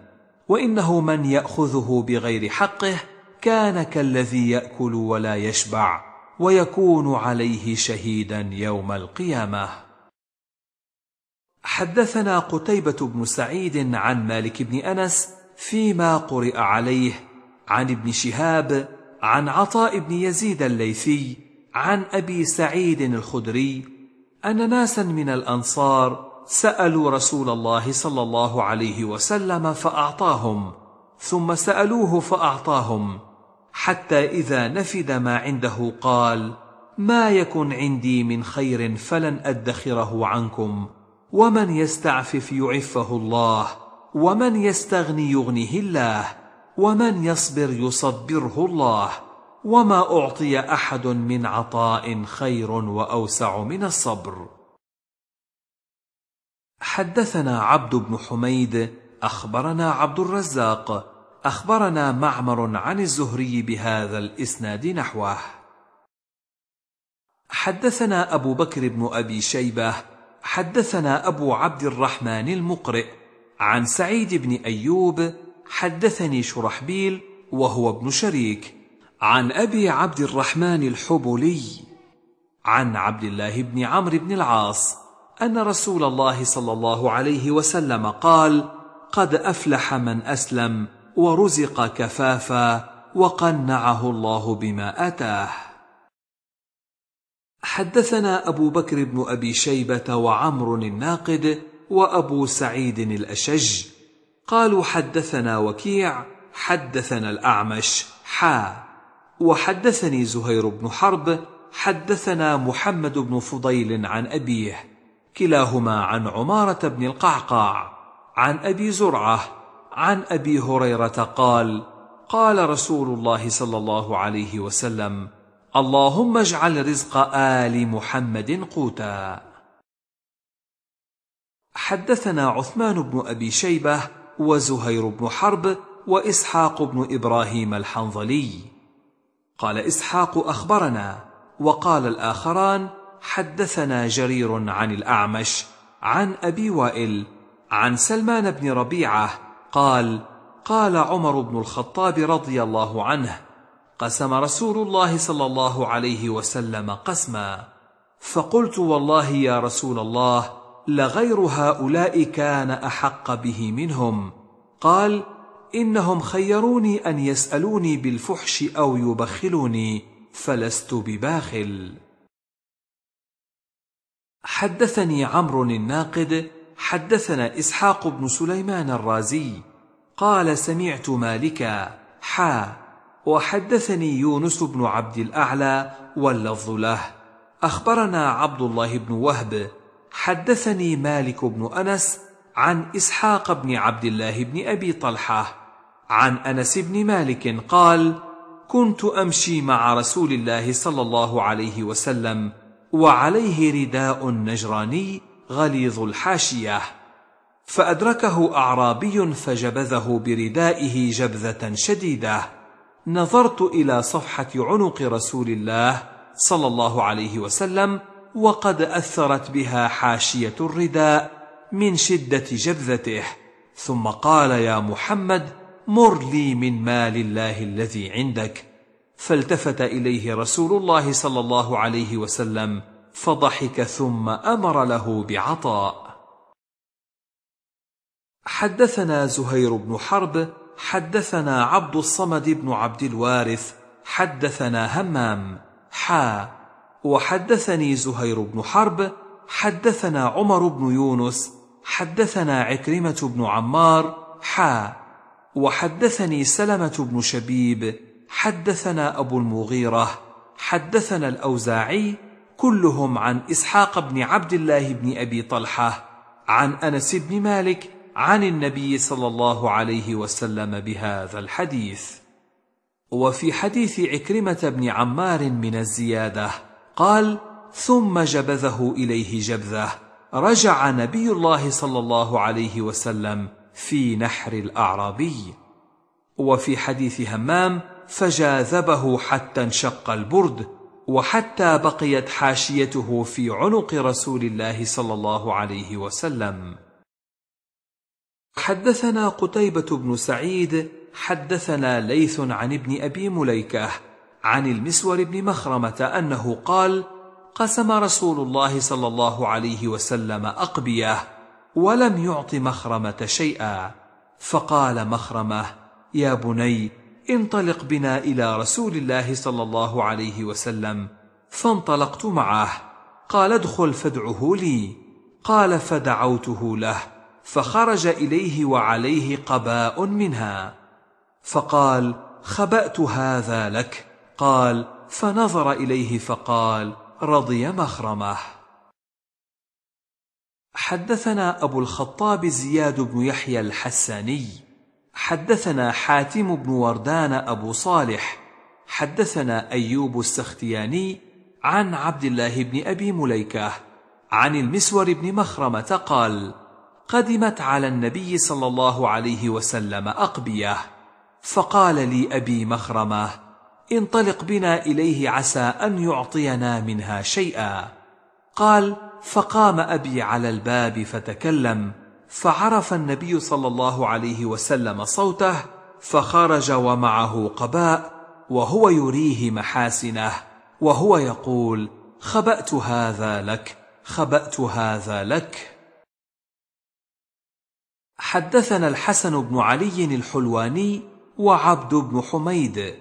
Speaker 1: وإنه من يأخذه بغير حقه كان كالذي يأكل ولا يشبع ويكون عليه شهيدا يوم القيامه حدثنا قتيبه بن سعيد عن مالك بن انس فيما قرئ عليه عن ابن شهاب عن عطاء بن يزيد الليثي عن ابي سعيد الخدري ان ناسا من الانصار سالوا رسول الله صلى الله عليه وسلم فاعطاهم ثم سالوه فاعطاهم حتى إذا نفد ما عنده قال ما يكن عندي من خير فلن أدخره عنكم ومن يستعفف يعفه الله ومن يستغني يغنه الله ومن يصبر يصبره الله وما أعطي أحد من عطاء خير وأوسع من الصبر حدثنا عبد بن حميد أخبرنا عبد الرزاق أخبرنا معمر عن الزهري بهذا الإسناد نحوه حدثنا أبو بكر بن أبي شيبة حدثنا أبو عبد الرحمن المقرئ عن سعيد بن أيوب حدثني شرحبيل وهو ابن شريك عن أبي عبد الرحمن الحبلي عن عبد الله بن عمرو بن العاص أن رسول الله صلى الله عليه وسلم قال قد أفلح من أسلم ورزق كفافا وقنعه الله بما اتاه حدثنا ابو بكر بن ابي شيبه وعمر الناقد وابو سعيد الاشج قالوا حدثنا وكيع حدثنا الاعمش حا وحدثني زهير بن حرب حدثنا محمد بن فضيل عن ابيه كلاهما عن عماره بن القعقاع عن ابي زرعه عن ابي هريره قال قال رسول الله صلى الله عليه وسلم اللهم اجعل رزق ال محمد قوتا حدثنا عثمان بن ابي شيبه وزهير بن حرب واسحاق بن ابراهيم الحنظلي قال اسحاق اخبرنا وقال الاخران حدثنا جرير عن الاعمش عن ابي وائل عن سلمان بن ربيعه قال قال عمر بن الخطاب رضي الله عنه قسم رسول الله صلى الله عليه وسلم قسما فقلت والله يا رسول الله لغير هؤلاء كان احق به منهم قال انهم خيروني ان يسالوني بالفحش او يبخلوني فلست بباخل حدثني عمرو الناقد حدثنا إسحاق بن سليمان الرازي قال سمعت مالكا حا وحدثني يونس بن عبد الأعلى واللفظ له أخبرنا عبد الله بن وهب حدثني مالك بن أنس عن إسحاق بن عبد الله بن أبي طلحة عن أنس بن مالك قال كنت أمشي مع رسول الله صلى الله عليه وسلم وعليه رداء نجراني غليظ الحاشية فأدركه أعرابي فجبذه بردائه جبذة شديدة نظرت إلى صفحة عنق رسول الله صلى الله عليه وسلم وقد أثرت بها حاشية الرداء من شدة جبذته ثم قال يا محمد مر لي من مال الله الذي عندك فالتفت إليه رسول الله صلى الله عليه وسلم فضحك ثم امر له بعطاء حدثنا زهير بن حرب حدثنا عبد الصمد بن عبد الوارث حدثنا همام حا وحدثني زهير بن حرب حدثنا عمر بن يونس حدثنا عكرمه بن عمار حا وحدثني سلمه بن شبيب حدثنا ابو المغيره حدثنا الاوزاعي كلهم عن إسحاق بن عبد الله بن أبي طلحة عن أنس بن مالك عن النبي صلى الله عليه وسلم بهذا الحديث وفي حديث عكرمة بن عمار من الزيادة قال ثم جبذه إليه جبذه رجع نبي الله صلى الله عليه وسلم في نحر الأعرابي وفي حديث همام فجاذبه حتى انشق البرد وحتى بقيت حاشيته في عنق رسول الله صلى الله عليه وسلم حدثنا قتيبة بن سعيد حدثنا ليث عن ابن أبي مليكة عن المسور بن مخرمة أنه قال قسم رسول الله صلى الله عليه وسلم أقبيه ولم يعط مخرمة شيئا فقال مخرمة يا بني انطلق بنا الى رسول الله صلى الله عليه وسلم فانطلقت معه قال ادخل فادعه لي قال فدعوته له فخرج اليه وعليه قباء منها فقال خبات هذا لك قال فنظر اليه فقال رضي مخرمه حدثنا ابو الخطاب زياد بن يحيى الحساني حدثنا حاتم بن وردان أبو صالح حدثنا أيوب السختياني عن عبد الله بن أبي مليكة عن المسور بن مخرمة قال قدمت على النبي صلى الله عليه وسلم أقبية فقال لي أبي مخرمة انطلق بنا إليه عسى أن يعطينا منها شيئا قال فقام أبي على الباب فتكلم فعرف النبي صلى الله عليه وسلم صوته فخرج ومعه قباء وهو يريه محاسنه وهو يقول خبات هذا لك خبات هذا لك حدثنا الحسن بن علي الحلواني وعبد بن حميد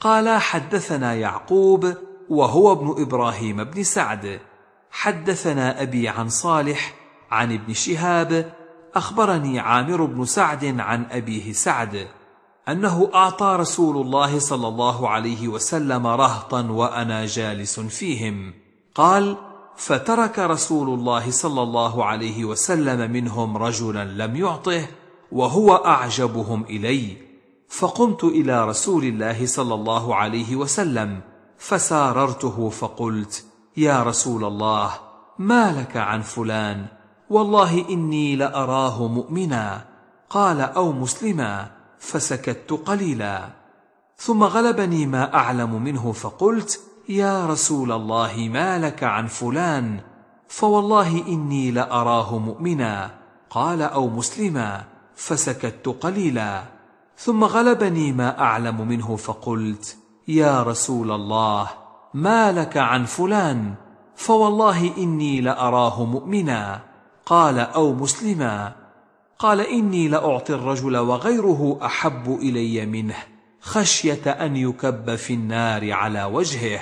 Speaker 1: قال حدثنا يعقوب وهو ابن ابراهيم بن سعد حدثنا ابي عن صالح عن ابن شهاب اخبرني عامر بن سعد عن ابيه سعد انه اعطى رسول الله صلى الله عليه وسلم رهطا وانا جالس فيهم قال فترك رسول الله صلى الله عليه وسلم منهم رجلا لم يعطه وهو اعجبهم الي فقمت الى رسول الله صلى الله عليه وسلم فساررته فقلت يا رسول الله ما لك عن فلان والله اني لاراه مؤمنا قال او مسلما فسكت قليلا ثم غلبني ما اعلم منه فقلت يا رسول الله ما لك عن فلان فوالله اني لاراه مؤمنا قال او مسلما فسكت قليلا ثم غلبني ما اعلم منه فقلت يا رسول الله ما لك عن فلان فوالله اني لاراه مؤمنا قال أو مسلما قال إني لأعطي الرجل وغيره أحب إلي منه خشية أن يكب في النار على وجهه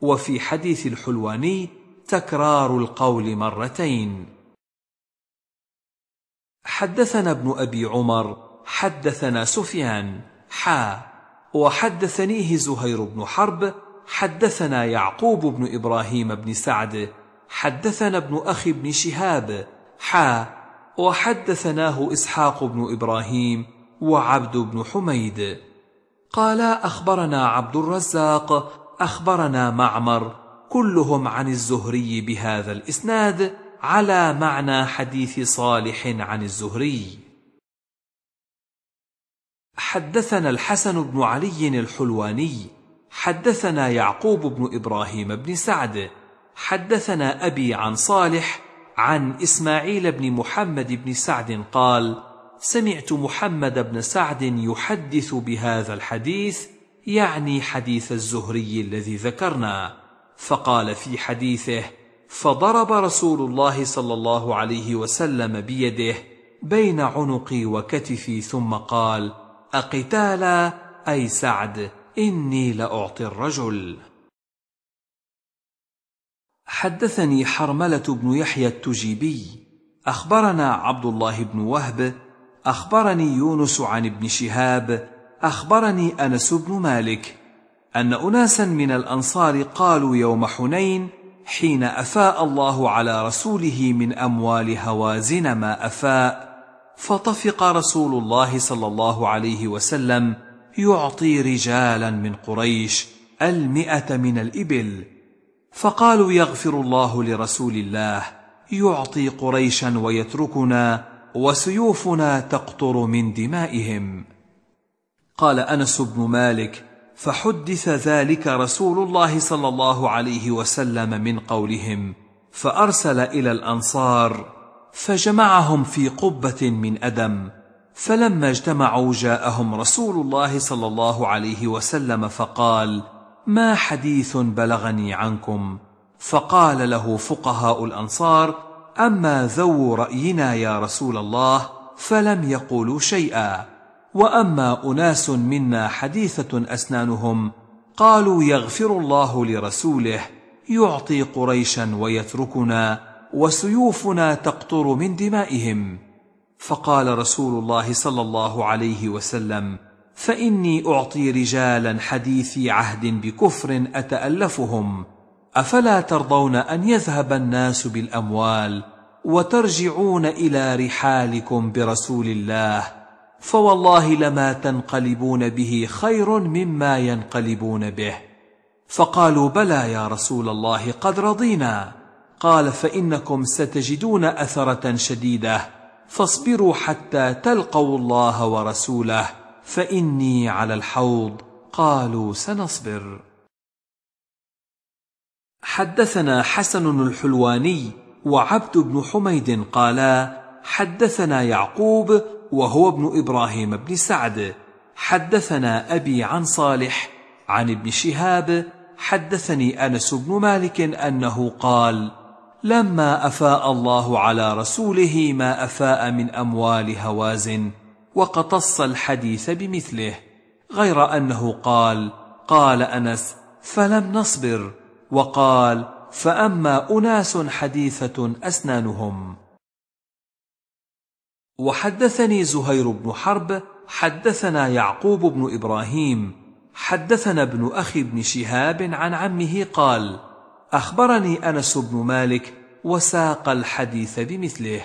Speaker 1: وفي حديث الحلواني تكرار القول مرتين حدثنا ابن أبي عمر حدثنا سفيان حا وحدثنيه زهير بن حرب حدثنا يعقوب بن إبراهيم بن سعد حدثنا ابن أخي بن شهاب حا وحدثناه إسحاق بن إبراهيم وعبد بن حميد قالا أخبرنا عبد الرزاق أخبرنا معمر كلهم عن الزهري بهذا الإسناد على معنى حديث صالح عن الزهري حدثنا الحسن بن علي الحلواني حدثنا يعقوب بن إبراهيم بن سعد حدثنا أبي عن صالح عن إسماعيل بن محمد بن سعد قال سمعت محمد بن سعد يحدث بهذا الحديث يعني حديث الزهري الذي ذكرنا فقال في حديثه فضرب رسول الله صلى الله عليه وسلم بيده بين عنقي وكتفي ثم قال اقتالا اي سعد اني لاعطي الرجل حدثني حرمله بن يحيى التجيبي اخبرنا عبد الله بن وهب اخبرني يونس عن ابن شهاب اخبرني انس بن مالك ان اناسا من الانصار قالوا يوم حنين حين افاء الله على رسوله من اموال هوازن ما افاء فطفق رسول الله صلى الله عليه وسلم يعطي رجالا من قريش المئه من الابل فقالوا يغفر الله لرسول الله يعطي قريشا ويتركنا وسيوفنا تقطر من دمائهم قال انس بن مالك فحدث ذلك رسول الله صلى الله عليه وسلم من قولهم فارسل الى الانصار فجمعهم في قبه من ادم فلما اجتمعوا جاءهم رسول الله صلى الله عليه وسلم فقال ما حديث بلغني عنكم فقال له فقهاء الانصار اما ذو راينا يا رسول الله فلم يقولوا شيئا واما اناس منا حديثه اسنانهم قالوا يغفر الله لرسوله يعطي قريشا ويتركنا وسيوفنا تقطر من دمائهم فقال رسول الله صلى الله عليه وسلم فاني اعطي رجالا حديثي عهد بكفر اتالفهم افلا ترضون ان يذهب الناس بالاموال وترجعون الى رحالكم برسول الله فوالله لما تنقلبون به خير مما ينقلبون به فقالوا بلى يا رسول الله قد رضينا قال فانكم ستجدون اثره شديده فاصبروا حتى تلقوا الله ورسوله فاني على الحوض قالوا سنصبر حدثنا حسن الحلواني وعبد بن حميد قالا حدثنا يعقوب وهو ابن ابراهيم بن سعد حدثنا ابي عن صالح عن ابن شهاب حدثني انس بن مالك انه قال لما افاء الله على رسوله ما افاء من اموال هوازن وقتص الحديث بمثله غير أنه قال قال أنس فلم نصبر وقال فأما أناس حديثة أسنانهم وحدثني زهير بن حرب حدثنا يعقوب بن إبراهيم حدثنا ابن أخي بن شهاب عن عمه قال أخبرني أنس بن مالك وساق الحديث بمثله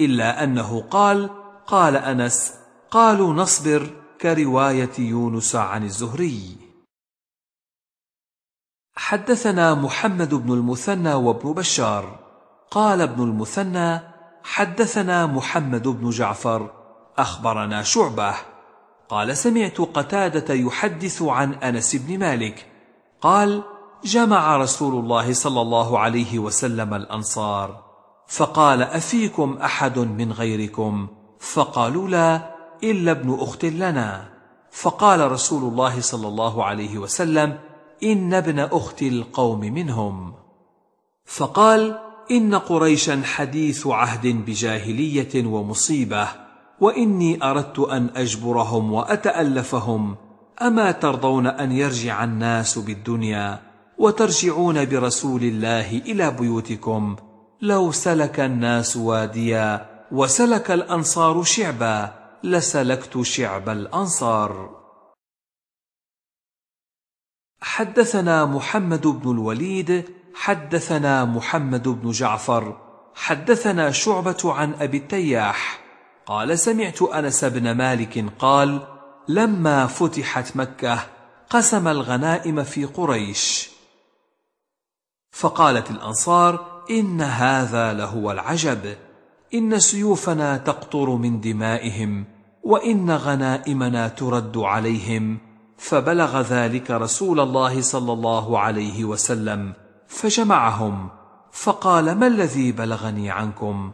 Speaker 1: إلا أنه قال قال انس قالوا نصبر كروايه يونس عن الزهري حدثنا محمد بن المثنى وابن بشار قال ابن المثنى حدثنا محمد بن جعفر اخبرنا شعبه قال سمعت قتاده يحدث عن انس بن مالك قال جمع رسول الله صلى الله عليه وسلم الانصار فقال افيكم احد من غيركم فقالوا لا إلا ابن أخت لنا فقال رسول الله صلى الله عليه وسلم إن ابن أخت القوم منهم فقال إن قريشا حديث عهد بجاهلية ومصيبة وإني أردت أن أجبرهم وأتألفهم أما ترضون أن يرجع الناس بالدنيا وترجعون برسول الله إلى بيوتكم لو سلك الناس واديا وسلك الأنصار شعبا لسلكت شعب الأنصار حدثنا محمد بن الوليد حدثنا محمد بن جعفر حدثنا شعبة عن أبي التياح قال سمعت أنس بن مالك قال لما فتحت مكة قسم الغنائم في قريش فقالت الأنصار إن هذا لهو العجب إن سيوفنا تقطر من دمائهم وإن غنائمنا ترد عليهم فبلغ ذلك رسول الله صلى الله عليه وسلم فجمعهم فقال ما الذي بلغني عنكم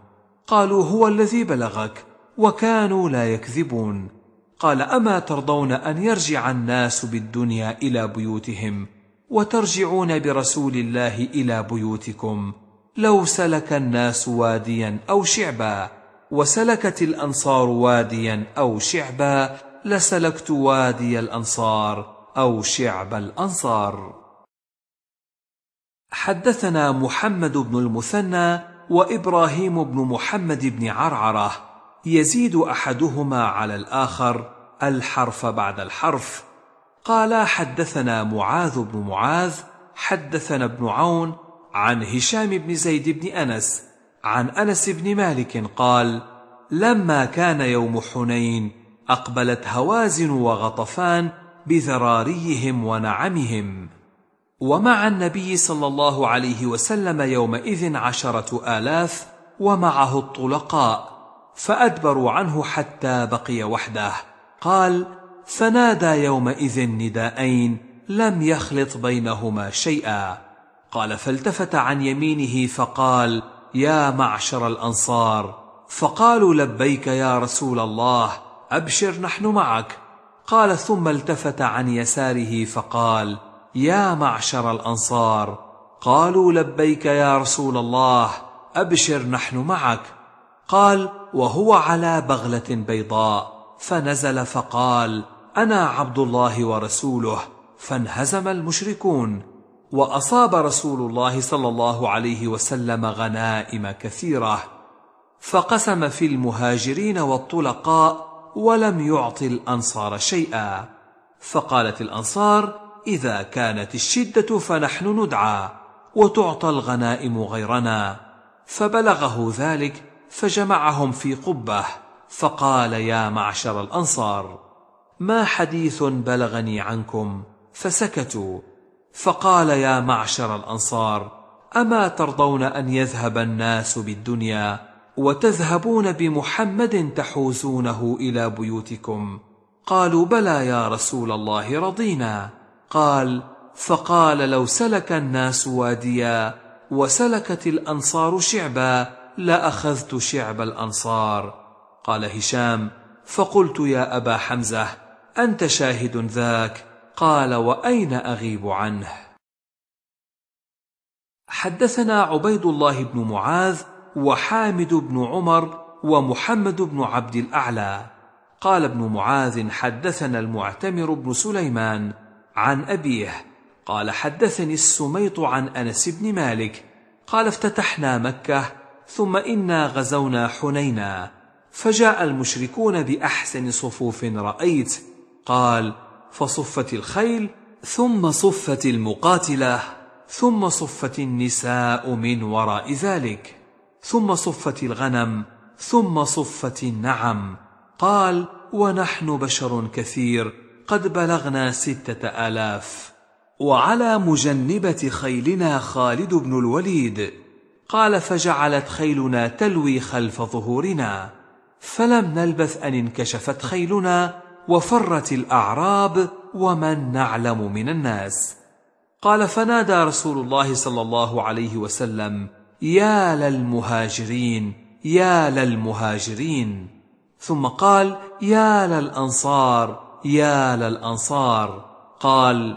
Speaker 1: قالوا هو الذي بلغك وكانوا لا يكذبون قال اما ترضون ان يرجع الناس بالدنيا الى بيوتهم وترجعون برسول الله الى بيوتكم لو سلك الناس واديا او شعبا وسلكت الانصار واديا او شعبا لسلكت وادي الانصار او شعب الانصار حدثنا محمد بن المثنى وابراهيم بن محمد بن عرعره يزيد احدهما على الاخر الحرف بعد الحرف قال حدثنا معاذ بن معاذ حدثنا ابن عون عن هشام بن زيد بن انس عن انس بن مالك قال لما كان يوم حنين اقبلت هوازن وغطفان بذراريهم ونعمهم ومع النبي صلى الله عليه وسلم يومئذ عشره الاف ومعه الطلقاء فادبروا عنه حتى بقي وحده قال فنادى يومئذ نداءين لم يخلط بينهما شيئا قال فالتفت عن يمينه فقال يا معشر الانصار فقالوا لبيك يا رسول الله ابشر نحن معك قال ثم التفت عن يساره فقال يا معشر الانصار قالوا لبيك يا رسول الله ابشر نحن معك قال وهو على بغله بيضاء فنزل فقال انا عبد الله ورسوله فانهزم المشركون واصاب رسول الله صلى الله عليه وسلم غنائم كثيره فقسم في المهاجرين والطلقاء ولم يعط الانصار شيئا فقالت الانصار اذا كانت الشده فنحن ندعى وتعطى الغنائم غيرنا فبلغه ذلك فجمعهم في قبه فقال يا معشر الانصار ما حديث بلغني عنكم فسكتوا فقال يا معشر الانصار اما ترضون ان يذهب الناس بالدنيا وتذهبون بمحمد تحوزونه الى بيوتكم قالوا بلى يا رسول الله رضينا قال فقال لو سلك الناس واديا وسلكت الانصار شعبا لاخذت شعب الانصار قال هشام فقلت يا ابا حمزه انت شاهد ذاك قال وأين أغيب عنه حدثنا عبيد الله بن معاذ وحامد بن عمر ومحمد بن عبد الأعلى قال ابن معاذ حدثنا المعتمر بن سليمان عن أبيه قال حدثني السميط عن أنس بن مالك قال افتتحنا مكة ثم إنا غزونا حنينا فجاء المشركون بأحسن صفوف رأيت قال فصفت الخيل ثم صفت المقاتله ثم صفت النساء من وراء ذلك ثم صفت الغنم ثم صفت النعم قال ونحن بشر كثير قد بلغنا سته الاف وعلى مجنبه خيلنا خالد بن الوليد قال فجعلت خيلنا تلوي خلف ظهورنا فلم نلبث ان انكشفت خيلنا وفرت الاعراب ومن نعلم من الناس قال فنادى رسول الله صلى الله عليه وسلم يا للمهاجرين يا للمهاجرين ثم قال يا للانصار يا للانصار قال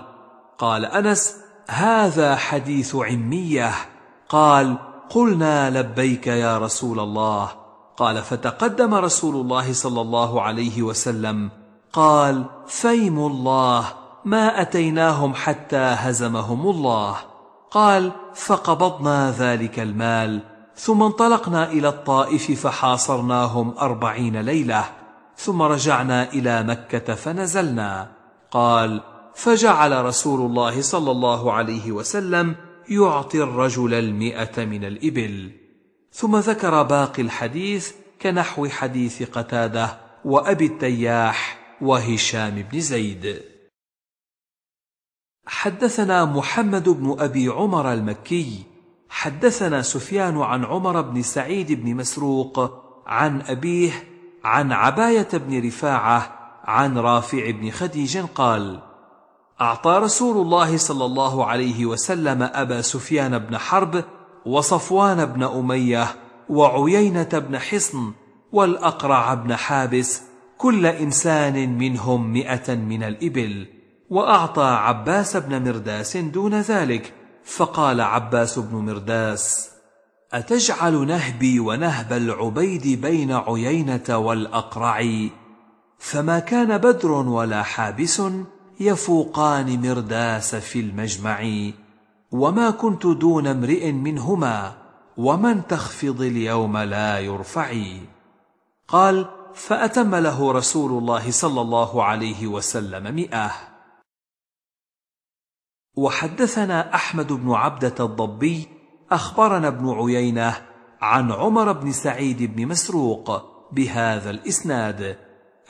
Speaker 1: قال انس هذا حديث عميه قال قلنا لبيك يا رسول الله قال فتقدم رسول الله صلى الله عليه وسلم قال فيم الله ما أتيناهم حتى هزمهم الله قال فقبضنا ذلك المال ثم انطلقنا إلى الطائف فحاصرناهم أربعين ليلة ثم رجعنا إلى مكة فنزلنا قال فجعل رسول الله صلى الله عليه وسلم يعطي الرجل المئة من الإبل ثم ذكر باقي الحديث كنحو حديث قتاده وأبي التياح وهشام بن زيد حدثنا محمد بن أبي عمر المكي حدثنا سفيان عن عمر بن سعيد بن مسروق عن أبيه عن عباية بن رفاعة عن رافع بن خديج قال أعطى رسول الله صلى الله عليه وسلم أبا سفيان بن حرب وصفوان بن أمية وعيينة بن حصن والأقرع بن حابس كل إنسان منهم مئة من الإبل وأعطى عباس بن مرداس دون ذلك فقال عباس بن مرداس أتجعل نهبي ونهب العبيد بين عيينة والأقرع فما كان بدر ولا حابس يفوقان مرداس في المجمع وما كنت دون امرئ منهما ومن تخفض اليوم لا يرفع قال فأتم له رسول الله صلى الله عليه وسلم مئة وحدثنا أحمد بن عبدة الضبي أخبرنا ابن عيينة عن عمر بن سعيد بن مسروق بهذا الإسناد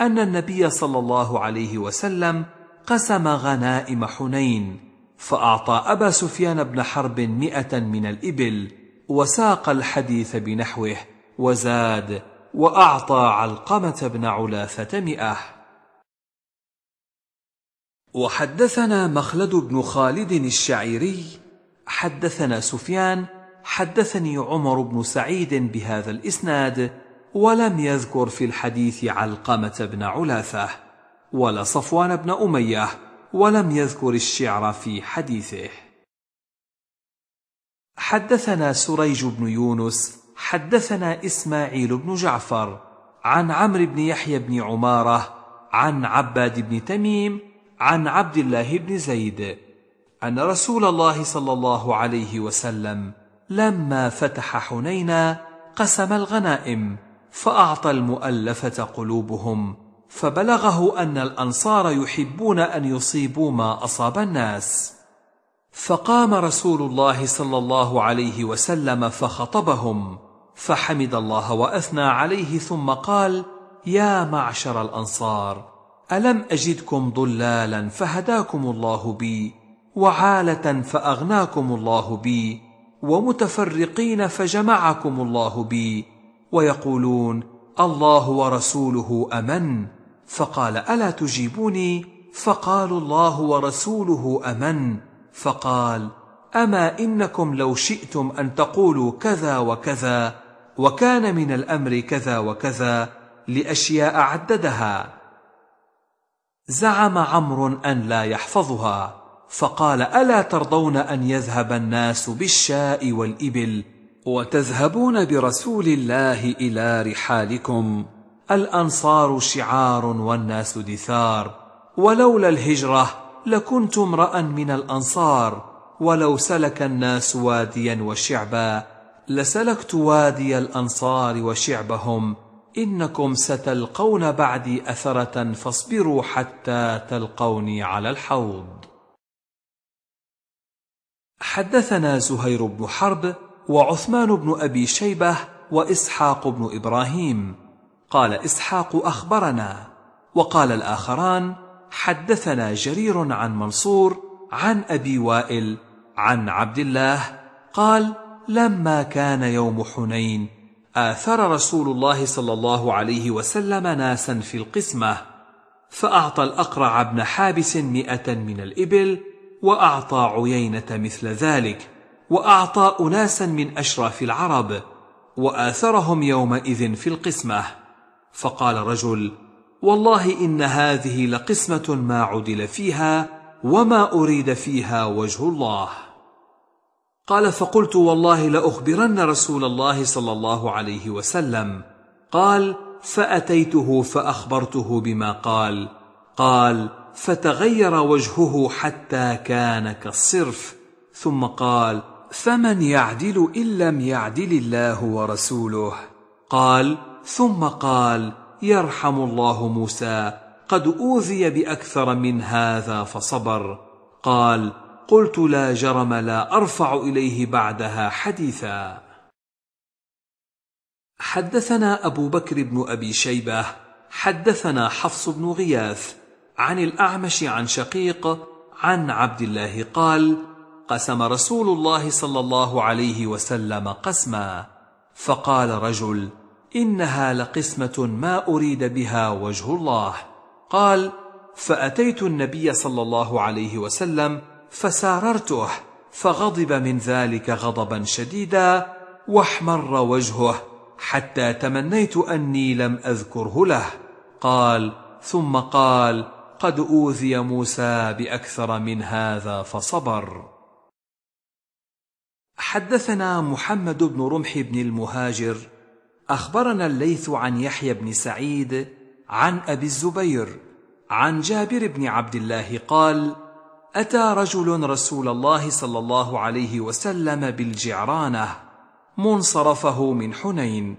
Speaker 1: أن النبي صلى الله عليه وسلم قسم غنائم حنين فأعطى أبا سفيان بن حرب مئة من الإبل وساق الحديث بنحوه وزاد وأعطى علقمة بن علاثة مئة وحدثنا مخلد بن خالد الشعيري حدثنا سفيان حدثني عمر بن سعيد بهذا الإسناد ولم يذكر في الحديث علقمة بن علاثة ولا صفوان بن أمية ولم يذكر الشعر في حديثه حدثنا سريج بن يونس حدثنا إسماعيل بن جعفر عن عمرو بن يحيى بن عمارة عن عباد بن تميم عن عبد الله بن زيد أن رسول الله صلى الله عليه وسلم لما فتح حنينا قسم الغنائم فأعطى المؤلفة قلوبهم فبلغه أن الأنصار يحبون أن يصيبوا ما أصاب الناس فقام رسول الله صلى الله عليه وسلم فخطبهم فحمد الله واثنى عليه ثم قال يا معشر الانصار الم اجدكم ضلالا فهداكم الله بي وعاله فاغناكم الله بي ومتفرقين فجمعكم الله بي ويقولون الله ورسوله امن فقال الا تجيبوني فقالوا الله ورسوله امن فقال اما انكم لو شئتم ان تقولوا كذا وكذا وكان من الامر كذا وكذا لاشياء عددها زعم عمرو ان لا يحفظها فقال الا ترضون ان يذهب الناس بالشاء والابل وتذهبون برسول الله الى رحالكم الانصار شعار والناس دثار ولولا الهجره لكنت امرا من الانصار ولو سلك الناس واديا وشعبا لسلكت وادي الانصار وشعبهم انكم ستلقون بعدي اثره فاصبروا حتى تلقوني على الحوض حدثنا زهير بن حرب وعثمان بن ابي شيبه واسحاق بن ابراهيم قال اسحاق اخبرنا وقال الاخران حدثنا جرير عن منصور عن ابي وائل عن عبد الله قال لما كان يوم حنين اثر رسول الله صلى الله عليه وسلم ناسا في القسمه فاعطى الاقرع بن حابس مئه من الابل واعطى عيينه مثل ذلك واعطى اناسا من اشراف العرب واثرهم يومئذ في القسمه فقال رجل والله إن هذه لقسمة ما عدل فيها وما أريد فيها وجه الله قال فقلت والله لأخبرن رسول الله صلى الله عليه وسلم قال فأتيته فأخبرته بما قال قال فتغير وجهه حتى كان كالصرف ثم قال فمن يعدل إن لم يعدل الله ورسوله قال ثم قال يرحم الله موسى قد اوذي باكثر من هذا فصبر قال قلت لا جرم لا ارفع اليه بعدها حديثا حدثنا ابو بكر بن ابي شيبه حدثنا حفص بن غياث عن الاعمش عن شقيق عن عبد الله قال قسم رسول الله صلى الله عليه وسلم قسما فقال رجل انها لقسمه ما اريد بها وجه الله قال فاتيت النبي صلى الله عليه وسلم فساررته فغضب من ذلك غضبا شديدا واحمر وجهه حتى تمنيت اني لم اذكره له قال ثم قال قد اوذي موسى باكثر من هذا فصبر حدثنا محمد بن رمح بن المهاجر اخبرنا الليث عن يحيى بن سعيد عن ابي الزبير عن جابر بن عبد الله قال اتى رجل رسول الله صلى الله عليه وسلم بالجعرانه منصرفه من حنين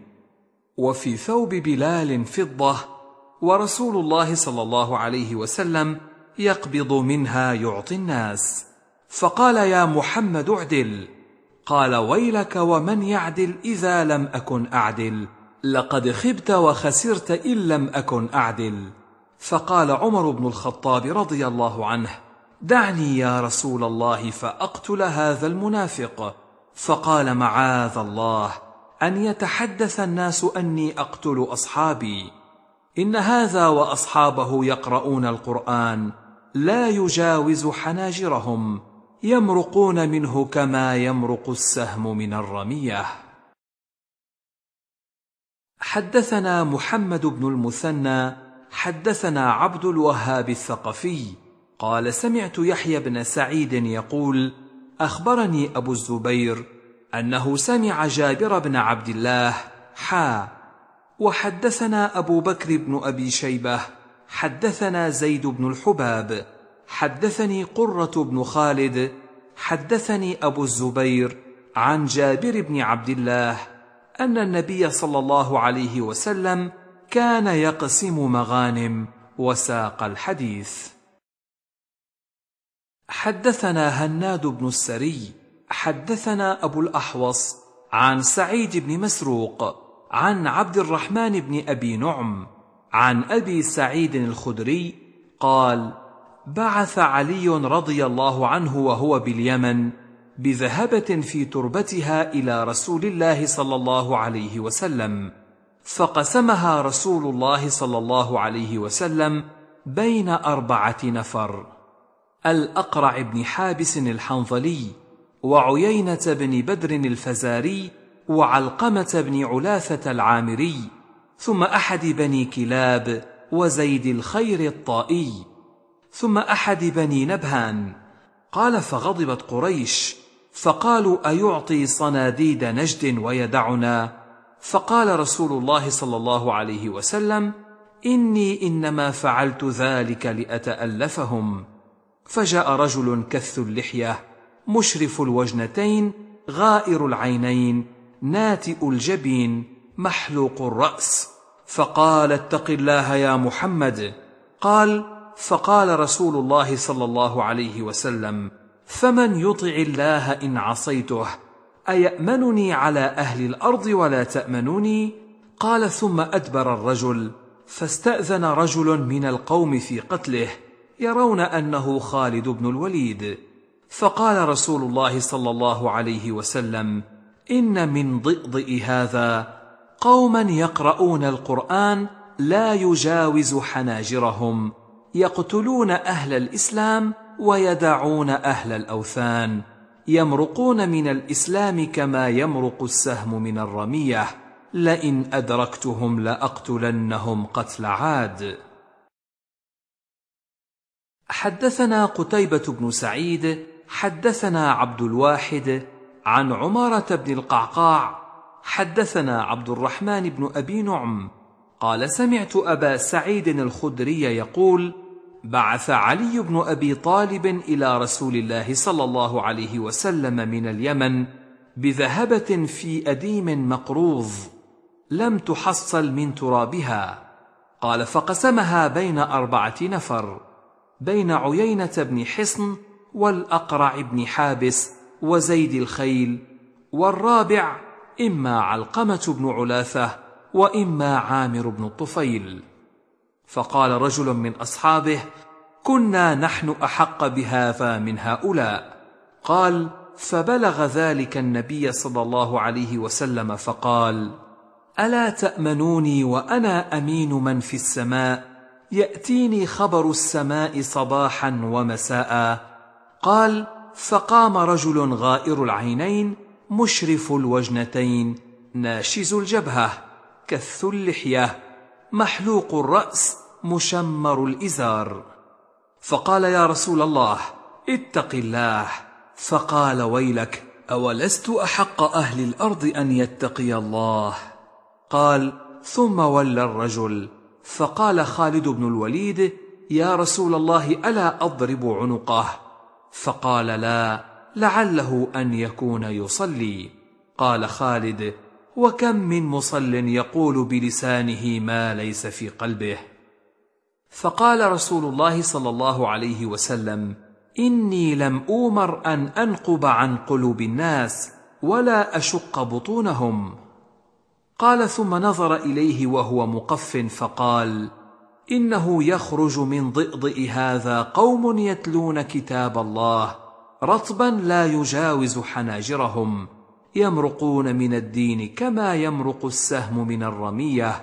Speaker 1: وفي ثوب بلال فضه ورسول الله صلى الله عليه وسلم يقبض منها يعطي الناس فقال يا محمد اعدل قال ويلك ومن يعدل اذا لم اكن اعدل لقد خبت وخسرت ان لم اكن اعدل فقال عمر بن الخطاب رضي الله عنه دعني يا رسول الله فاقتل هذا المنافق فقال معاذ الله ان يتحدث الناس اني اقتل اصحابي ان هذا واصحابه يقرؤون القران لا يجاوز حناجرهم يمرقون منه كما يمرق السهم من الرميه حدثنا محمد بن المثنى حدثنا عبد الوهاب الثقفي قال سمعت يحيى بن سعيد يقول اخبرني ابو الزبير انه سمع جابر بن عبد الله حا وحدثنا ابو بكر بن ابي شيبه حدثنا زيد بن الحباب حدثني قرة بن خالد حدثني أبو الزبير عن جابر بن عبد الله أن النبي صلى الله عليه وسلم كان يقسم مغانم وساق الحديث حدثنا هناد بن السري حدثنا أبو الأحوص عن سعيد بن مسروق عن عبد الرحمن بن أبي نعم عن أبي سعيد الخدري قال بعث علي رضي الله عنه وهو باليمن بذهبه في تربتها الى رسول الله صلى الله عليه وسلم فقسمها رسول الله صلى الله عليه وسلم بين اربعه نفر الاقرع بن حابس الحنظلي وعيينه بن بدر الفزاري وعلقمه بن علاثه العامري ثم احد بني كلاب وزيد الخير الطائي ثم أحد بني نبهان قال فغضبت قريش فقالوا أيعطي صناديد نجد ويدعنا فقال رسول الله صلى الله عليه وسلم إني إنما فعلت ذلك لأتألفهم فجاء رجل كث اللحية مشرف الوجنتين غائر العينين ناتئ الجبين محلوق الرأس فقال اتق الله يا محمد قال فقال رسول الله صلى الله عليه وسلم فمن يطع الله ان عصيته ايامنني على اهل الارض ولا تامنوني قال ثم ادبر الرجل فاستاذن رجل من القوم في قتله يرون انه خالد بن الوليد فقال رسول الله صلى الله عليه وسلم ان من ضئضئ هذا قوما يقرؤون القران لا يجاوز حناجرهم يقتلون اهل الاسلام ويدعون اهل الاوثان يمرقون من الاسلام كما يمرق السهم من الرميه لئن ادركتهم لاقتلنهم قتل عاد حدثنا قتيبه بن سعيد حدثنا عبد الواحد عن عماره بن القعقاع حدثنا عبد الرحمن بن ابي نعم قال سمعت ابا سعيد الخدري يقول بعث علي بن ابي طالب الى رسول الله صلى الله عليه وسلم من اليمن بذهبه في اديم مقروض لم تحصل من ترابها قال فقسمها بين اربعه نفر بين عيينه بن حصن والاقرع بن حابس وزيد الخيل والرابع اما علقمه بن علاثه واما عامر بن الطفيل فقال رجل من اصحابه كنا نحن احق بهذا من هؤلاء قال فبلغ ذلك النبي صلى الله عليه وسلم فقال الا تامنوني وانا امين من في السماء ياتيني خبر السماء صباحا ومساء قال فقام رجل غائر العينين مشرف الوجنتين ناشز الجبهه كث اللحيه محلوق الرأس مشمر الإزار فقال يا رسول الله اتق الله فقال ويلك أولست أحق أهل الأرض أن يتقي الله قال ثم ولى الرجل فقال خالد بن الوليد يا رسول الله ألا أضرب عنقه فقال لا لعله أن يكون يصلي قال خالد وكم من مصل يقول بلسانه ما ليس في قلبه فقال رسول الله صلى الله عليه وسلم اني لم اومر ان انقب عن قلوب الناس ولا اشق بطونهم قال ثم نظر اليه وهو مقف فقال انه يخرج من ضئضئ هذا قوم يتلون كتاب الله رطبا لا يجاوز حناجرهم يمرقون من الدين كما يمرق السهم من الرميه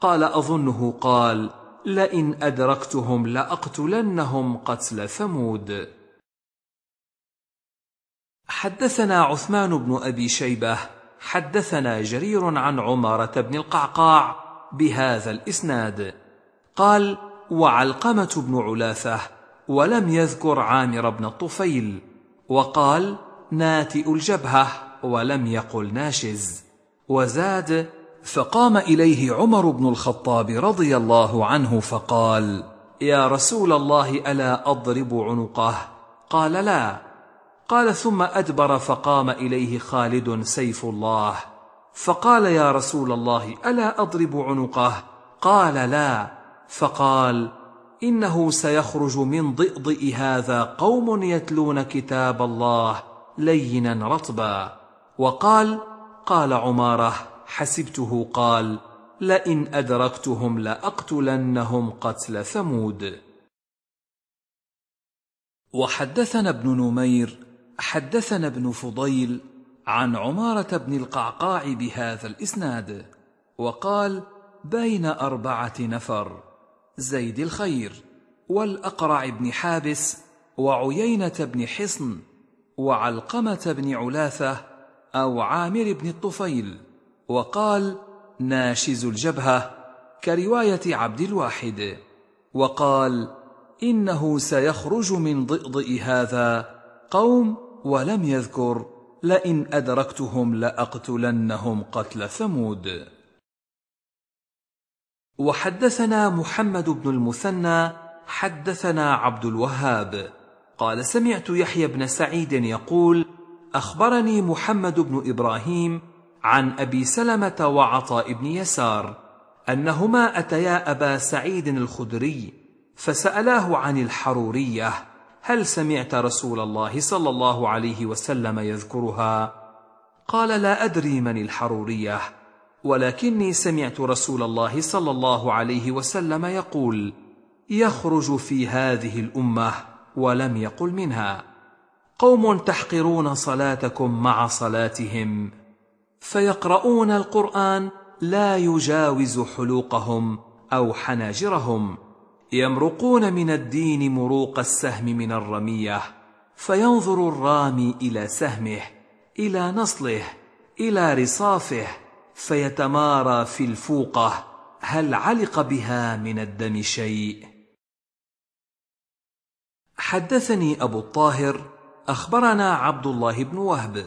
Speaker 1: قال اظنه قال لئن ادركتهم لاقتلنهم قتل ثمود حدثنا عثمان بن ابي شيبه حدثنا جرير عن عماره بن القعقاع بهذا الاسناد قال وعلقمه بن علاثه ولم يذكر عامر بن الطفيل وقال ناتئ الجبهه ولم يقل ناشز وزاد فقام اليه عمر بن الخطاب رضي الله عنه فقال يا رسول الله الا اضرب عنقه قال لا قال ثم ادبر فقام اليه خالد سيف الله فقال يا رسول الله الا اضرب عنقه قال لا فقال انه سيخرج من ضئضئ هذا قوم يتلون كتاب الله لينا رطبا وقال قال عماره حسبته قال لئن أدركتهم لأقتلنهم قتل ثمود وحدثنا ابن نمير حدثنا ابن فضيل عن عمارة بن القعقاع بهذا الإسناد وقال بين أربعة نفر زيد الخير والأقرع بن حابس وعيينة بن حصن وعلقمة بن علاثة أو عامر بن الطفيل وقال ناشز الجبهة كرواية عبد الواحد وقال إنه سيخرج من ضئضئ هذا قوم ولم يذكر لئن أدركتهم لأقتلنهم قتل ثمود وحدثنا محمد بن المثنى حدثنا عبد الوهاب قال سمعت يحيى بن سعيد يقول اخبرني محمد بن ابراهيم عن ابي سلمه وعطاء بن يسار انهما اتيا ابا سعيد الخدري فسالاه عن الحروريه هل سمعت رسول الله صلى الله عليه وسلم يذكرها قال لا ادري من الحروريه ولكني سمعت رسول الله صلى الله عليه وسلم يقول يخرج في هذه الامه ولم يقل منها قوم تحقرون صلاتكم مع صلاتهم فيقرؤون القران لا يجاوز حلوقهم او حناجرهم يمرقون من الدين مروق السهم من الرميه فينظر الرامي الى سهمه الى نصله الى رصافه فيتمارى في الفوقه هل علق بها من الدم شيء حدثني ابو الطاهر اخبرنا عبد الله بن وهب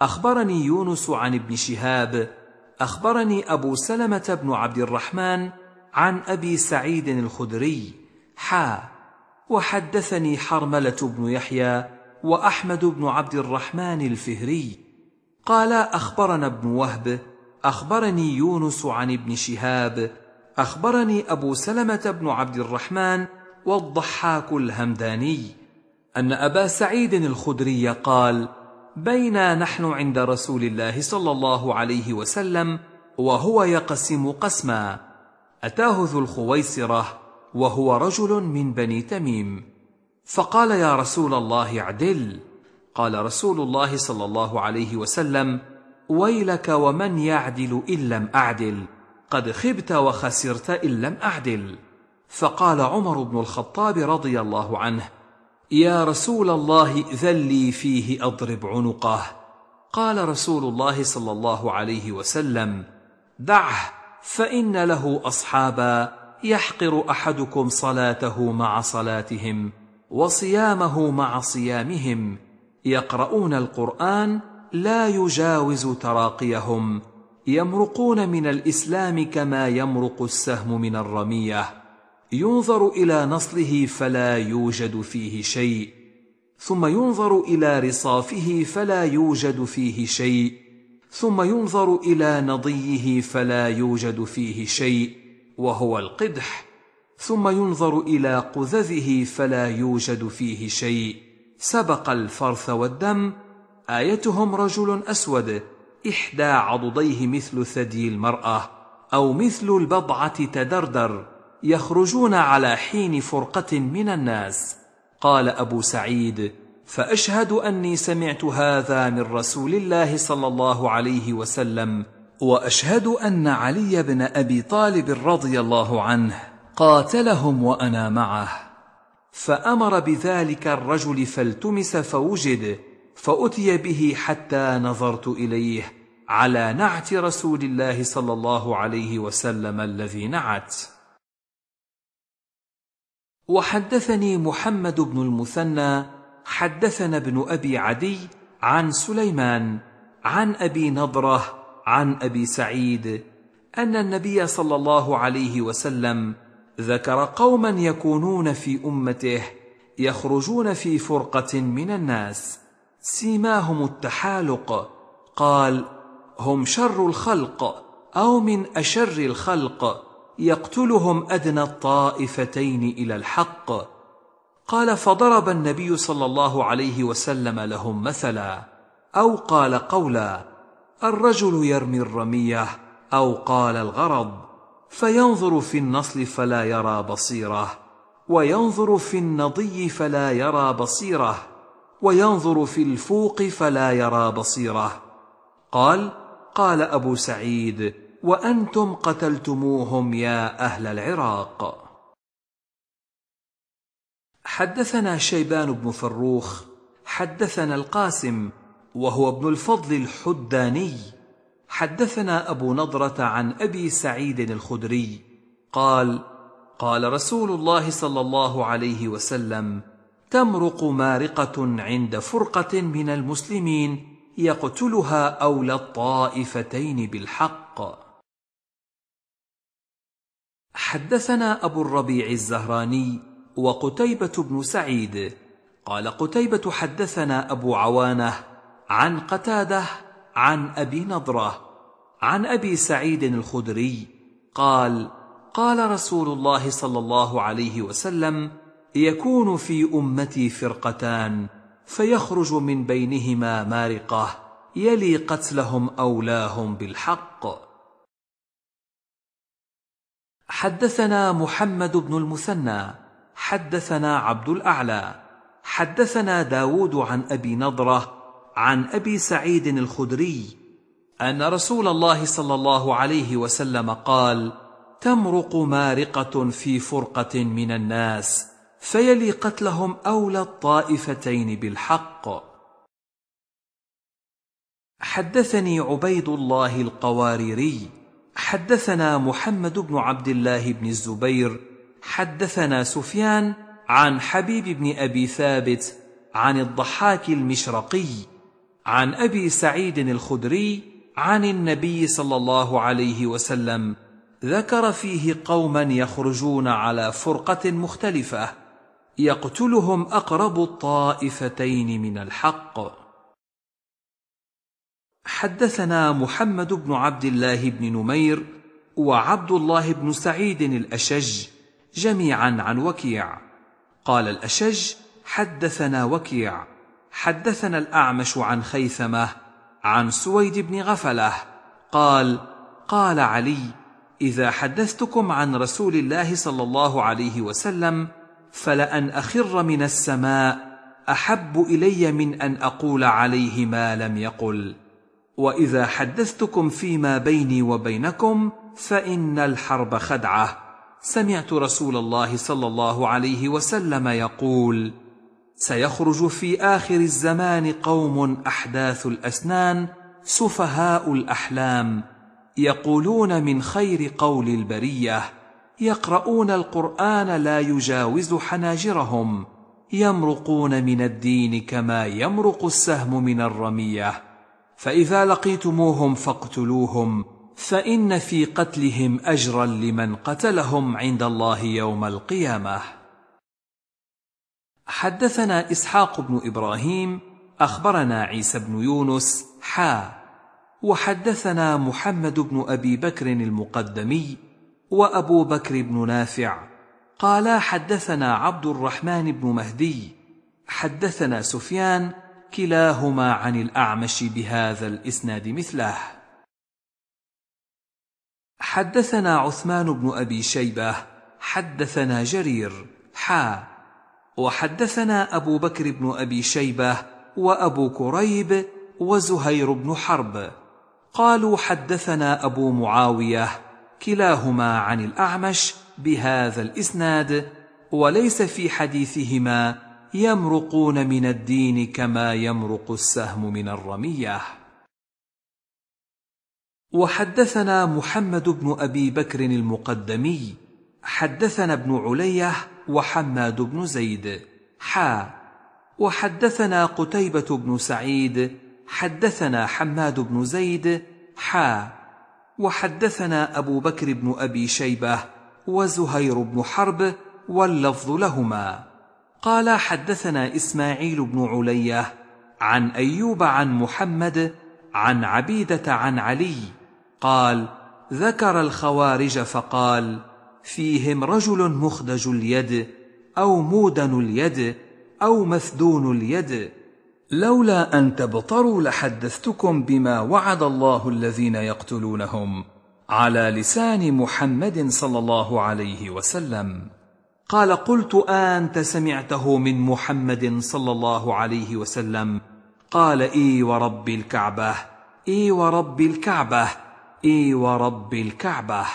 Speaker 1: اخبرني يونس عن ابن شهاب اخبرني ابو سلمه بن عبد الرحمن عن ابي سعيد الخدري حا وحدثني حرمله بن يحيى واحمد بن عبد الرحمن الفهري قالا اخبرنا ابن وهب اخبرني يونس عن ابن شهاب اخبرني ابو سلمه بن عبد الرحمن والضحاك الهمداني ان ابا سعيد الخدري قال بينا نحن عند رسول الله صلى الله عليه وسلم وهو يقسم قسما اتاه ذو الخويصره وهو رجل من بني تميم فقال يا رسول الله اعدل قال رسول الله صلى الله عليه وسلم ويلك ومن يعدل ان لم اعدل قد خبت وخسرت ان لم اعدل فقال عمر بن الخطاب رضي الله عنه يا رسول الله ذلي فيه اضرب عنقه قال رسول الله صلى الله عليه وسلم دعه فان له اصحابا يحقر احدكم صلاته مع صلاتهم وصيامه مع صيامهم يقرؤون القران لا يجاوز تراقيهم يمرقون من الاسلام كما يمرق السهم من الرميه ينظر الى نصله فلا يوجد فيه شيء ثم ينظر الى رصافه فلا يوجد فيه شيء ثم ينظر الى نضيه فلا يوجد فيه شيء وهو القدح ثم ينظر الى قذذه فلا يوجد فيه شيء سبق الفرث والدم ايتهم رجل اسود احدى عضديه مثل ثدي المراه او مثل البضعه تدردر يخرجون على حين فرقة من الناس قال أبو سعيد فأشهد أني سمعت هذا من رسول الله صلى الله عليه وسلم وأشهد أن علي بن أبي طالب رضي الله عنه قاتلهم وأنا معه فأمر بذلك الرجل فالتمس فوجد فأتي به حتى نظرت إليه على نعت رسول الله صلى الله عليه وسلم الذي نعت وحدثني محمد بن المثنى حدثنا ابن ابي عدي عن سليمان عن ابي نضره عن ابي سعيد ان النبي صلى الله عليه وسلم ذكر قوما يكونون في امته يخرجون في فرقه من الناس سيماهم التحالق قال هم شر الخلق او من اشر الخلق يقتلهم أدنى الطائفتين إلى الحق قال فضرب النبي صلى الله عليه وسلم لهم مثلا أو قال قولا الرجل يرمي الرمية أو قال الغرض فينظر في النصل فلا يرى بصيره وينظر في النضي فلا يرى بصيره وينظر في الفوق فلا يرى بصيره قال قال ابو سعيد وانتم قتلتموهم يا اهل العراق حدثنا شيبان بن فروخ حدثنا القاسم وهو ابن الفضل الحداني حدثنا ابو نضره عن ابي سعيد الخدري قال قال رسول الله صلى الله عليه وسلم تمرق مارقه عند فرقه من المسلمين يقتلها اولى الطائفتين بالحق حدثنا أبو الربيع الزهراني وقتيبة بن سعيد قال قتيبة حدثنا أبو عوانة عن قتادة عن أبي نضرة عن أبي سعيد الخدري قال قال رسول الله صلى الله عليه وسلم يكون في أمتي فرقتان فيخرج من بينهما مارقة يلي قتلهم أولاهم بالحق حدثنا محمد بن المثنى حدثنا عبد الاعلى حدثنا داود عن ابي نضره عن ابي سعيد الخدري ان رسول الله صلى الله عليه وسلم قال تمرق مارقه في فرقه من الناس فيلي قتلهم اولى الطائفتين بالحق حدثني عبيد الله القواريري حدثنا محمد بن عبد الله بن الزبير حدثنا سفيان عن حبيب بن ابي ثابت عن الضحاك المشرقي عن ابي سعيد الخدري عن النبي صلى الله عليه وسلم ذكر فيه قوما يخرجون على فرقه مختلفه يقتلهم اقرب الطائفتين من الحق حدثنا محمد بن عبد الله بن نمير وعبد الله بن سعيد الاشج جميعا عن وكيع قال الاشج حدثنا وكيع حدثنا الاعمش عن خيثمه عن سويد بن غفله قال قال علي اذا حدثتكم عن رسول الله صلى الله عليه وسلم فلان اخر من السماء احب الي من ان اقول عليه ما لم يقل واذا حدثتكم فيما بيني وبينكم فان الحرب خدعه سمعت رسول الله صلى الله عليه وسلم يقول سيخرج في اخر الزمان قوم احداث الاسنان سفهاء الاحلام يقولون من خير قول البريه يقرؤون القران لا يجاوز حناجرهم يمرقون من الدين كما يمرق السهم من الرميه فإذا لقيتموهم فاقتلوهم فإن في قتلهم أجرا لمن قتلهم عند الله يوم القيامة حدثنا إسحاق بن إبراهيم أخبرنا عيسى بن يونس حا وحدثنا محمد بن أبي بكر المقدمي وأبو بكر بن نافع قالا حدثنا عبد الرحمن بن مهدي حدثنا سفيان كلاهما عن الأعمش بهذا الإسناد مثله حدثنا عثمان بن أبي شيبة حدثنا جرير حا وحدثنا أبو بكر بن أبي شيبة وأبو كريب وزهير بن حرب قالوا حدثنا أبو معاوية كلاهما عن الأعمش بهذا الإسناد وليس في حديثهما يمرقون من الدين كما يمرق السهم من الرميه وحدثنا محمد بن ابي بكر المقدمي حدثنا ابن عليه وحماد بن زيد حا وحدثنا قتيبه بن سعيد حدثنا حماد بن زيد حا وحدثنا ابو بكر بن ابي شيبه وزهير بن حرب واللفظ لهما قال حدثنا اسماعيل بن عليه عن ايوب عن محمد عن عبيده عن علي قال ذكر الخوارج فقال فيهم رجل مخدج اليد او مودن اليد او مفدون اليد لولا ان تبطروا لحدثتكم بما وعد الله الذين يقتلونهم على لسان محمد صلى الله عليه وسلم قال قلت أنت سمعته من محمد صلى الله عليه وسلم قال إي ورب الكعبة إي ورب الكعبة إي ورب الكعبة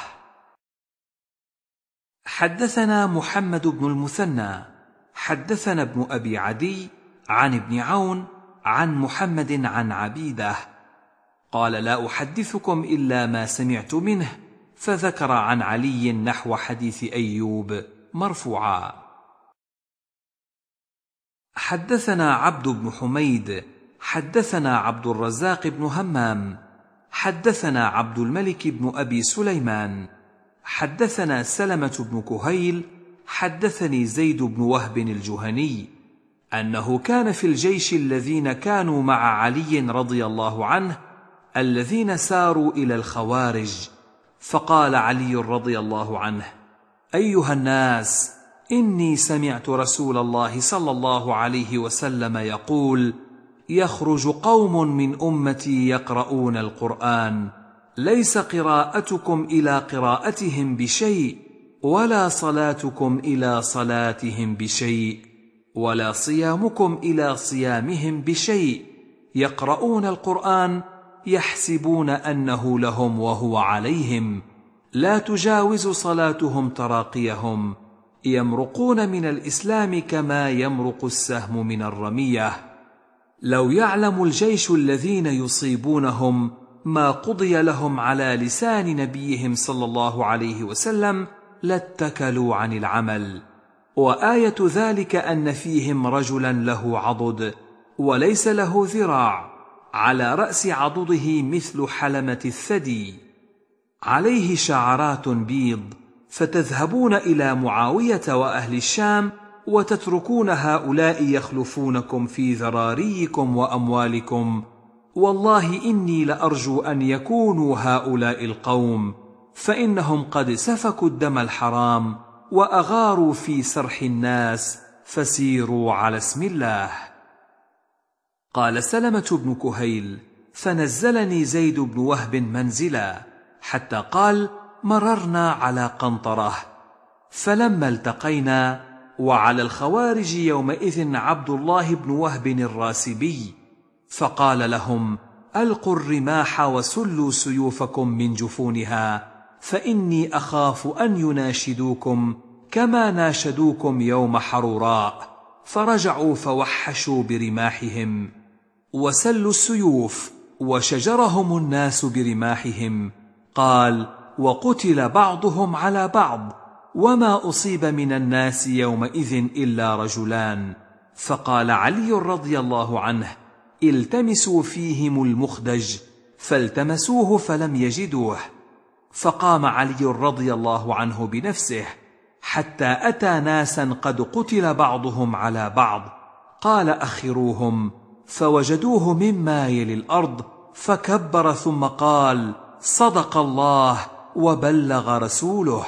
Speaker 1: حدثنا محمد بن المثنى حدثنا ابن أبي عدي عن ابن عون عن محمد عن عبيده قال لا أحدثكم إلا ما سمعت منه فذكر عن علي نحو حديث أيوب مرفوعا حدثنا عبد بن حميد حدثنا عبد الرزاق بن همام حدثنا عبد الملك بن ابي سليمان حدثنا سلمه بن كهيل حدثني زيد بن وهب الجهني انه كان في الجيش الذين كانوا مع علي رضي الله عنه الذين ساروا الى الخوارج فقال علي رضي الله عنه ايها الناس اني سمعت رسول الله صلى الله عليه وسلم يقول يخرج قوم من امتي يقرؤون القران ليس قراءتكم الى قراءتهم بشيء ولا صلاتكم الى صلاتهم بشيء ولا صيامكم الى صيامهم بشيء يقرؤون القران يحسبون انه لهم وهو عليهم لا تجاوز صلاتهم تراقيهم يمرقون من الاسلام كما يمرق السهم من الرميه لو يعلم الجيش الذين يصيبونهم ما قضي لهم على لسان نبيهم صلى الله عليه وسلم لاتكلوا عن العمل وايه ذلك ان فيهم رجلا له عضد وليس له ذراع على راس عضده مثل حلمه الثدي عليه شعرات بيض فتذهبون الى معاويه واهل الشام وتتركون هؤلاء يخلفونكم في ذراريكم واموالكم والله اني لارجو ان يكونوا هؤلاء القوم فانهم قد سفكوا الدم الحرام واغاروا في سرح الناس فسيروا على اسم الله قال سلمه بن كهيل فنزلني زيد بن وهب منزلا حتى قال مررنا على قنطره فلما التقينا وعلى الخوارج يومئذ عبد الله بن وهب الراسبي فقال لهم القوا الرماح وسلوا سيوفكم من جفونها فاني اخاف ان يناشدوكم كما ناشدوكم يوم حروراء فرجعوا فوحشوا برماحهم وسلوا السيوف وشجرهم الناس برماحهم قال وقتل بعضهم على بعض وما اصيب من الناس يومئذ الا رجلان فقال علي رضي الله عنه التمسوا فيهم المخدج فالتمسوه فلم يجدوه فقام علي رضي الله عنه بنفسه حتى اتى ناسا قد قتل بعضهم على بعض قال اخروهم فوجدوه مما يلي الارض فكبر ثم قال صدق الله وبلغ رسوله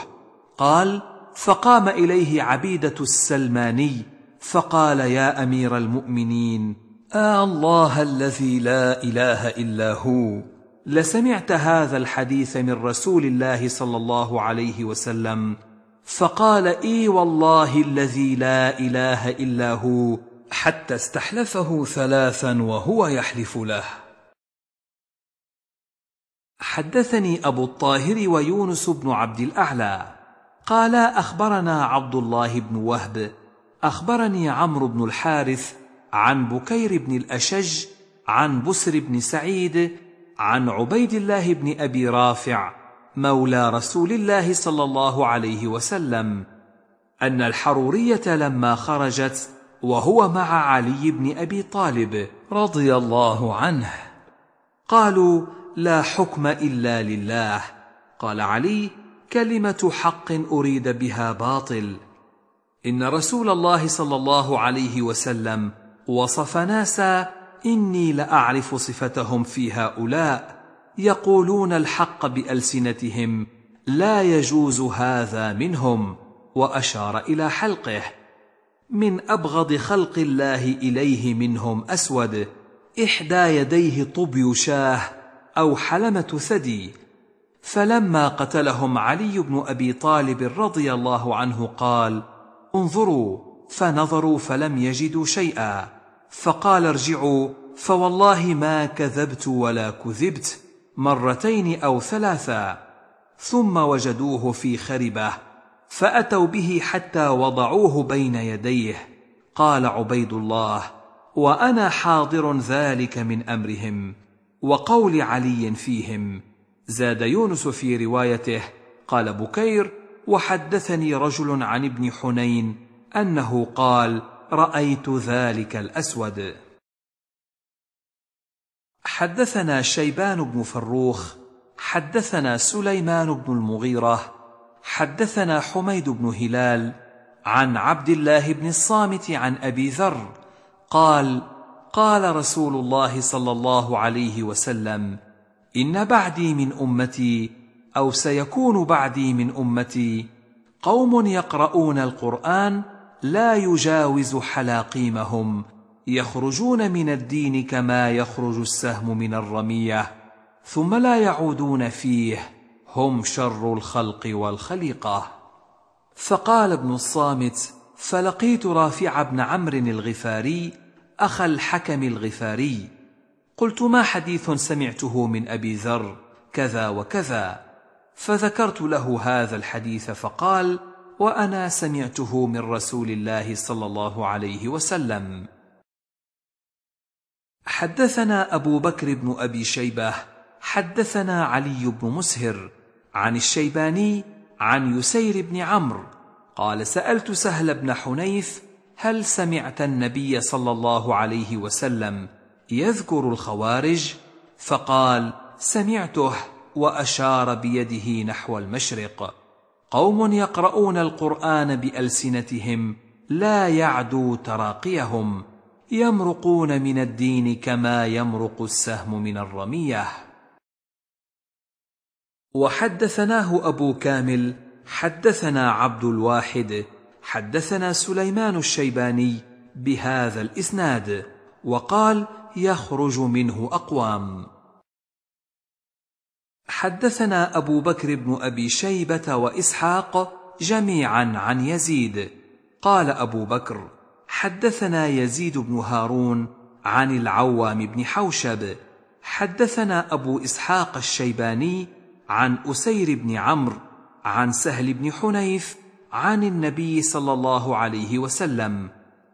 Speaker 1: قال فقام اليه عبيده السلماني فقال يا امير المؤمنين آه الله الذي لا اله الا هو لسمعت هذا الحديث من رسول الله صلى الله عليه وسلم فقال اي والله الذي لا اله الا هو حتى استحلفه ثلاثا وهو يحلف له حدثني أبو الطاهر ويونس بن عبد الأعلى قال أخبرنا عبد الله بن وهب أخبرني عمرو بن الحارث عن بكير بن الأشج عن بسر بن سعيد عن عبيد الله بن أبي رافع مولى رسول الله صلى الله عليه وسلم أن الحرورية لما خرجت وهو مع علي بن أبي طالب رضي الله عنه قالوا لا حكم الا لله قال علي كلمه حق اريد بها باطل ان رسول الله صلى الله عليه وسلم وصف ناسا اني لاعرف صفتهم في هؤلاء يقولون الحق بالسنتهم لا يجوز هذا منهم واشار الى حلقه من ابغض خلق الله اليه منهم اسود احدى يديه طبي شاه أو حلمة ثدي فلما قتلهم علي بن أبي طالب رضي الله عنه قال انظروا فنظروا فلم يجدوا شيئا فقال ارجعوا فوالله ما كذبت ولا كذبت مرتين أو ثلاثا ثم وجدوه في خربة فأتوا به حتى وضعوه بين يديه قال عبيد الله وأنا حاضر ذلك من أمرهم وقول علي فيهم زاد يونس في روايته قال بكير وحدثني رجل عن ابن حنين انه قال رايت ذلك الاسود حدثنا شيبان بن فروخ حدثنا سليمان بن المغيره حدثنا حميد بن هلال عن عبد الله بن الصامت عن ابي ذر قال قال رسول الله صلى الله عليه وسلم ان بعدي من امتي او سيكون بعدي من امتي قوم يقرؤون القران لا يجاوز حلاقيمهم يخرجون من الدين كما يخرج السهم من الرميه ثم لا يعودون فيه هم شر الخلق والخليقه فقال ابن الصامت فلقيت رافع بن عمرو الغفاري أخ الحكم الغفاري قلت ما حديث سمعته من أبي ذر كذا وكذا فذكرت له هذا الحديث فقال وأنا سمعته من رسول الله صلى الله عليه وسلم حدثنا أبو بكر بن أبي شيبة حدثنا علي بن مسهر عن الشيباني عن يسير بن عمرو قال سألت سهل بن حنيف هل سمعت النبي صلى الله عليه وسلم يذكر الخوارج فقال سمعته واشار بيده نحو المشرق قوم يقرؤون القران بالسنتهم لا يعدو تراقيهم يمرقون من الدين كما يمرق السهم من الرميه وحدثناه ابو كامل حدثنا عبد الواحد حدثنا سليمان الشيباني بهذا الاسناد وقال يخرج منه اقوام حدثنا ابو بكر بن ابي شيبه واسحاق جميعا عن يزيد قال ابو بكر حدثنا يزيد بن هارون عن العوام بن حوشب حدثنا ابو اسحاق الشيباني عن اسير بن عمرو عن سهل بن حنيف عن النبي صلى الله عليه وسلم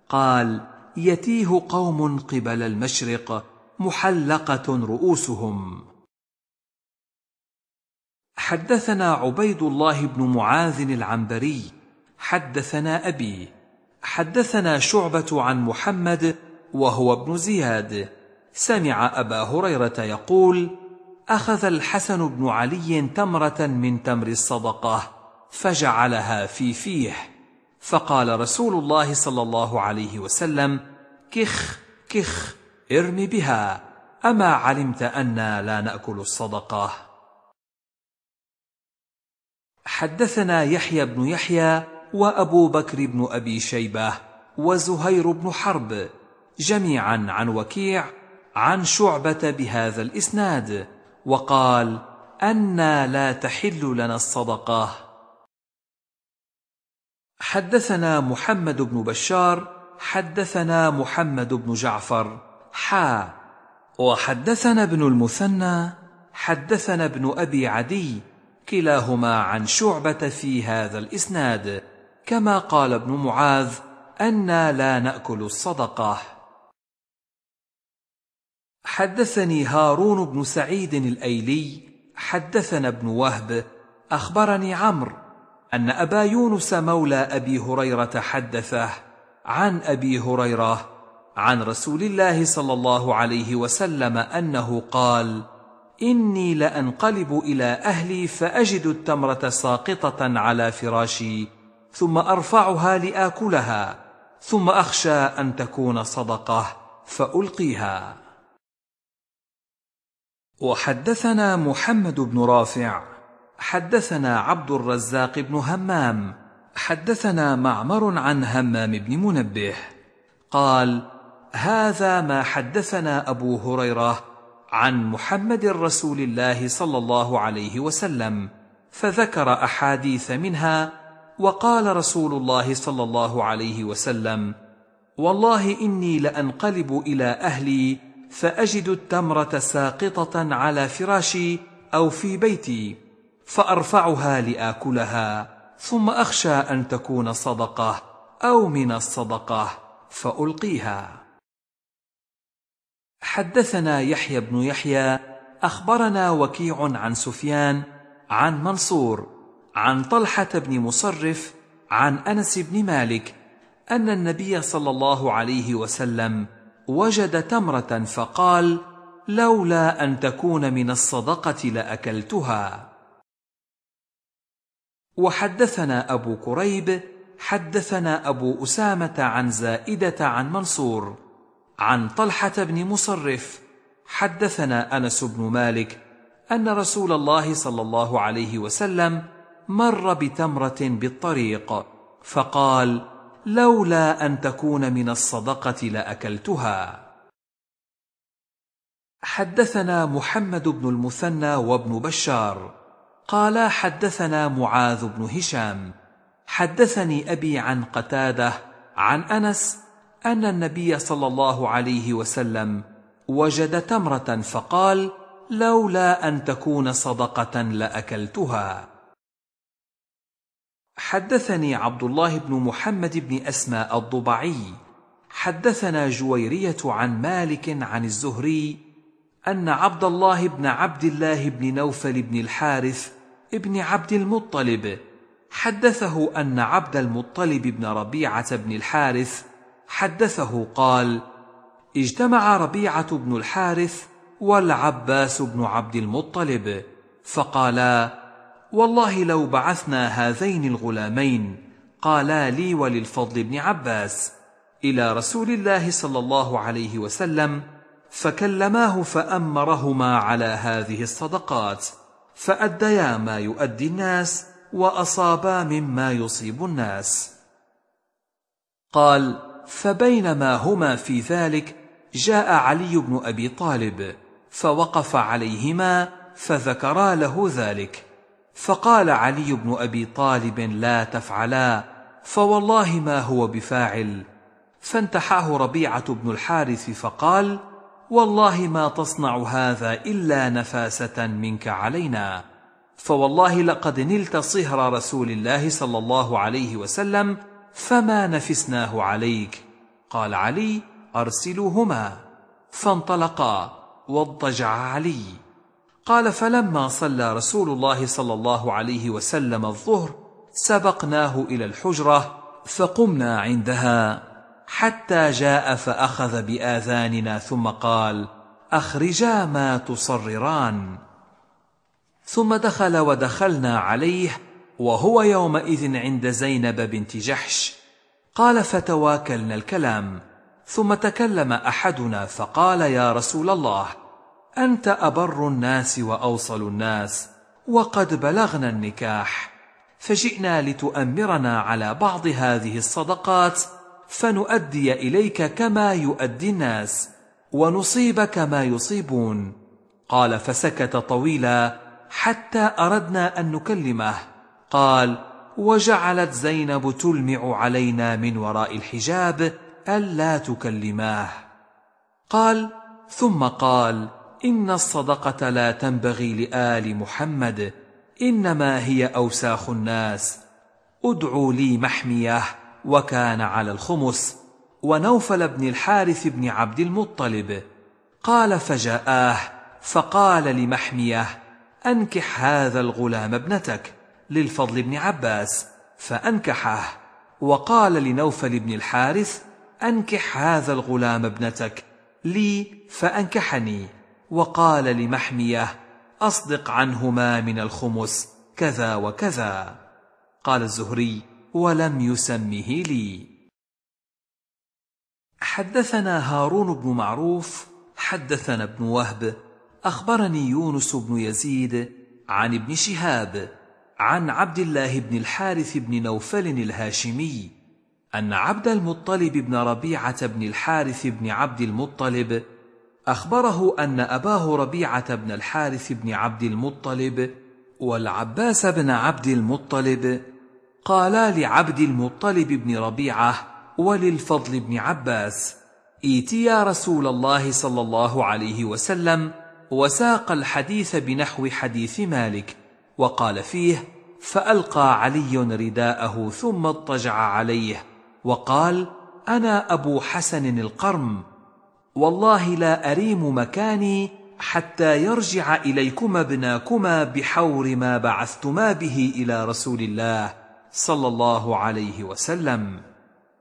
Speaker 1: قال يتيه قوم قبل المشرق محلقه رؤوسهم حدثنا عبيد الله بن معاذ العنبري حدثنا ابي حدثنا شعبه عن محمد وهو ابن زياد سمع ابا هريره يقول اخذ الحسن بن علي تمره من تمر الصدقه فجعلها في فيه فقال رسول الله صلى الله عليه وسلم كخ كخ ارم بها أما علمت أنا لا نأكل الصدقة حدثنا يحيى بن يحيى وأبو بكر بن أبي شيبة وزهير بن حرب جميعا عن وكيع عن شعبة بهذا الإسناد وقال أنا لا تحل لنا الصدقه حدثنا محمد بن بشار حدثنا محمد بن جعفر حا وحدثنا ابن المثنى حدثنا ابن ابي عدي كلاهما عن شعبه في هذا الاسناد كما قال ابن معاذ انا لا ناكل الصدقه حدثني هارون بن سعيد الايلي حدثنا ابن وهب اخبرني عمرو أن أبا يونس مولى أبي هريرة حدثه عن أبي هريرة عن رسول الله صلى الله عليه وسلم أنه قال: إني لأنقلب إلى أهلي فأجد التمرة ساقطة على فراشي ثم أرفعها لآكلها ثم أخشى أن تكون صدقة فألقيها. وحدثنا محمد بن رافع حدثنا عبد الرزاق بن همام حدثنا معمر عن همام بن منبه قال هذا ما حدثنا ابو هريره عن محمد رسول الله صلى الله عليه وسلم فذكر احاديث منها وقال رسول الله صلى الله عليه وسلم والله اني لانقلب الى اهلي فاجد التمره ساقطه على فراشي او في بيتي فأرفعها لآكلها ثم أخشى أن تكون صدقة أو من الصدقة فألقيها حدثنا يحيى بن يحيى أخبرنا وكيع عن سفيان عن منصور عن طلحة بن مصرف عن أنس بن مالك أن النبي صلى الله عليه وسلم وجد تمرة فقال: لولا أن تكون من الصدقة لأكلتها. وحدثنا أبو كريب حدثنا أبو أسامة عن زائدة عن منصور عن طلحة بن مصرف حدثنا أنس بن مالك أن رسول الله صلى الله عليه وسلم مر بتمرة بالطريق فقال لولا أن تكون من الصدقة لأكلتها حدثنا محمد بن المثنى وابن بشار قال حدثنا معاذ بن هشام حدثني ابي عن قتاده عن انس ان النبي صلى الله عليه وسلم وجد تمره فقال لولا ان تكون صدقه لاكلتها حدثني عبد الله بن محمد بن اسماء الضبعي حدثنا جويريه عن مالك عن الزهري ان عبد الله بن عبد الله بن نوفل بن الحارث ابن عبد المطلب حدثه أن عبد المطلب بن ربيعة بن الحارث حدثه قال اجتمع ربيعة بن الحارث والعباس بن عبد المطلب فقالا والله لو بعثنا هذين الغلامين قالا لي وللفضل بن عباس الى رسول الله صلى الله عليه وسلم فكلماه فامرهما على هذه الصدقات فأديا ما يؤدي الناس وأصابا مما يصيب الناس قال فبينما هما في ذلك جاء علي بن أبي طالب فوقف عليهما فذكرا له ذلك فقال علي بن أبي طالب لا تفعلا فوالله ما هو بفاعل فانتحاه ربيعة بن الحارث فقال والله ما تصنع هذا الا نفاسه منك علينا فوالله لقد نلت صهر رسول الله صلى الله عليه وسلم فما نفسناه عليك قال علي ارسلوهما فانطلقا واضطجع علي قال فلما صلى رسول الله صلى الله عليه وسلم الظهر سبقناه الى الحجره فقمنا عندها حتى جاء فاخذ باذاننا ثم قال اخرجا ما تصرران ثم دخل ودخلنا عليه وهو يومئذ عند زينب بنت جحش قال فتواكلنا الكلام ثم تكلم احدنا فقال يا رسول الله انت ابر الناس واوصل الناس وقد بلغنا النكاح فجئنا لتؤمرنا على بعض هذه الصدقات فنؤدي اليك كما يؤدي الناس ونصيب كما يصيبون قال فسكت طويلا حتى اردنا ان نكلمه قال وجعلت زينب تلمع علينا من وراء الحجاب الا تكلماه قال ثم قال ان الصدقه لا تنبغي لال محمد انما هي اوساخ الناس ادعوا لي محميه وكان على الخمس ونوفل بن الحارث بن عبد المطلب قال فجاءه فقال لمحميه انكح هذا الغلام ابنتك للفضل بن عباس فانكحه وقال لنوفل بن الحارث انكح هذا الغلام ابنتك لي فانكحني وقال لمحميه اصدق عنهما من الخمس كذا وكذا قال الزهري ولم يسمه لي حدثنا هارون بن معروف حدثنا ابن وهب اخبرني يونس بن يزيد عن ابن شهاب عن عبد الله بن الحارث بن نوفل الهاشمي ان عبد المطلب بن ربيعه بن الحارث بن عبد المطلب اخبره ان اباه ربيعه بن الحارث بن عبد المطلب والعباس بن عبد المطلب قالا لعبد المطلب بن ربيعه وللفضل بن عباس ايتيا رسول الله صلى الله عليه وسلم وساق الحديث بنحو حديث مالك وقال فيه فالقى علي رداءه ثم اضطجع عليه وقال انا ابو حسن القرم والله لا اريم مكاني حتى يرجع اليكما ابناكما بحور ما بعثتما به الى رسول الله صلى الله عليه وسلم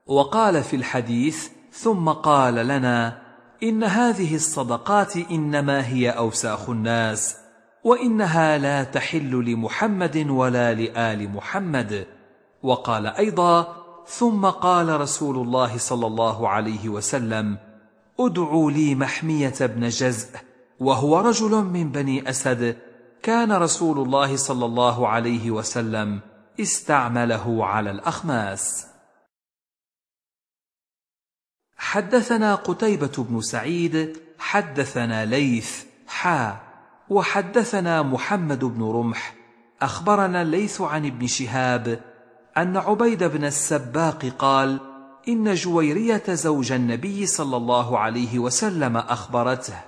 Speaker 1: وقال في الحديث ثم قال لنا ان هذه الصدقات انما هي اوساخ الناس وانها لا تحل لمحمد ولا لال محمد وقال ايضا ثم قال رسول الله صلى الله عليه وسلم ادعوا لي محميه بن جزء وهو رجل من بني اسد كان رسول الله صلى الله عليه وسلم استعمله على الأخماس حدثنا قتيبة بن سعيد حدثنا ليث حا وحدثنا محمد بن رمح أخبرنا الليث عن ابن شهاب أن عبيد بن السباق قال إن جويرية زوج النبي صلى الله عليه وسلم أخبرته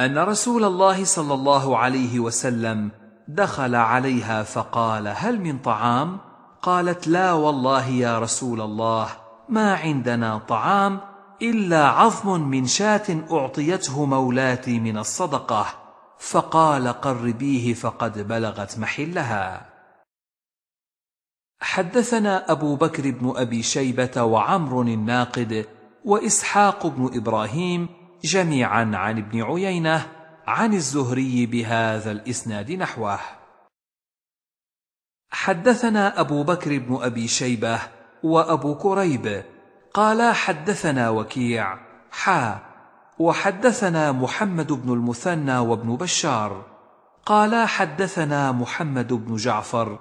Speaker 1: أن رسول الله صلى الله عليه وسلم دخل عليها فقال هل من طعام قالت لا والله يا رسول الله ما عندنا طعام الا عظم من شاه اعطيته مولاتي من الصدقه فقال قربيه فقد بلغت محلها حدثنا ابو بكر بن ابي شيبه وعمر الناقد واسحاق بن ابراهيم جميعا عن ابن عيينه عن الزهري بهذا الإسناد نحوه حدثنا أبو بكر بن أبي شيبة وأبو كريب قالا حدثنا وكيع حا وحدثنا محمد بن المثنى وابن بشار قالا حدثنا محمد بن جعفر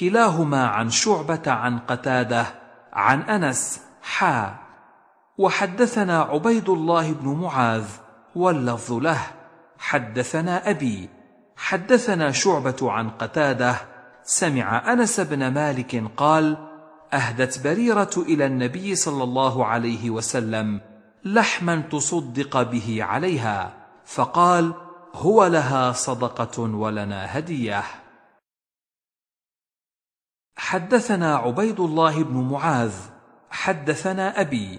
Speaker 1: كلاهما عن شعبة عن قتادة عن أنس حا وحدثنا عبيد الله بن معاذ واللفظ له حدثنا أبي حدثنا شعبة عن قتاده سمع أنس بن مالك قال أهدت بريرة إلى النبي صلى الله عليه وسلم لحما تصدق به عليها فقال هو لها صدقة ولنا هدية حدثنا عبيد الله بن معاذ حدثنا أبي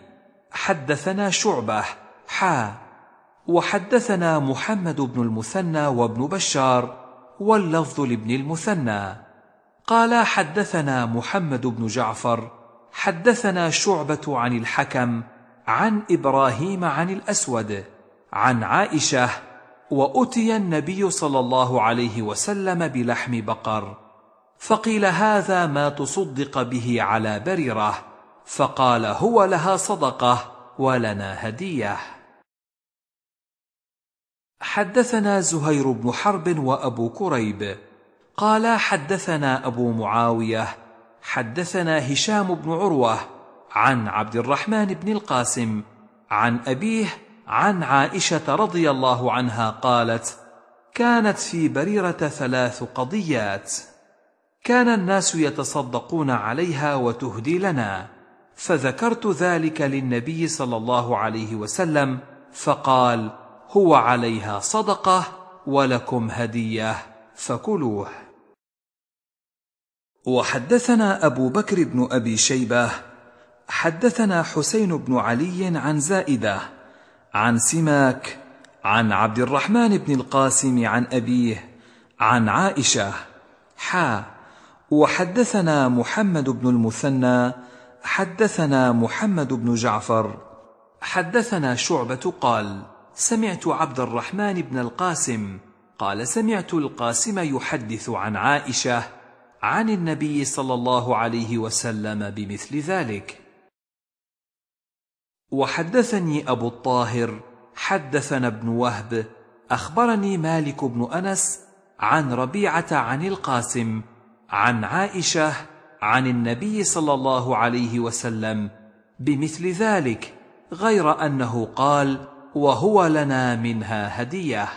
Speaker 1: حدثنا شعبة حا وحدثنا محمد بن المثنى وابن بشار واللفظ لابن المثنى قال حدثنا محمد بن جعفر حدثنا شعبه عن الحكم عن ابراهيم عن الاسود عن عائشه واتي النبي صلى الله عليه وسلم بلحم بقر فقيل هذا ما تصدق به على بريره فقال هو لها صدقه ولنا هديه حدثنا زهير بن حرب وابو كريب قال حدثنا ابو معاويه حدثنا هشام بن عروه عن عبد الرحمن بن القاسم عن ابيه عن عائشه رضي الله عنها قالت كانت في بريره ثلاث قضيات كان الناس يتصدقون عليها وتهدي لنا فذكرت ذلك للنبي صلى الله عليه وسلم فقال هو عليها صدقه ولكم هديه فكلوه وحدثنا ابو بكر بن ابي شيبه حدثنا حسين بن علي عن زائده عن سماك عن عبد الرحمن بن القاسم عن ابيه عن عائشه حا وحدثنا محمد بن المثنى حدثنا محمد بن جعفر حدثنا شعبه قال سمعت عبد الرحمن بن القاسم قال سمعت القاسم يحدث عن عائشه عن النبي صلى الله عليه وسلم بمثل ذلك وحدثني ابو الطاهر حدثنا ابن وهب اخبرني مالك بن انس عن ربيعه عن القاسم عن عائشه عن النبي صلى الله عليه وسلم بمثل ذلك غير انه قال وهو لنا منها هديه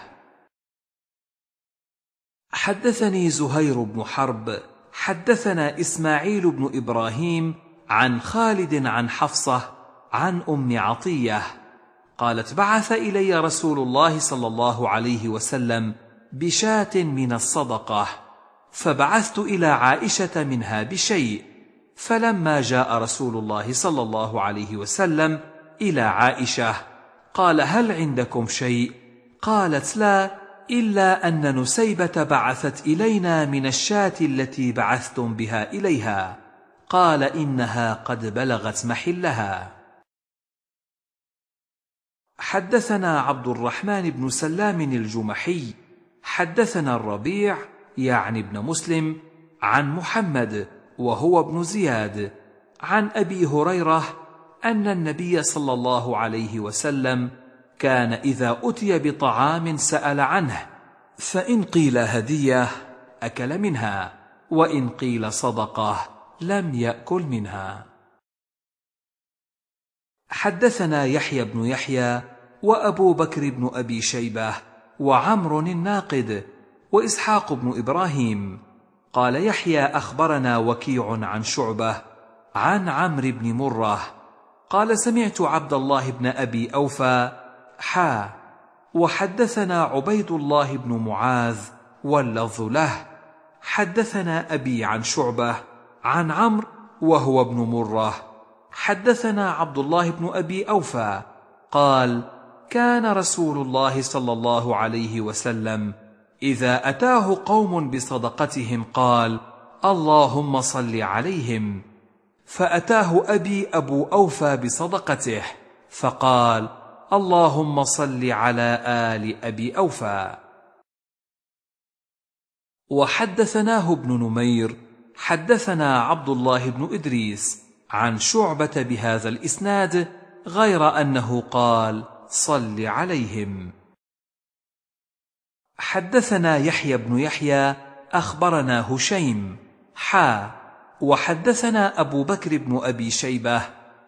Speaker 1: حدثني زهير بن حرب حدثنا اسماعيل بن ابراهيم عن خالد عن حفصه عن ام عطيه قالت بعث الي رسول الله صلى الله عليه وسلم بشاه من الصدقه فبعثت الى عائشه منها بشيء فلما جاء رسول الله صلى الله عليه وسلم الى عائشه قال هل عندكم شيء قالت لا الا ان نسيبه بعثت الينا من الشاه التي بعثتم بها اليها قال انها قد بلغت محلها حدثنا عبد الرحمن بن سلام الجمحي حدثنا الربيع يعني ابن مسلم عن محمد وهو ابن زياد عن ابي هريره ان النبي صلى الله عليه وسلم كان اذا اتي بطعام سال عنه فان قيل هديه اكل منها وان قيل صدقه لم ياكل منها حدثنا يحيى بن يحيى وابو بكر بن ابي شيبه وعمر الناقد واسحاق بن ابراهيم قال يحيى اخبرنا وكيع عن شعبه عن عمرو بن مره قال سمعت عبد الله بن ابي اوفى حا وحدثنا عبيد الله بن معاذ واللفظ له حدثنا ابي عن شعبه عن عمرو وهو ابن مره حدثنا عبد الله بن ابي اوفى قال كان رسول الله صلى الله عليه وسلم اذا اتاه قوم بصدقتهم قال اللهم صل عليهم فأتاه أبي أبو أوفى بصدقته فقال اللهم صل على آل أبي أوفى وحدثناه ابن نمير حدثنا عبد الله بن إدريس عن شعبة بهذا الإسناد غير أنه قال صل عليهم حدثنا يحيى بن يحيى أخبرنا هشيم حا وحدثنا أبو بكر بن أبي شيبة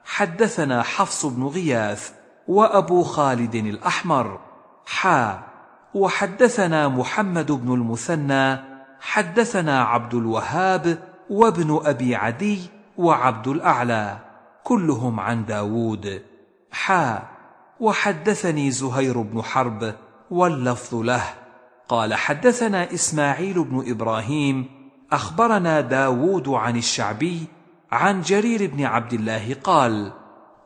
Speaker 1: حدثنا حفص بن غياث وأبو خالد الأحمر حا وحدثنا محمد بن المثنى حدثنا عبد الوهاب وابن أبي عدي وعبد الأعلى كلهم عن داود حا وحدثني زهير بن حرب واللفظ له قال حدثنا إسماعيل بن إبراهيم أخبرنا داود عن الشعبي عن جرير بن عبد الله قال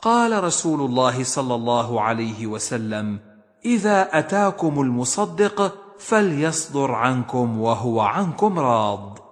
Speaker 1: قال رسول الله صلى الله عليه وسلم إذا أتاكم المصدق فليصدر عنكم وهو عنكم راض